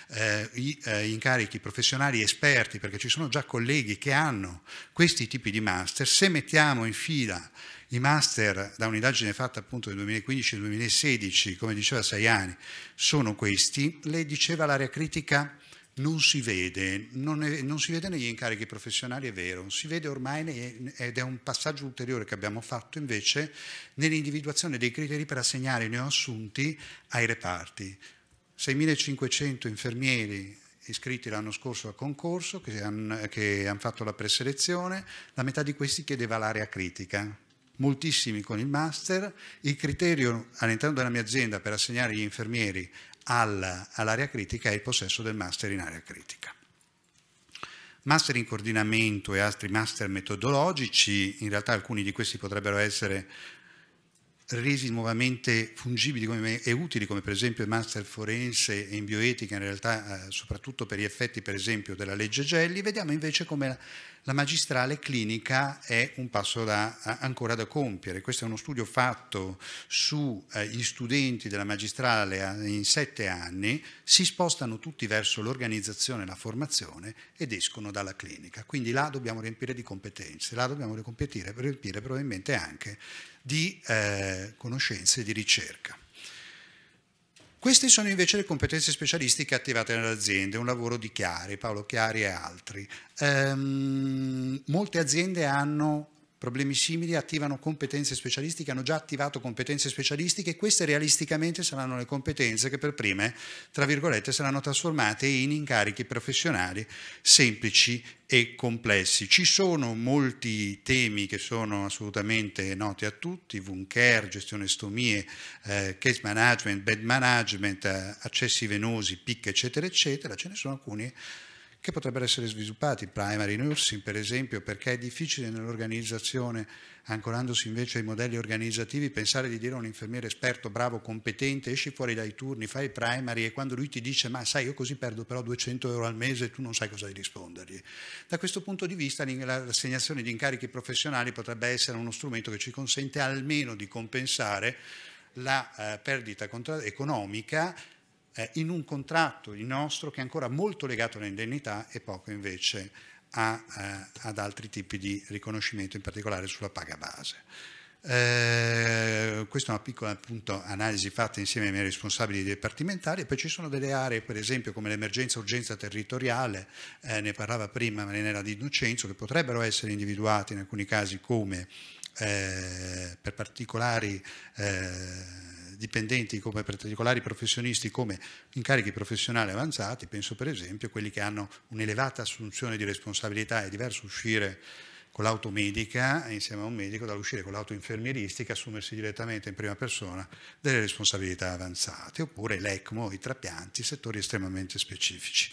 eh, gli eh, incarichi professionali esperti perché ci sono già colleghi che hanno questi tipi di master. Se mettiamo in fila i master, da un'indagine fatta appunto nel 2015-2016, come diceva Saiani, sono questi. Lei diceva l'area critica non si vede, non, è, non, si vede negli incarichi professionali, è vero, si vede ormai nei, ed è un passaggio ulteriore che abbiamo fatto invece nell'individuazione dei criteri per assegnare i neoassunti ai reparti. 6.500 infermieri iscritti l'anno scorso al concorso che hanno han fatto la preselezione, la metà di questi chiedeva l'area critica, moltissimi con il master, il criterio all'interno della mia azienda per assegnare gli infermieri all'area critica è il possesso del master in area critica. Master in coordinamento e altri master metodologici, in realtà alcuni di questi potrebbero essere resi nuovamente fungibili come, e utili come per esempio il master forense e in bioetica in realtà eh, soprattutto per gli effetti per esempio della legge Gelli, vediamo invece come la magistrale clinica è un passo da, ancora da compiere. Questo è uno studio fatto sugli eh, studenti della magistrale eh, in sette anni, si spostano tutti verso l'organizzazione e la formazione ed escono dalla clinica. Quindi là dobbiamo riempire di competenze, là dobbiamo riempire, riempire probabilmente anche di eh, conoscenze e di ricerca. Queste sono invece le competenze specialistiche attivate nell'azienda, un lavoro di Chiari, Paolo Chiari e altri. Ehm, molte aziende hanno Problemi simili attivano competenze specialistiche, hanno già attivato competenze specialistiche e queste realisticamente saranno le competenze che per prime, tra virgolette, saranno trasformate in incarichi professionali semplici e complessi. Ci sono molti temi che sono assolutamente noti a tutti, Wunker, gestione stomie, eh, case management, bed management, eh, accessi venosi, PIC, eccetera, eccetera, ce ne sono alcuni che potrebbero essere sviluppati, primary nursing per esempio, perché è difficile nell'organizzazione, ancorandosi invece ai modelli organizzativi, pensare di dire a un infermiere esperto, bravo, competente, esci fuori dai turni, fai il primary e quando lui ti dice ma sai io così perdo però 200 euro al mese tu non sai cosa rispondergli. Da questo punto di vista l'assegnazione di incarichi professionali potrebbe essere uno strumento che ci consente almeno di compensare la eh, perdita economica eh, in un contratto il nostro che è ancora molto legato alle indennità e poco invece a, eh, ad altri tipi di riconoscimento, in particolare sulla paga base. Eh, questa è una piccola appunto, analisi fatta insieme ai miei responsabili dipartimentali e poi ci sono delle aree, per esempio come l'emergenza urgenza territoriale, eh, ne parlava prima Marinella Di Innocenzo, che potrebbero essere individuate in alcuni casi come eh, per particolari eh, dipendenti come particolari professionisti come incarichi professionali avanzati, penso per esempio a quelli che hanno un'elevata assunzione di responsabilità, è diverso uscire con l'auto medica insieme a un medico dall'uscire con l'auto infermieristica, assumersi direttamente in prima persona delle responsabilità avanzate, oppure l'ECMO, i trapianti, settori estremamente specifici.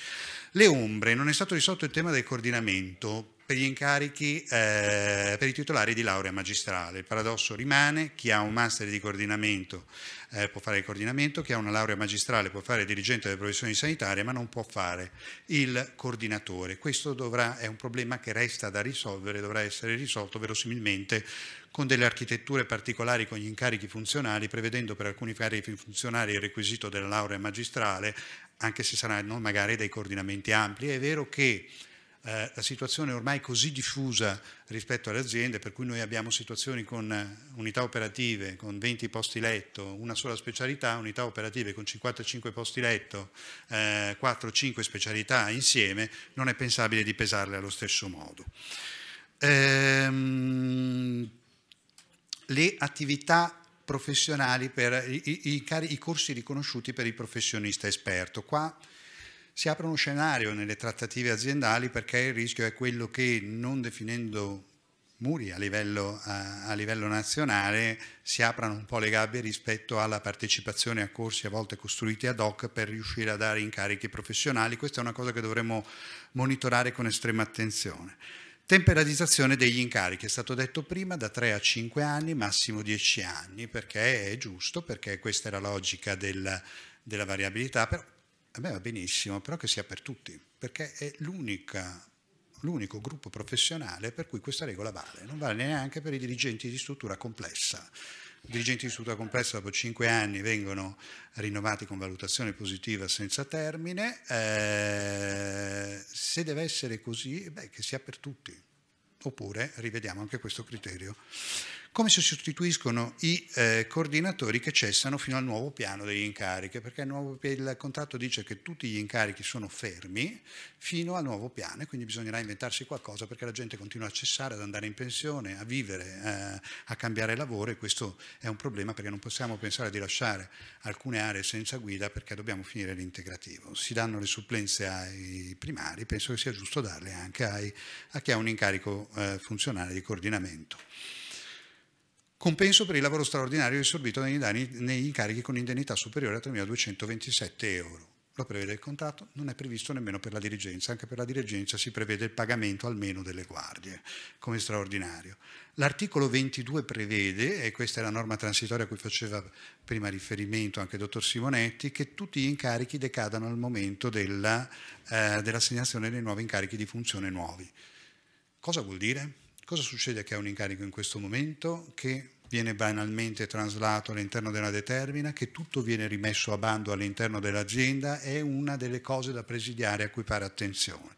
Le ombre, non è stato risolto il tema del coordinamento, per gli incarichi eh, per i titolari di laurea magistrale. Il paradosso rimane, chi ha un master di coordinamento eh, può fare il coordinamento, chi ha una laurea magistrale può fare il dirigente delle professioni sanitarie, ma non può fare il coordinatore. Questo dovrà, è un problema che resta da risolvere, dovrà essere risolto verosimilmente con delle architetture particolari con gli incarichi funzionali, prevedendo per alcuni incarichi funzionali il requisito della laurea magistrale, anche se saranno magari dei coordinamenti ampli. È vero che eh, la situazione è ormai così diffusa rispetto alle aziende, per cui noi abbiamo situazioni con eh, unità operative con 20 posti letto, una sola specialità, unità operative con 55 posti letto, eh, 4-5 specialità insieme, non è pensabile di pesarle allo stesso modo. Ehm, le attività professionali per i, i, i, i corsi riconosciuti per il professionista esperto. Qua si apre uno scenario nelle trattative aziendali perché il rischio è quello che non definendo muri a livello, a, a livello, nazionale si aprano un po' le gabbie rispetto alla partecipazione a corsi a volte costruiti ad hoc per riuscire a dare incarichi professionali. Questa è una cosa che dovremmo monitorare con estrema attenzione. Temperatizzazione degli incarichi, è stato detto prima, da 3 a 5 anni, massimo 10 anni, perché è giusto, perché questa è la logica del, della variabilità, però a me va benissimo, però che sia per tutti, perché è l'unico gruppo professionale per cui questa regola vale, non vale neanche per i dirigenti di struttura complessa. I dirigenti di struttura complessa dopo cinque anni vengono rinnovati con valutazione positiva senza termine, eh, se deve essere così, beh, che sia per tutti, oppure rivediamo anche questo criterio come si sostituiscono i eh, coordinatori che cessano fino al nuovo piano degli incarichi, perché il, nuovo, il, contratto dice che tutti gli incarichi sono fermi fino al nuovo piano e quindi bisognerà inventarsi qualcosa perché la gente continua a cessare, ad andare in pensione, a vivere, eh, a cambiare lavoro e questo è un problema perché non possiamo pensare di lasciare alcune aree senza guida perché dobbiamo finire l'integrativo. Si danno le supplenze ai primari, penso che sia giusto darle anche ai, a chi ha un incarico eh, funzionale di coordinamento compenso per il lavoro straordinario assorbito negli, danni, negli incarichi con indennità superiore a 3.227 euro. Lo prevede il contratto, non è previsto nemmeno per la dirigenza, anche per la dirigenza si prevede il pagamento almeno delle guardie come straordinario. L'articolo 22 prevede, e questa è la norma transitoria a cui faceva prima riferimento anche il dottor Simonetti, che tutti gli incarichi decadano al momento eh, dell'assegnazione eh, dell dei nuovi incarichi di funzione nuovi. Cosa vuol dire? Cosa succede a chi ha un incarico in questo momento? Che viene banalmente traslato all'interno della determina, che tutto viene rimesso a bando all'interno dell'azienda, è una delle cose da presidiare a cui fare attenzione.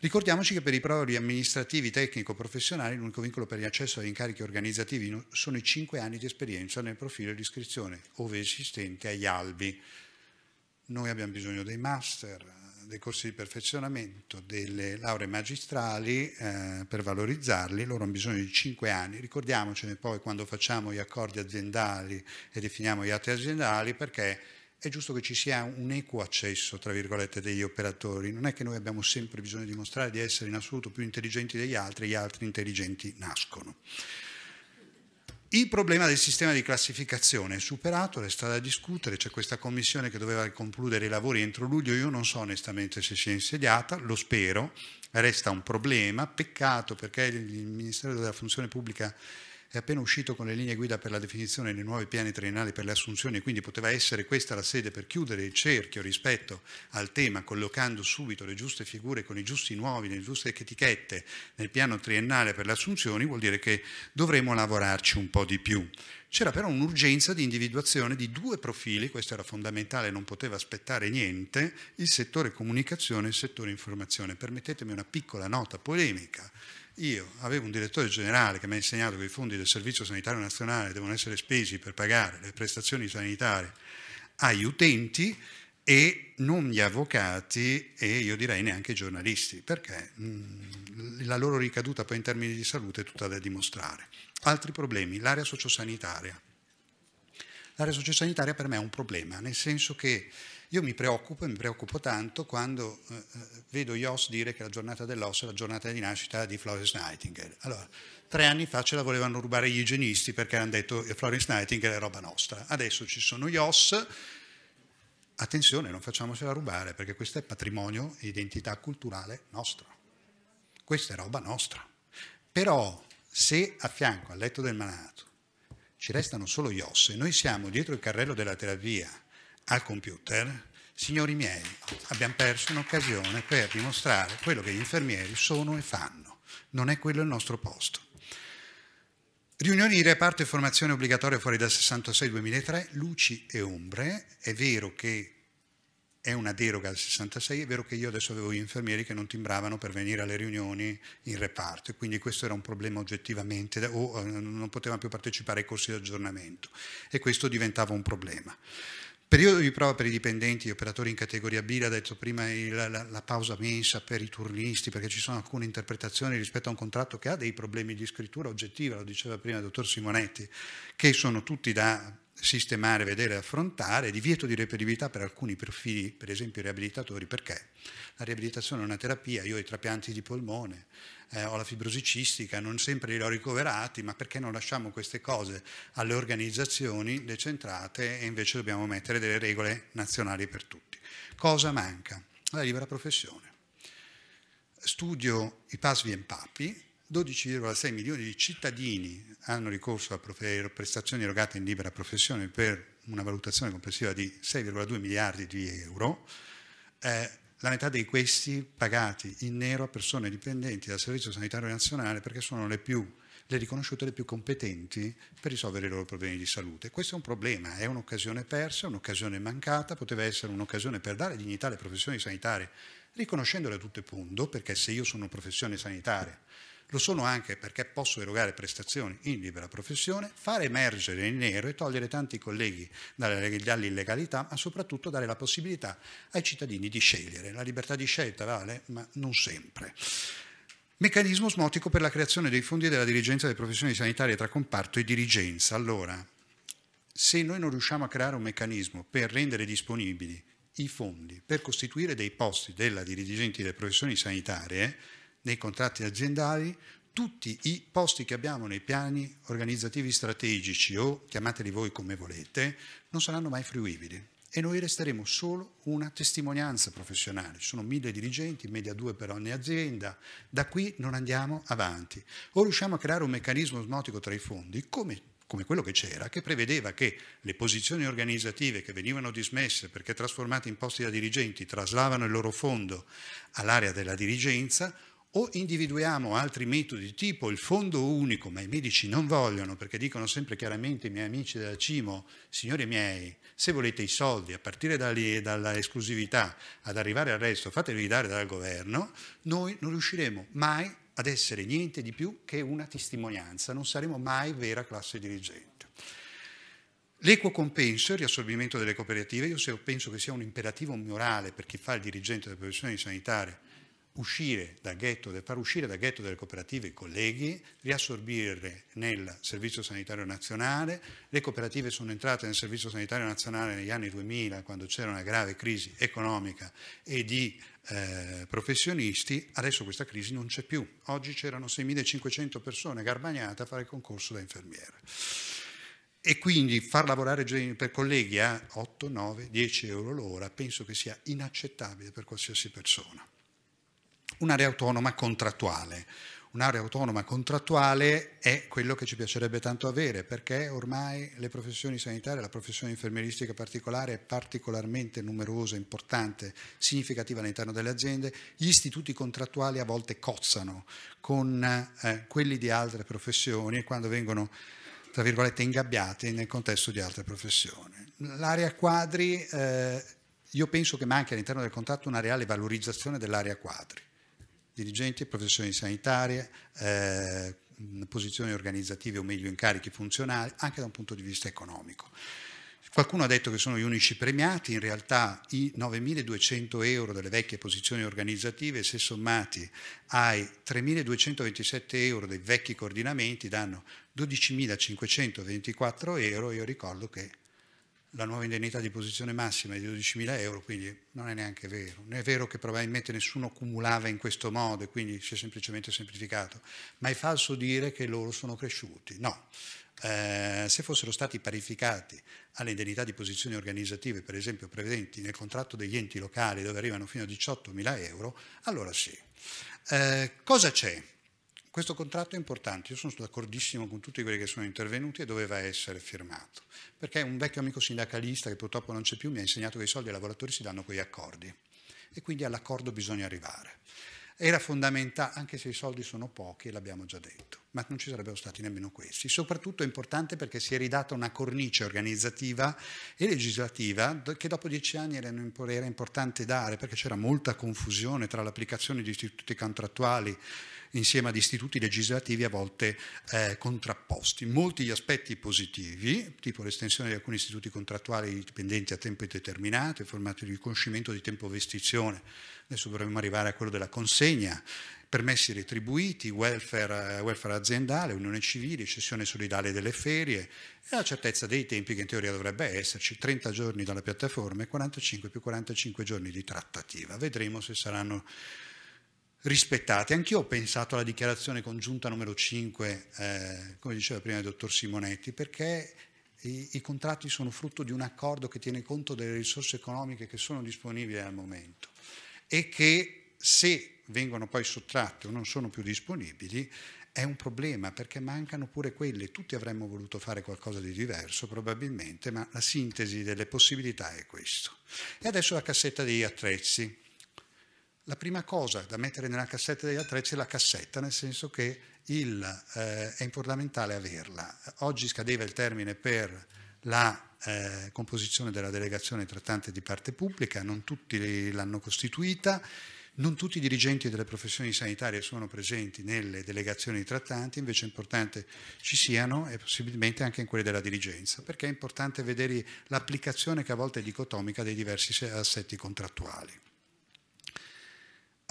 Ricordiamoci che per i prori amministrativi, tecnico-professionali l'unico vincolo per l'accesso agli incarichi organizzativi sono i 5 anni di esperienza nel profilo di iscrizione, ove esistente, agli albi. Noi abbiamo bisogno dei master, dei corsi di perfezionamento delle lauree magistrali eh, per valorizzarli, loro hanno bisogno di 5 anni, ricordiamocene poi quando facciamo gli accordi aziendali e definiamo gli atti aziendali perché è giusto che ci sia un equo accesso, tra virgolette, degli operatori. Non è che noi abbiamo sempre bisogno di mostrare di essere in assoluto più intelligenti degli altri, gli altri intelligenti nascono. Il problema del sistema di classificazione è superato, resta da discutere, c'è questa commissione che doveva concludere i lavori entro luglio, io non so onestamente se si è insediata, lo spero, resta un problema, peccato perché il Ministero della Funzione Pubblica è appena uscito con le linee guida per la definizione dei nuovi piani triennali per le assunzioni, quindi poteva essere questa la sede per chiudere il cerchio rispetto al tema, collocando subito le giuste figure con i giusti nuovi, le giuste etichette nel piano triennale per le assunzioni, vuol dire che dovremo lavorarci un po' di più. C'era però un'urgenza di individuazione di due profili, questo era fondamentale, non poteva aspettare niente, il settore comunicazione e il settore informazione. Permettetemi una piccola nota polemica io avevo un direttore generale che mi ha insegnato che i fondi del Servizio Sanitario Nazionale devono essere spesi per pagare le prestazioni sanitarie agli utenti e non gli avvocati e io direi neanche i giornalisti, perché mm, la loro ricaduta poi in termini di salute è tutta da dimostrare. Altri problemi, l'area sociosanitaria. L'area sociosanitaria per me è un problema, nel senso che io mi preoccupo e mi preoccupo tanto quando eh, eh vedo IOS dire che la giornata dell'osso è la giornata di nascita di Florence Nightingale. Allora, tre anni fa ce la volevano rubare gli igienisti perché hanno detto che Florence Nightingale è roba nostra. Adesso ci sono IOS, attenzione, non facciamocela rubare perché questo è patrimonio e identità culturale nostro. Questa è roba nostra. Però se a fianco al letto del malato ci restano solo IOS e noi siamo dietro il carrello della terapia al computer, signori miei, abbiamo perso un'occasione per dimostrare quello che gli infermieri sono e fanno. Non è quello il nostro posto. Riunioni di reparto e formazione obbligatoria fuori dal 66-2003, luci e ombre. È vero che è una deroga al 66, è vero che io adesso avevo gli infermieri che non timbravano per venire alle riunioni in reparto e quindi questo era un problema oggettivamente, o eh, non potevano più partecipare ai corsi di aggiornamento e questo diventava un problema. Periodo di prova per i dipendenti, gli operatori in categoria B, l'ha detto prima il, la, la, pausa mensa per i turnisti, perché ci sono alcune interpretazioni rispetto a un contratto che ha dei problemi di scrittura oggettiva, lo diceva prima il dottor Simonetti, che sono tutti da sistemare, vedere, affrontare, divieto di reperibilità per alcuni profili, per esempio i riabilitatori, perché la riabilitazione è una terapia, io ho i trapianti di polmone, eh, ho la fibrosicistica, non sempre li ho ricoverati, ma perché non lasciamo queste cose alle organizzazioni decentrate e invece dobbiamo mettere delle regole nazionali per tutti. Cosa manca? La libera professione. Studio i passi e PAPI, 12,6 milioni di cittadini hanno ricorso a prestazioni erogate in libera professione per una valutazione complessiva di 6,2 miliardi di euro. Eh, la metà di questi pagati in nero a persone dipendenti dal Servizio Sanitario Nazionale perché sono le più le riconosciute le più competenti per risolvere i loro problemi di salute. Questo è un problema, è un'occasione persa, un'occasione mancata, poteva essere un'occasione per dare dignità alle professioni sanitarie, riconoscendole a tutto punto, perché se io sono una professione sanitaria lo sono anche perché posso erogare prestazioni in libera professione, fare emergere in nero e togliere tanti colleghi dall'illegalità, ma soprattutto dare la possibilità ai cittadini di scegliere. La libertà di scelta vale, ma non sempre. Meccanismo osmotico per la creazione dei fondi della dirigenza delle professioni sanitarie tra comparto e dirigenza. Allora, se noi non riusciamo a creare un meccanismo per rendere disponibili i fondi per costituire dei posti della dirigenti delle professioni sanitarie, nei contratti aziendali tutti i posti che abbiamo nei piani organizzativi strategici o chiamateli voi come volete, non saranno mai fruibili e noi resteremo solo una testimonianza professionale. Ci sono mille dirigenti, media due per ogni azienda, da qui non andiamo avanti. O riusciamo a creare un meccanismo osmotico tra i fondi, come, come quello che c'era, che prevedeva che le posizioni organizzative che venivano dismesse perché trasformate in posti da dirigenti traslavano il loro fondo all'area della dirigenza, o individuiamo altri metodi tipo il fondo unico, ma i medici non vogliono perché dicono sempre chiaramente i miei amici della Cimo, signori miei, se volete i soldi a partire dall'esclusività ad arrivare al resto, fateli dare dal governo, noi non riusciremo mai ad essere niente di più che una testimonianza, non saremo mai vera classe dirigente. L'equo compenso e il riassorbimento delle cooperative, io penso che sia un imperativo morale per chi fa il dirigente della professione sanitaria, uscire dal ghetto, far uscire dal ghetto delle cooperative i colleghi, riassorbirle nel Servizio Sanitario Nazionale. Le cooperative sono entrate nel Servizio Sanitario Nazionale negli anni 2000 quando c'era una grave crisi economica e di eh, professionisti, adesso questa crisi non c'è più. Oggi c'erano 6.500 persone garbagnate a fare il concorso da infermiere. E quindi far lavorare per colleghi a 8, 9, 10 euro l'ora penso che sia inaccettabile per qualsiasi persona un'area autonoma contrattuale. Un'area autonoma contrattuale è quello che ci piacerebbe tanto avere perché ormai le professioni sanitarie, la professione infermieristica particolare è particolarmente numerosa, importante, significativa all'interno delle aziende. Gli istituti contrattuali a volte cozzano con eh, quelli di altre professioni quando vengono tra virgolette, ingabbiate nel contesto di altre professioni. L'area quadri, eh, io penso che manchi all'interno del contratto una reale valorizzazione dell'area quadri dirigenti, professioni sanitarie, eh, posizioni organizzative o meglio incarichi funzionali, anche da un punto di vista economico. Qualcuno ha detto che sono gli unici premiati, in realtà i 9.200 euro delle vecchie posizioni organizzative, se sommati ai 3.227 euro dei vecchi coordinamenti, danno 12.524 euro. Io ricordo che la nuova indennità di posizione massima è di 12.000 euro, quindi non è neanche vero. Non è vero che probabilmente nessuno cumulava in questo modo e quindi si è semplicemente semplificato, ma è falso dire che loro sono cresciuti. No, eh, se fossero stati parificati alle indennità di posizioni organizzative, per esempio prevedenti nel contratto degli enti locali dove arrivano fino a 18.000 euro, allora sì. Eh, cosa c'è? Questo contratto è importante, io sono d'accordissimo con tutti quelli che sono intervenuti e doveva essere firmato, perché un vecchio amico sindacalista che purtroppo non c'è più mi ha insegnato che i soldi ai lavoratori si danno con gli accordi e quindi all'accordo bisogna arrivare. Era fondamentale, anche se i soldi sono pochi, l'abbiamo già detto, ma non ci sarebbero stati nemmeno questi. Soprattutto è importante perché si è ridata una cornice organizzativa e legislativa che dopo dieci anni era importante dare, perché c'era molta confusione tra l'applicazione di istituti contrattuali insieme ad istituti legislativi a volte eh, contrapposti. Molti gli aspetti positivi, tipo l'estensione di alcuni istituti contrattuali dipendenti a tempo indeterminato, formato di riconoscimento di tempo vestizione, adesso dovremmo arrivare a quello della consegna, permessi retribuiti, welfare, eh, welfare, aziendale, unione civile, cessione solidale delle ferie e la certezza dei tempi che in teoria dovrebbe esserci, 30 giorni dalla piattaforma e 45 più 45 giorni di trattativa. Vedremo se saranno rispettate. Anch'io ho pensato alla dichiarazione congiunta numero 5, eh, come diceva prima il dottor Simonetti, perché i, i, contratti sono frutto di un accordo che tiene conto delle risorse economiche che sono disponibili al momento e che se vengono poi sottratte o non sono più disponibili è un problema perché mancano pure quelle. Tutti avremmo voluto fare qualcosa di diverso probabilmente, ma la sintesi delle possibilità è questo. E adesso la cassetta degli attrezzi. La prima cosa da mettere nella cassetta degli attrezzi è la cassetta, nel senso che il, eh, è fondamentale averla. Oggi scadeva il termine per la eh, composizione della delegazione trattante di parte pubblica, non tutti l'hanno costituita, non tutti i dirigenti delle professioni sanitarie sono presenti nelle delegazioni trattanti, invece è importante ci siano e possibilmente anche in quelle della dirigenza, perché è importante vedere l'applicazione che a volte è dicotomica dei diversi assetti contrattuali.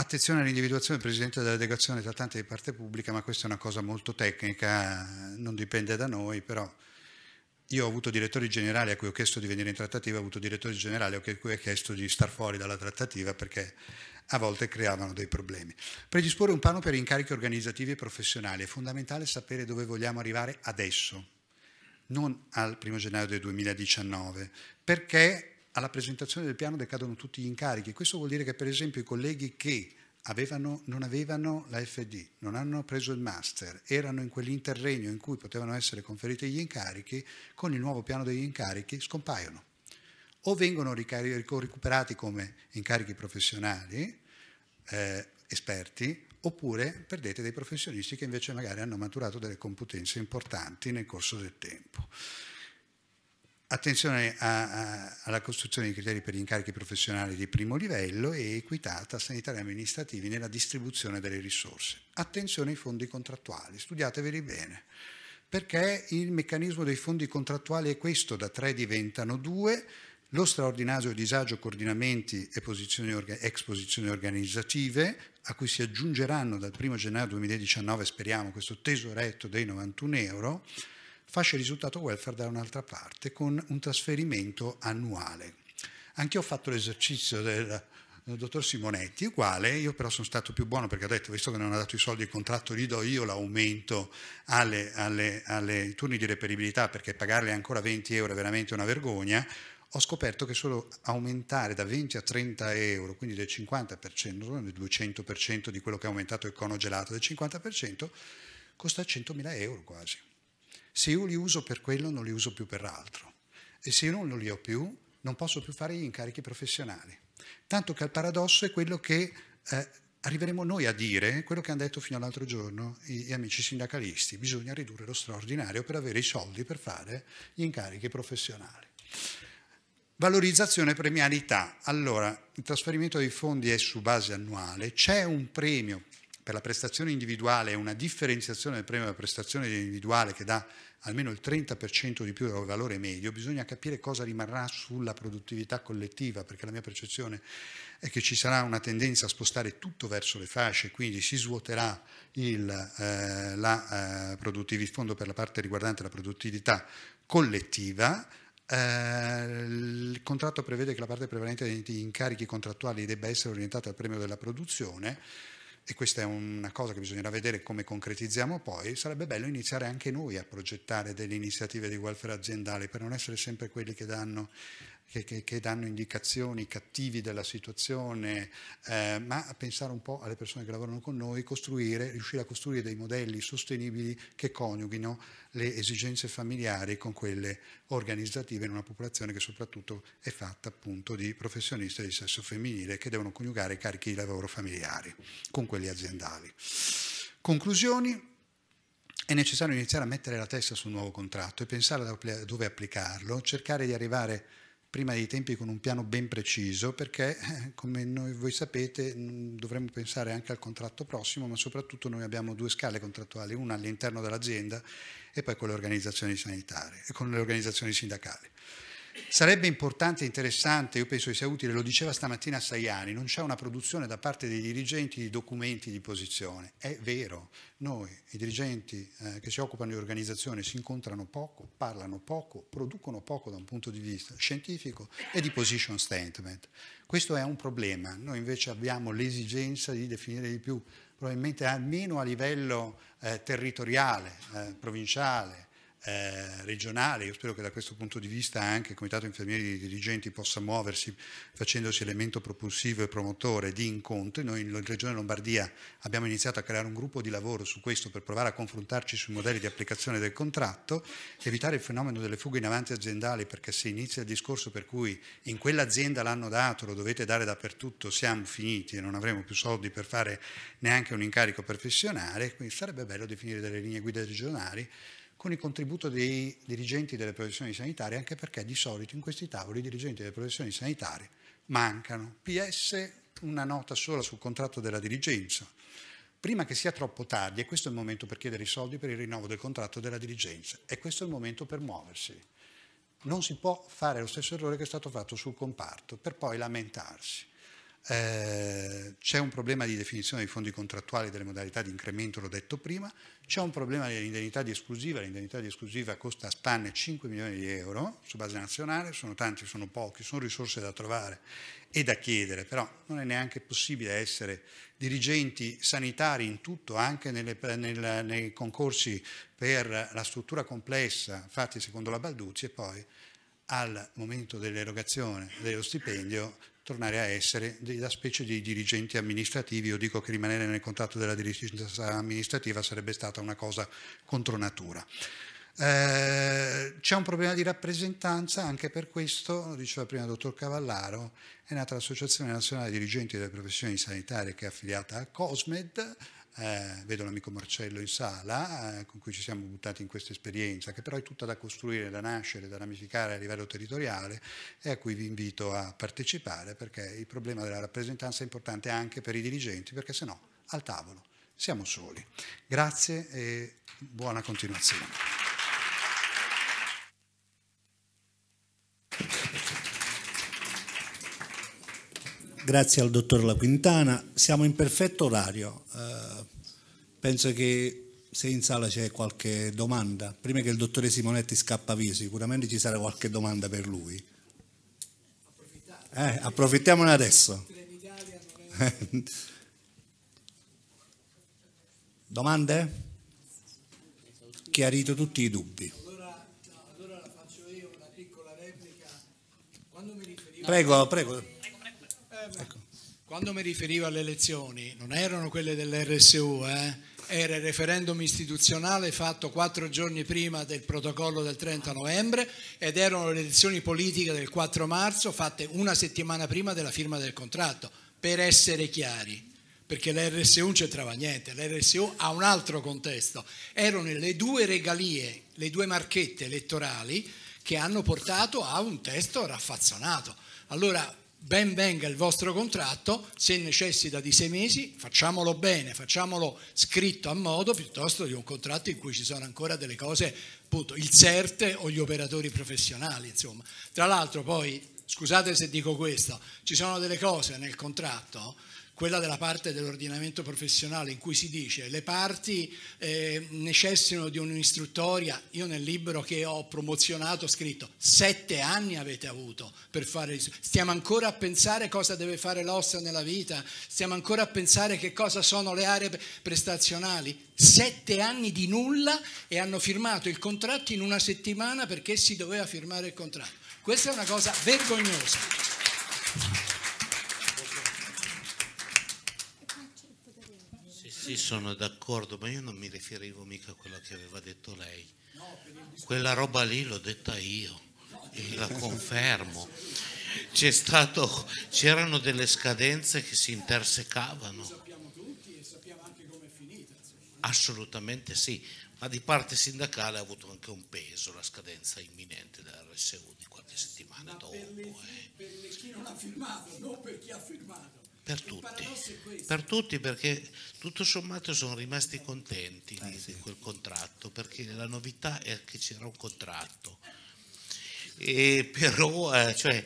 Attenzione all'individuazione del Presidente della Delegazione trattante di parte pubblica, ma questa è una cosa molto tecnica, non dipende da noi, però io ho avuto direttori generali a cui ho chiesto di venire in trattativa, ho avuto direttori generali a cui ho chiesto di star fuori dalla trattativa perché a volte creavano dei problemi. Predisporre un piano per incarichi organizzativi e professionali, è fondamentale sapere dove vogliamo arrivare adesso, non al 1 gennaio del 2019, perché alla presentazione del piano decadono tutti gli incarichi. Questo vuol dire che per esempio i colleghi che avevano, non avevano la FD, non hanno preso il master, erano in quell'interregno in cui potevano essere conferiti gli incarichi, con il nuovo piano degli incarichi scompaiono o vengono recuperati come incarichi professionali, eh, esperti, oppure perdete dei professionisti che invece magari hanno maturato delle competenze importanti nel corso del tempo. Attenzione a, a, alla costruzione di criteri per gli incarichi professionali di primo livello e equità tra sanitari e amministrativi nella distribuzione delle risorse. Attenzione ai fondi contrattuali, studiateveli bene, perché il meccanismo dei fondi contrattuali è questo, da tre diventano due, lo straordinario disagio coordinamenti e posizioni, ex posizioni organizzative, a cui si aggiungeranno dal 1 gennaio 2019, speriamo, questo tesoretto dei 91 euro, fascia risultato welfare da un'altra parte con un trasferimento annuale. Anche io ho fatto l'esercizio del, del eh, dottor Simonetti, uguale, io però sono stato più buono perché ho detto, visto che non ha dato i soldi il contratto, gli do io l'aumento alle, alle, alle turni di reperibilità perché pagarle ancora 20 euro è veramente una vergogna, ho scoperto che solo aumentare da 20 a 30 euro, quindi del 50%, non del 200% di quello che ha aumentato il cono gelato, del 50%, costa 100.000 euro quasi. Se io li uso per quello, non li uso più per altro. E se io non li ho più, non posso più fare gli incarichi professionali. Tanto che il paradosso è quello che eh, arriveremo noi a dire, quello che hanno detto fino all'altro giorno gli, gli amici sindacalisti, bisogna ridurre lo straordinario per avere i soldi per fare gli incarichi professionali. Valorizzazione e premialità. Allora, il trasferimento dei fondi è su base annuale, c'è un premio per la prestazione individuale e una differenziazione del premio della prestazione individuale che dà almeno il 30% di più del valore medio, bisogna capire cosa rimarrà sulla produttività collettiva, perché la mia percezione è che ci sarà una tendenza a spostare tutto verso le fasce, quindi si svuoterà il, eh, la, eh, fondo per la parte riguardante la produttività collettiva, eh, il contratto prevede che la parte prevalente degli incarichi contrattuali debba essere orientata al premio della produzione e questa è una cosa che bisognerà vedere come concretizziamo poi, sarebbe bello iniziare anche noi a progettare delle iniziative di welfare aziendale per non essere sempre quelli che danno che, che, che danno indicazioni cattivi della situazione, eh, ma pensare un po' alle persone che lavorano con noi, costruire, riuscire a costruire dei modelli sostenibili che coniughino le esigenze familiari con quelle organizzative in una popolazione che soprattutto è fatta appunto di professionisti di sesso femminile che devono coniugare i carichi di lavoro familiari con quelli aziendali. Conclusioni, è necessario iniziare a mettere la testa sul nuovo contratto e pensare a dove applicarlo, cercare di arrivare prima dei tempi con un piano ben preciso perché, eh, come noi, voi sapete, mm, dovremmo pensare anche al contratto prossimo, ma soprattutto noi abbiamo due scale contrattuali, una all'interno dell'azienda e poi con le organizzazioni sanitarie e con le organizzazioni sindacali. Sarebbe importante e interessante, io penso che sia utile, lo diceva stamattina Saiani, non c'è una produzione da parte dei dirigenti di documenti di posizione. È vero, noi, i dirigenti eh, che si occupano di organizzazione, si incontrano poco, parlano poco, producono poco da un punto di vista scientifico e di position statement. Questo è un problema, noi invece abbiamo l'esigenza di definire di più, probabilmente almeno a livello eh, territoriale, eh, provinciale, eh, regionale. Io spero che da questo punto di vista anche il Comitato Infermieri Dirigenti possa muoversi facendosi elemento propulsivo e promotore di incontri. Noi in Regione Lombardia abbiamo iniziato a creare un gruppo di lavoro su questo per provare a confrontarci sui modelli di applicazione del contratto, evitare il fenomeno delle fughe in avanti aziendali perché se inizia il discorso per cui in quell'azienda l'hanno dato, lo dovete dare dappertutto, siamo finiti e non avremo più soldi per fare neanche un incarico professionale, quindi sarebbe bello definire delle linee guida regionali con il contributo dei dirigenti delle professioni sanitarie, anche perché di solito in questi tavoli i dirigenti delle professioni sanitarie mancano. PS una nota sola sul contratto della dirigenza. Prima che sia troppo tardi, e questo è il momento per chiedere i soldi per il rinnovo del contratto della dirigenza, e questo è il momento per muoversi. Non si può fare lo stesso errore che è stato fatto sul comparto per poi lamentarsi. Eh, c'è un problema di definizione dei fondi contrattuali, delle modalità di incremento, l'ho detto prima, c'è un problema dell'indennità di esclusiva, l'indennità di esclusiva costa a spanne 5 milioni di euro su base nazionale, sono tanti, sono pochi, sono risorse da trovare e da chiedere, però non è neanche possibile essere dirigenti sanitari in tutto, anche nelle, nel, nei concorsi per la struttura complessa fatti secondo la Balduzzi e poi al momento dell'erogazione dello stipendio tornare a essere da specie di dirigenti amministrativi. Io dico che rimanere nel contratto della dirigenza amministrativa sarebbe stata una cosa contro natura. Eh, c'è un problema di rappresentanza, anche per questo, lo diceva prima il dottor Cavallaro, è nata l'Associazione Nazionale Dirigenti delle Professioni Sanitarie che è affiliata a COSMED, eh, vedo l'amico Marcello in sala, eh, con cui ci siamo buttati in questa esperienza, che però è tutta da costruire, da nascere, da ramificare a livello territoriale e a cui vi invito a partecipare perché il problema della rappresentanza è importante anche per i dirigenti, perché se no al tavolo siamo soli. Grazie e buona continuazione. grazie al dottor La Quintana. Siamo in perfetto orario. Eh, penso che se in sala c'è qualche domanda, prima che il dottore Simonetti scappa via, sicuramente ci sarà qualche domanda per lui. Eh, approfittiamone adesso. Domande? Chiarito tutti i dubbi. Prego, prego. Ecco. Quando mi riferivo alle elezioni, non erano quelle dell'RSU, eh? era il referendum istituzionale fatto quattro giorni prima del protocollo del 30 novembre ed erano le elezioni politiche del 4 marzo fatte una settimana prima della firma del contratto, per essere chiari perché l'RSU non c'entrava niente, l'RSU ha un altro contesto. Erano le due regalie, le due marchette elettorali che hanno portato a un testo raffazzonato. Allora ben venga il vostro contratto, se necessita di sei mesi facciamolo bene, facciamolo scritto a modo piuttosto di un contratto in cui ci sono ancora delle cose, appunto il CERT o gli operatori professionali, insomma. Tra l'altro poi, scusate se dico questo, ci sono delle cose nel contratto quella della parte dell'ordinamento professionale in cui si dice le parti eh, necessitano di un'istruttoria, io nel libro che ho promozionato ho scritto sette anni avete avuto per fare, stiamo ancora a pensare cosa deve fare l'ossa nella vita, stiamo ancora a pensare che cosa sono le aree prestazionali, sette anni di nulla e hanno firmato il contratto in una settimana perché si doveva firmare il contratto. Questa è una cosa vergognosa. Sì, sono d'accordo, ma io non mi riferivo mica a quello che aveva detto lei. Quella roba lì l'ho detta io, e la confermo. Stato, c'erano delle scadenze che si intersecavano. sappiamo tutti e sappiamo anche come è finita. Assolutamente sì, ma di parte sindacale ha avuto anche un peso la scadenza imminente dell'RSU di qualche settimana ma dopo. Per, le, eh. per chi non ha firmato, non per chi ha firmato. Per tutti. per tutti, perché tutto sommato sono rimasti contenti di, eh, di, quel contratto, perché la novità è che c'era un contratto. E però, eh, cioè,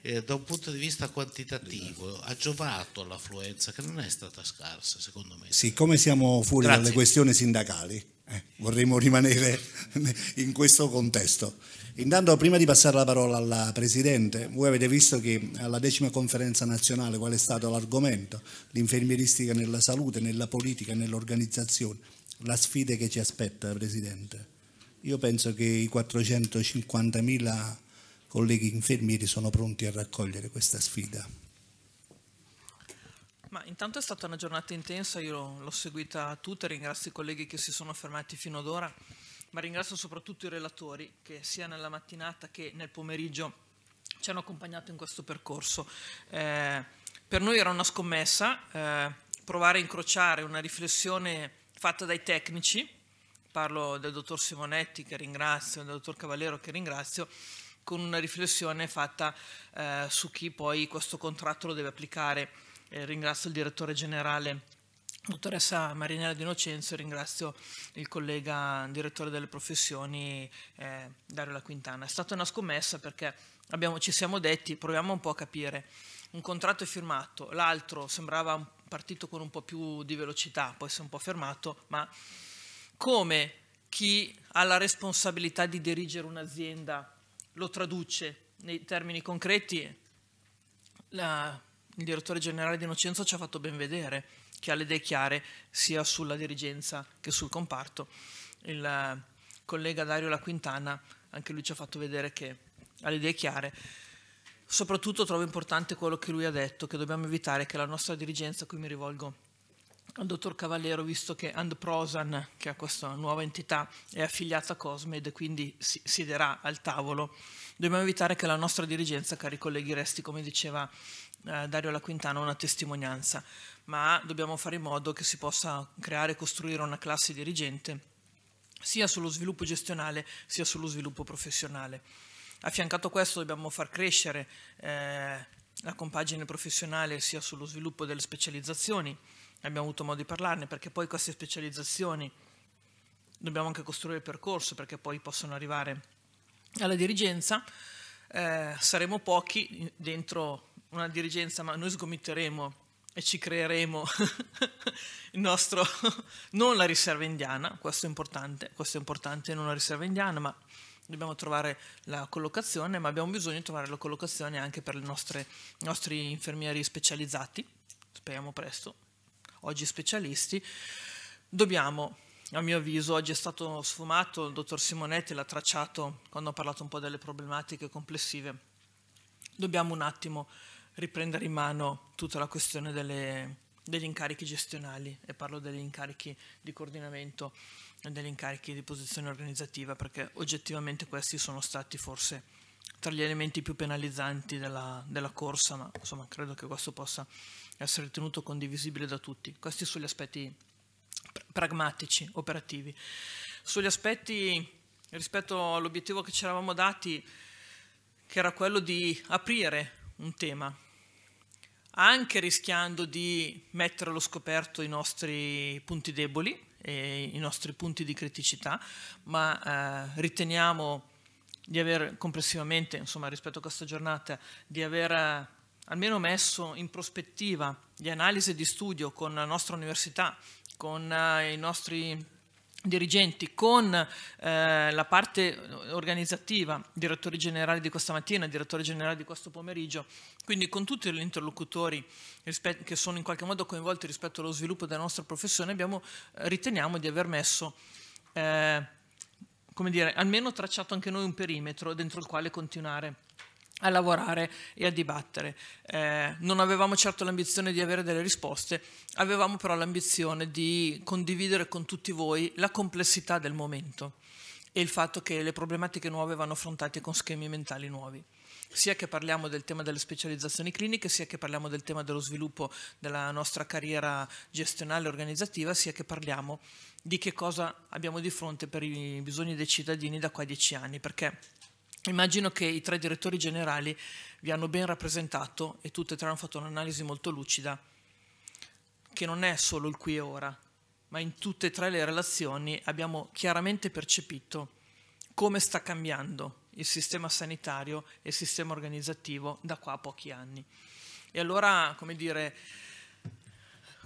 eh, da un punto di vista quantitativo, ha giovato all'affluenza, che non è stata scarsa, secondo me. Siccome siamo fuori Grazie. dalle questioni sindacali, eh, vorremmo rimanere in questo contesto. Intanto prima di passare la parola alla Presidente, voi avete visto che alla decima conferenza nazionale qual è stato l'argomento? L'infermieristica nella salute, nella politica, nell'organizzazione, la sfida che ci aspetta Presidente. Io penso che i 450.000 colleghi infermieri sono pronti a raccogliere questa sfida. Ma intanto è stata una giornata intensa, io l'ho seguita tutta, ringrazio i colleghi che si sono fermati fino ad ora ma ringrazio soprattutto i relatori che sia nella mattinata che nel pomeriggio ci hanno accompagnato in questo percorso. Eh, per noi era una scommessa eh, provare a incrociare una riflessione fatta dai tecnici, parlo del dottor Simonetti che ringrazio, del dottor Cavallero che ringrazio, con una riflessione fatta eh, su chi poi questo contratto lo deve applicare. Eh, ringrazio il direttore generale Dottoressa Marinella Di Innocenzo, ringrazio il collega direttore delle professioni eh, Dario La Quintana. È stata una scommessa perché abbiamo, ci siamo detti, proviamo un po' a capire, un contratto è firmato, l'altro sembrava partito con un po' più di velocità, poi si è un po' fermato, ma come chi ha la responsabilità di dirigere un'azienda lo traduce nei termini concreti, la, il direttore generale Di Innocenzo ci ha fatto ben vedere che ha le idee chiare sia sulla dirigenza che sul comparto. Il eh, collega Dario La Quintana, anche lui ci ha fatto vedere che ha le idee chiare. Soprattutto trovo importante quello che lui ha detto, che dobbiamo evitare che la nostra dirigenza, qui mi rivolgo al dottor Cavallero, visto che And che ha questa nuova entità, è affiliata a Cosmed e quindi si siederà al tavolo, dobbiamo evitare che la nostra dirigenza, cari colleghi, resti, come diceva eh, Dario La Quintana, una testimonianza ma dobbiamo fare in modo che si possa creare e costruire una classe dirigente sia sullo sviluppo gestionale sia sullo sviluppo professionale. Affiancato a questo dobbiamo far crescere eh, la compagine professionale sia sullo sviluppo delle specializzazioni, abbiamo avuto modo di parlarne perché poi queste specializzazioni dobbiamo anche costruire il percorso perché poi possono arrivare alla dirigenza, eh, saremo pochi dentro una dirigenza ma noi sgomitteremo e ci creeremo il nostro, non la riserva indiana, questo è importante, questo è importante, non la riserva indiana, ma dobbiamo trovare la collocazione, ma abbiamo bisogno di trovare la collocazione anche per i nostri infermieri specializzati, speriamo presto, oggi specialisti, dobbiamo a mio avviso oggi è stato sfumato, il dottor Simonetti l'ha tracciato quando ha parlato un po' delle problematiche complessive. Dobbiamo un attimo riprendere in mano tutta la questione delle, degli incarichi gestionali e parlo degli incarichi di coordinamento e degli incarichi di posizione organizzativa perché oggettivamente questi sono stati forse tra gli elementi più penalizzanti della, della corsa ma insomma credo che questo possa essere tenuto condivisibile da tutti questi sugli aspetti pragmatici, operativi sugli aspetti rispetto all'obiettivo che ci eravamo dati che era quello di aprire un tema anche rischiando di mettere allo scoperto i nostri punti deboli e i nostri punti di criticità, ma eh, riteniamo di aver complessivamente, insomma, rispetto a questa giornata, di aver eh, almeno messo in prospettiva di analisi e di studio con la nostra università, con eh, i nostri dirigenti con eh, la parte organizzativa, direttore generale di questa mattina, direttore generale di questo pomeriggio, quindi con tutti gli interlocutori che sono in qualche modo coinvolti rispetto allo sviluppo della nostra professione, abbiamo, eh, riteniamo di aver messo, eh, come dire, almeno tracciato anche noi un perimetro dentro il quale continuare a lavorare e a dibattere. Eh, non avevamo certo l'ambizione di avere delle risposte, avevamo però l'ambizione di condividere con tutti voi la complessità del momento e il fatto che le problematiche nuove vanno affrontate con schemi mentali nuovi sia che parliamo del tema delle specializzazioni cliniche, sia che parliamo del tema dello sviluppo della nostra carriera gestionale e organizzativa, sia che parliamo di che cosa abbiamo di fronte per i bisogni dei cittadini da qua a dieci anni, perché Immagino che i tre direttori generali vi hanno ben rappresentato e tutti e tre hanno fatto un'analisi molto lucida, che non è solo il qui e ora, ma in tutte e tre le relazioni abbiamo chiaramente percepito come sta cambiando il sistema sanitario e il sistema organizzativo da qua a pochi anni. E allora, come dire,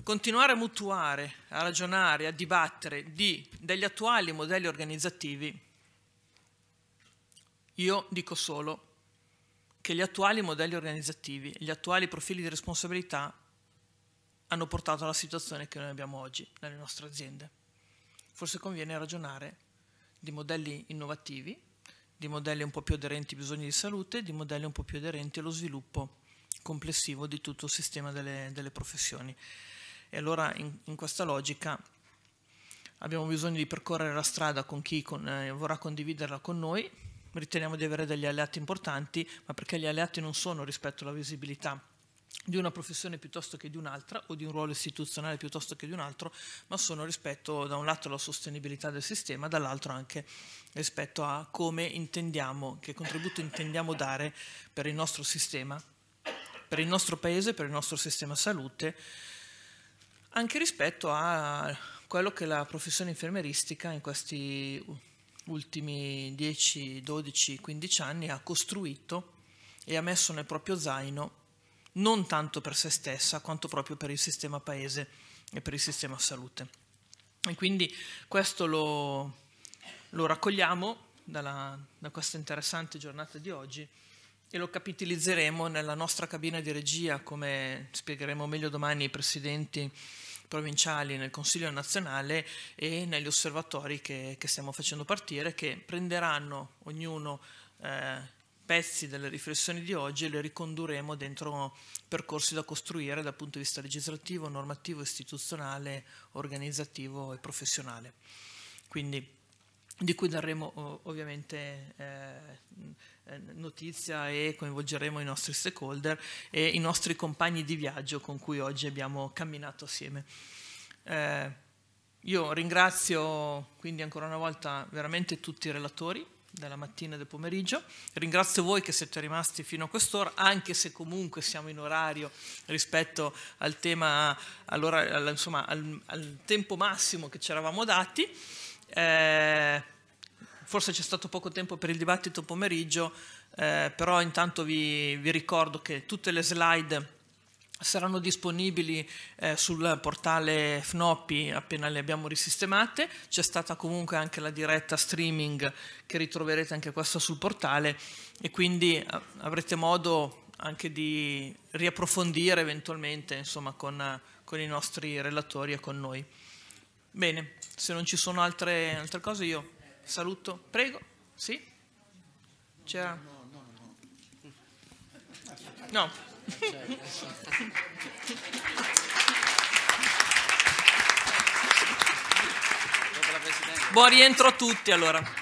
continuare a mutuare, a ragionare, a dibattere di, degli attuali modelli organizzativi io dico solo che gli attuali modelli organizzativi, gli attuali profili di responsabilità hanno portato alla situazione che noi abbiamo oggi nelle nostre aziende. Forse conviene ragionare di modelli innovativi, di modelli un po' più aderenti ai bisogni di salute, di modelli un po' più aderenti allo sviluppo complessivo di tutto il sistema delle, delle professioni. E allora in, in, questa logica abbiamo bisogno di percorrere la strada con chi con, eh, vorrà condividerla con noi, riteniamo di avere degli alleati importanti, ma perché gli alleati non sono rispetto alla visibilità di una professione piuttosto che di un'altra o di un ruolo istituzionale piuttosto che di un altro, ma sono rispetto da un lato alla sostenibilità del sistema, dall'altro anche rispetto a come intendiamo, che contributo intendiamo dare per il nostro sistema, per il nostro paese, per il nostro sistema salute, anche rispetto a quello che la professione infermeristica in questi ultimi 10, 12, 15 anni ha costruito e ha messo nel proprio zaino non tanto per se stessa quanto proprio per il sistema paese e per il sistema salute. E quindi questo lo, lo raccogliamo dalla, da questa interessante giornata di oggi e lo capitalizzeremo nella nostra cabina di regia, come spiegheremo meglio domani ai presidenti provinciali, nel Consiglio nazionale e negli osservatori che, che stiamo facendo partire, che prenderanno ognuno eh, pezzi delle riflessioni di oggi e le ricondurremo dentro percorsi da costruire dal punto di vista legislativo, normativo, istituzionale, organizzativo e professionale. Quindi di cui daremo ovviamente eh, eh, notizia e coinvolgeremo i nostri stakeholder e i nostri compagni di viaggio con cui oggi abbiamo camminato assieme. Eh, io ringrazio quindi ancora una volta veramente tutti i relatori della mattina e del pomeriggio. Ringrazio voi che siete rimasti fino a quest'ora, anche se comunque siamo in orario rispetto al tema, insomma, al, al, tempo massimo che ci eravamo dati. Eh, forse c'è stato poco tempo per il dibattito pomeriggio, eh, però intanto vi, vi, ricordo che tutte le slide saranno disponibili eh, sul portale FNOPI appena le abbiamo risistemate, c'è stata comunque anche la diretta streaming che ritroverete anche questa sul portale e quindi eh, avrete modo anche di riapprofondire eventualmente insomma, con, con i nostri relatori e con noi. Bene, se non ci sono altre, altre cose io saluto. Prego, sì? C'era? No, no, no. No. Buon rientro a tutti allora.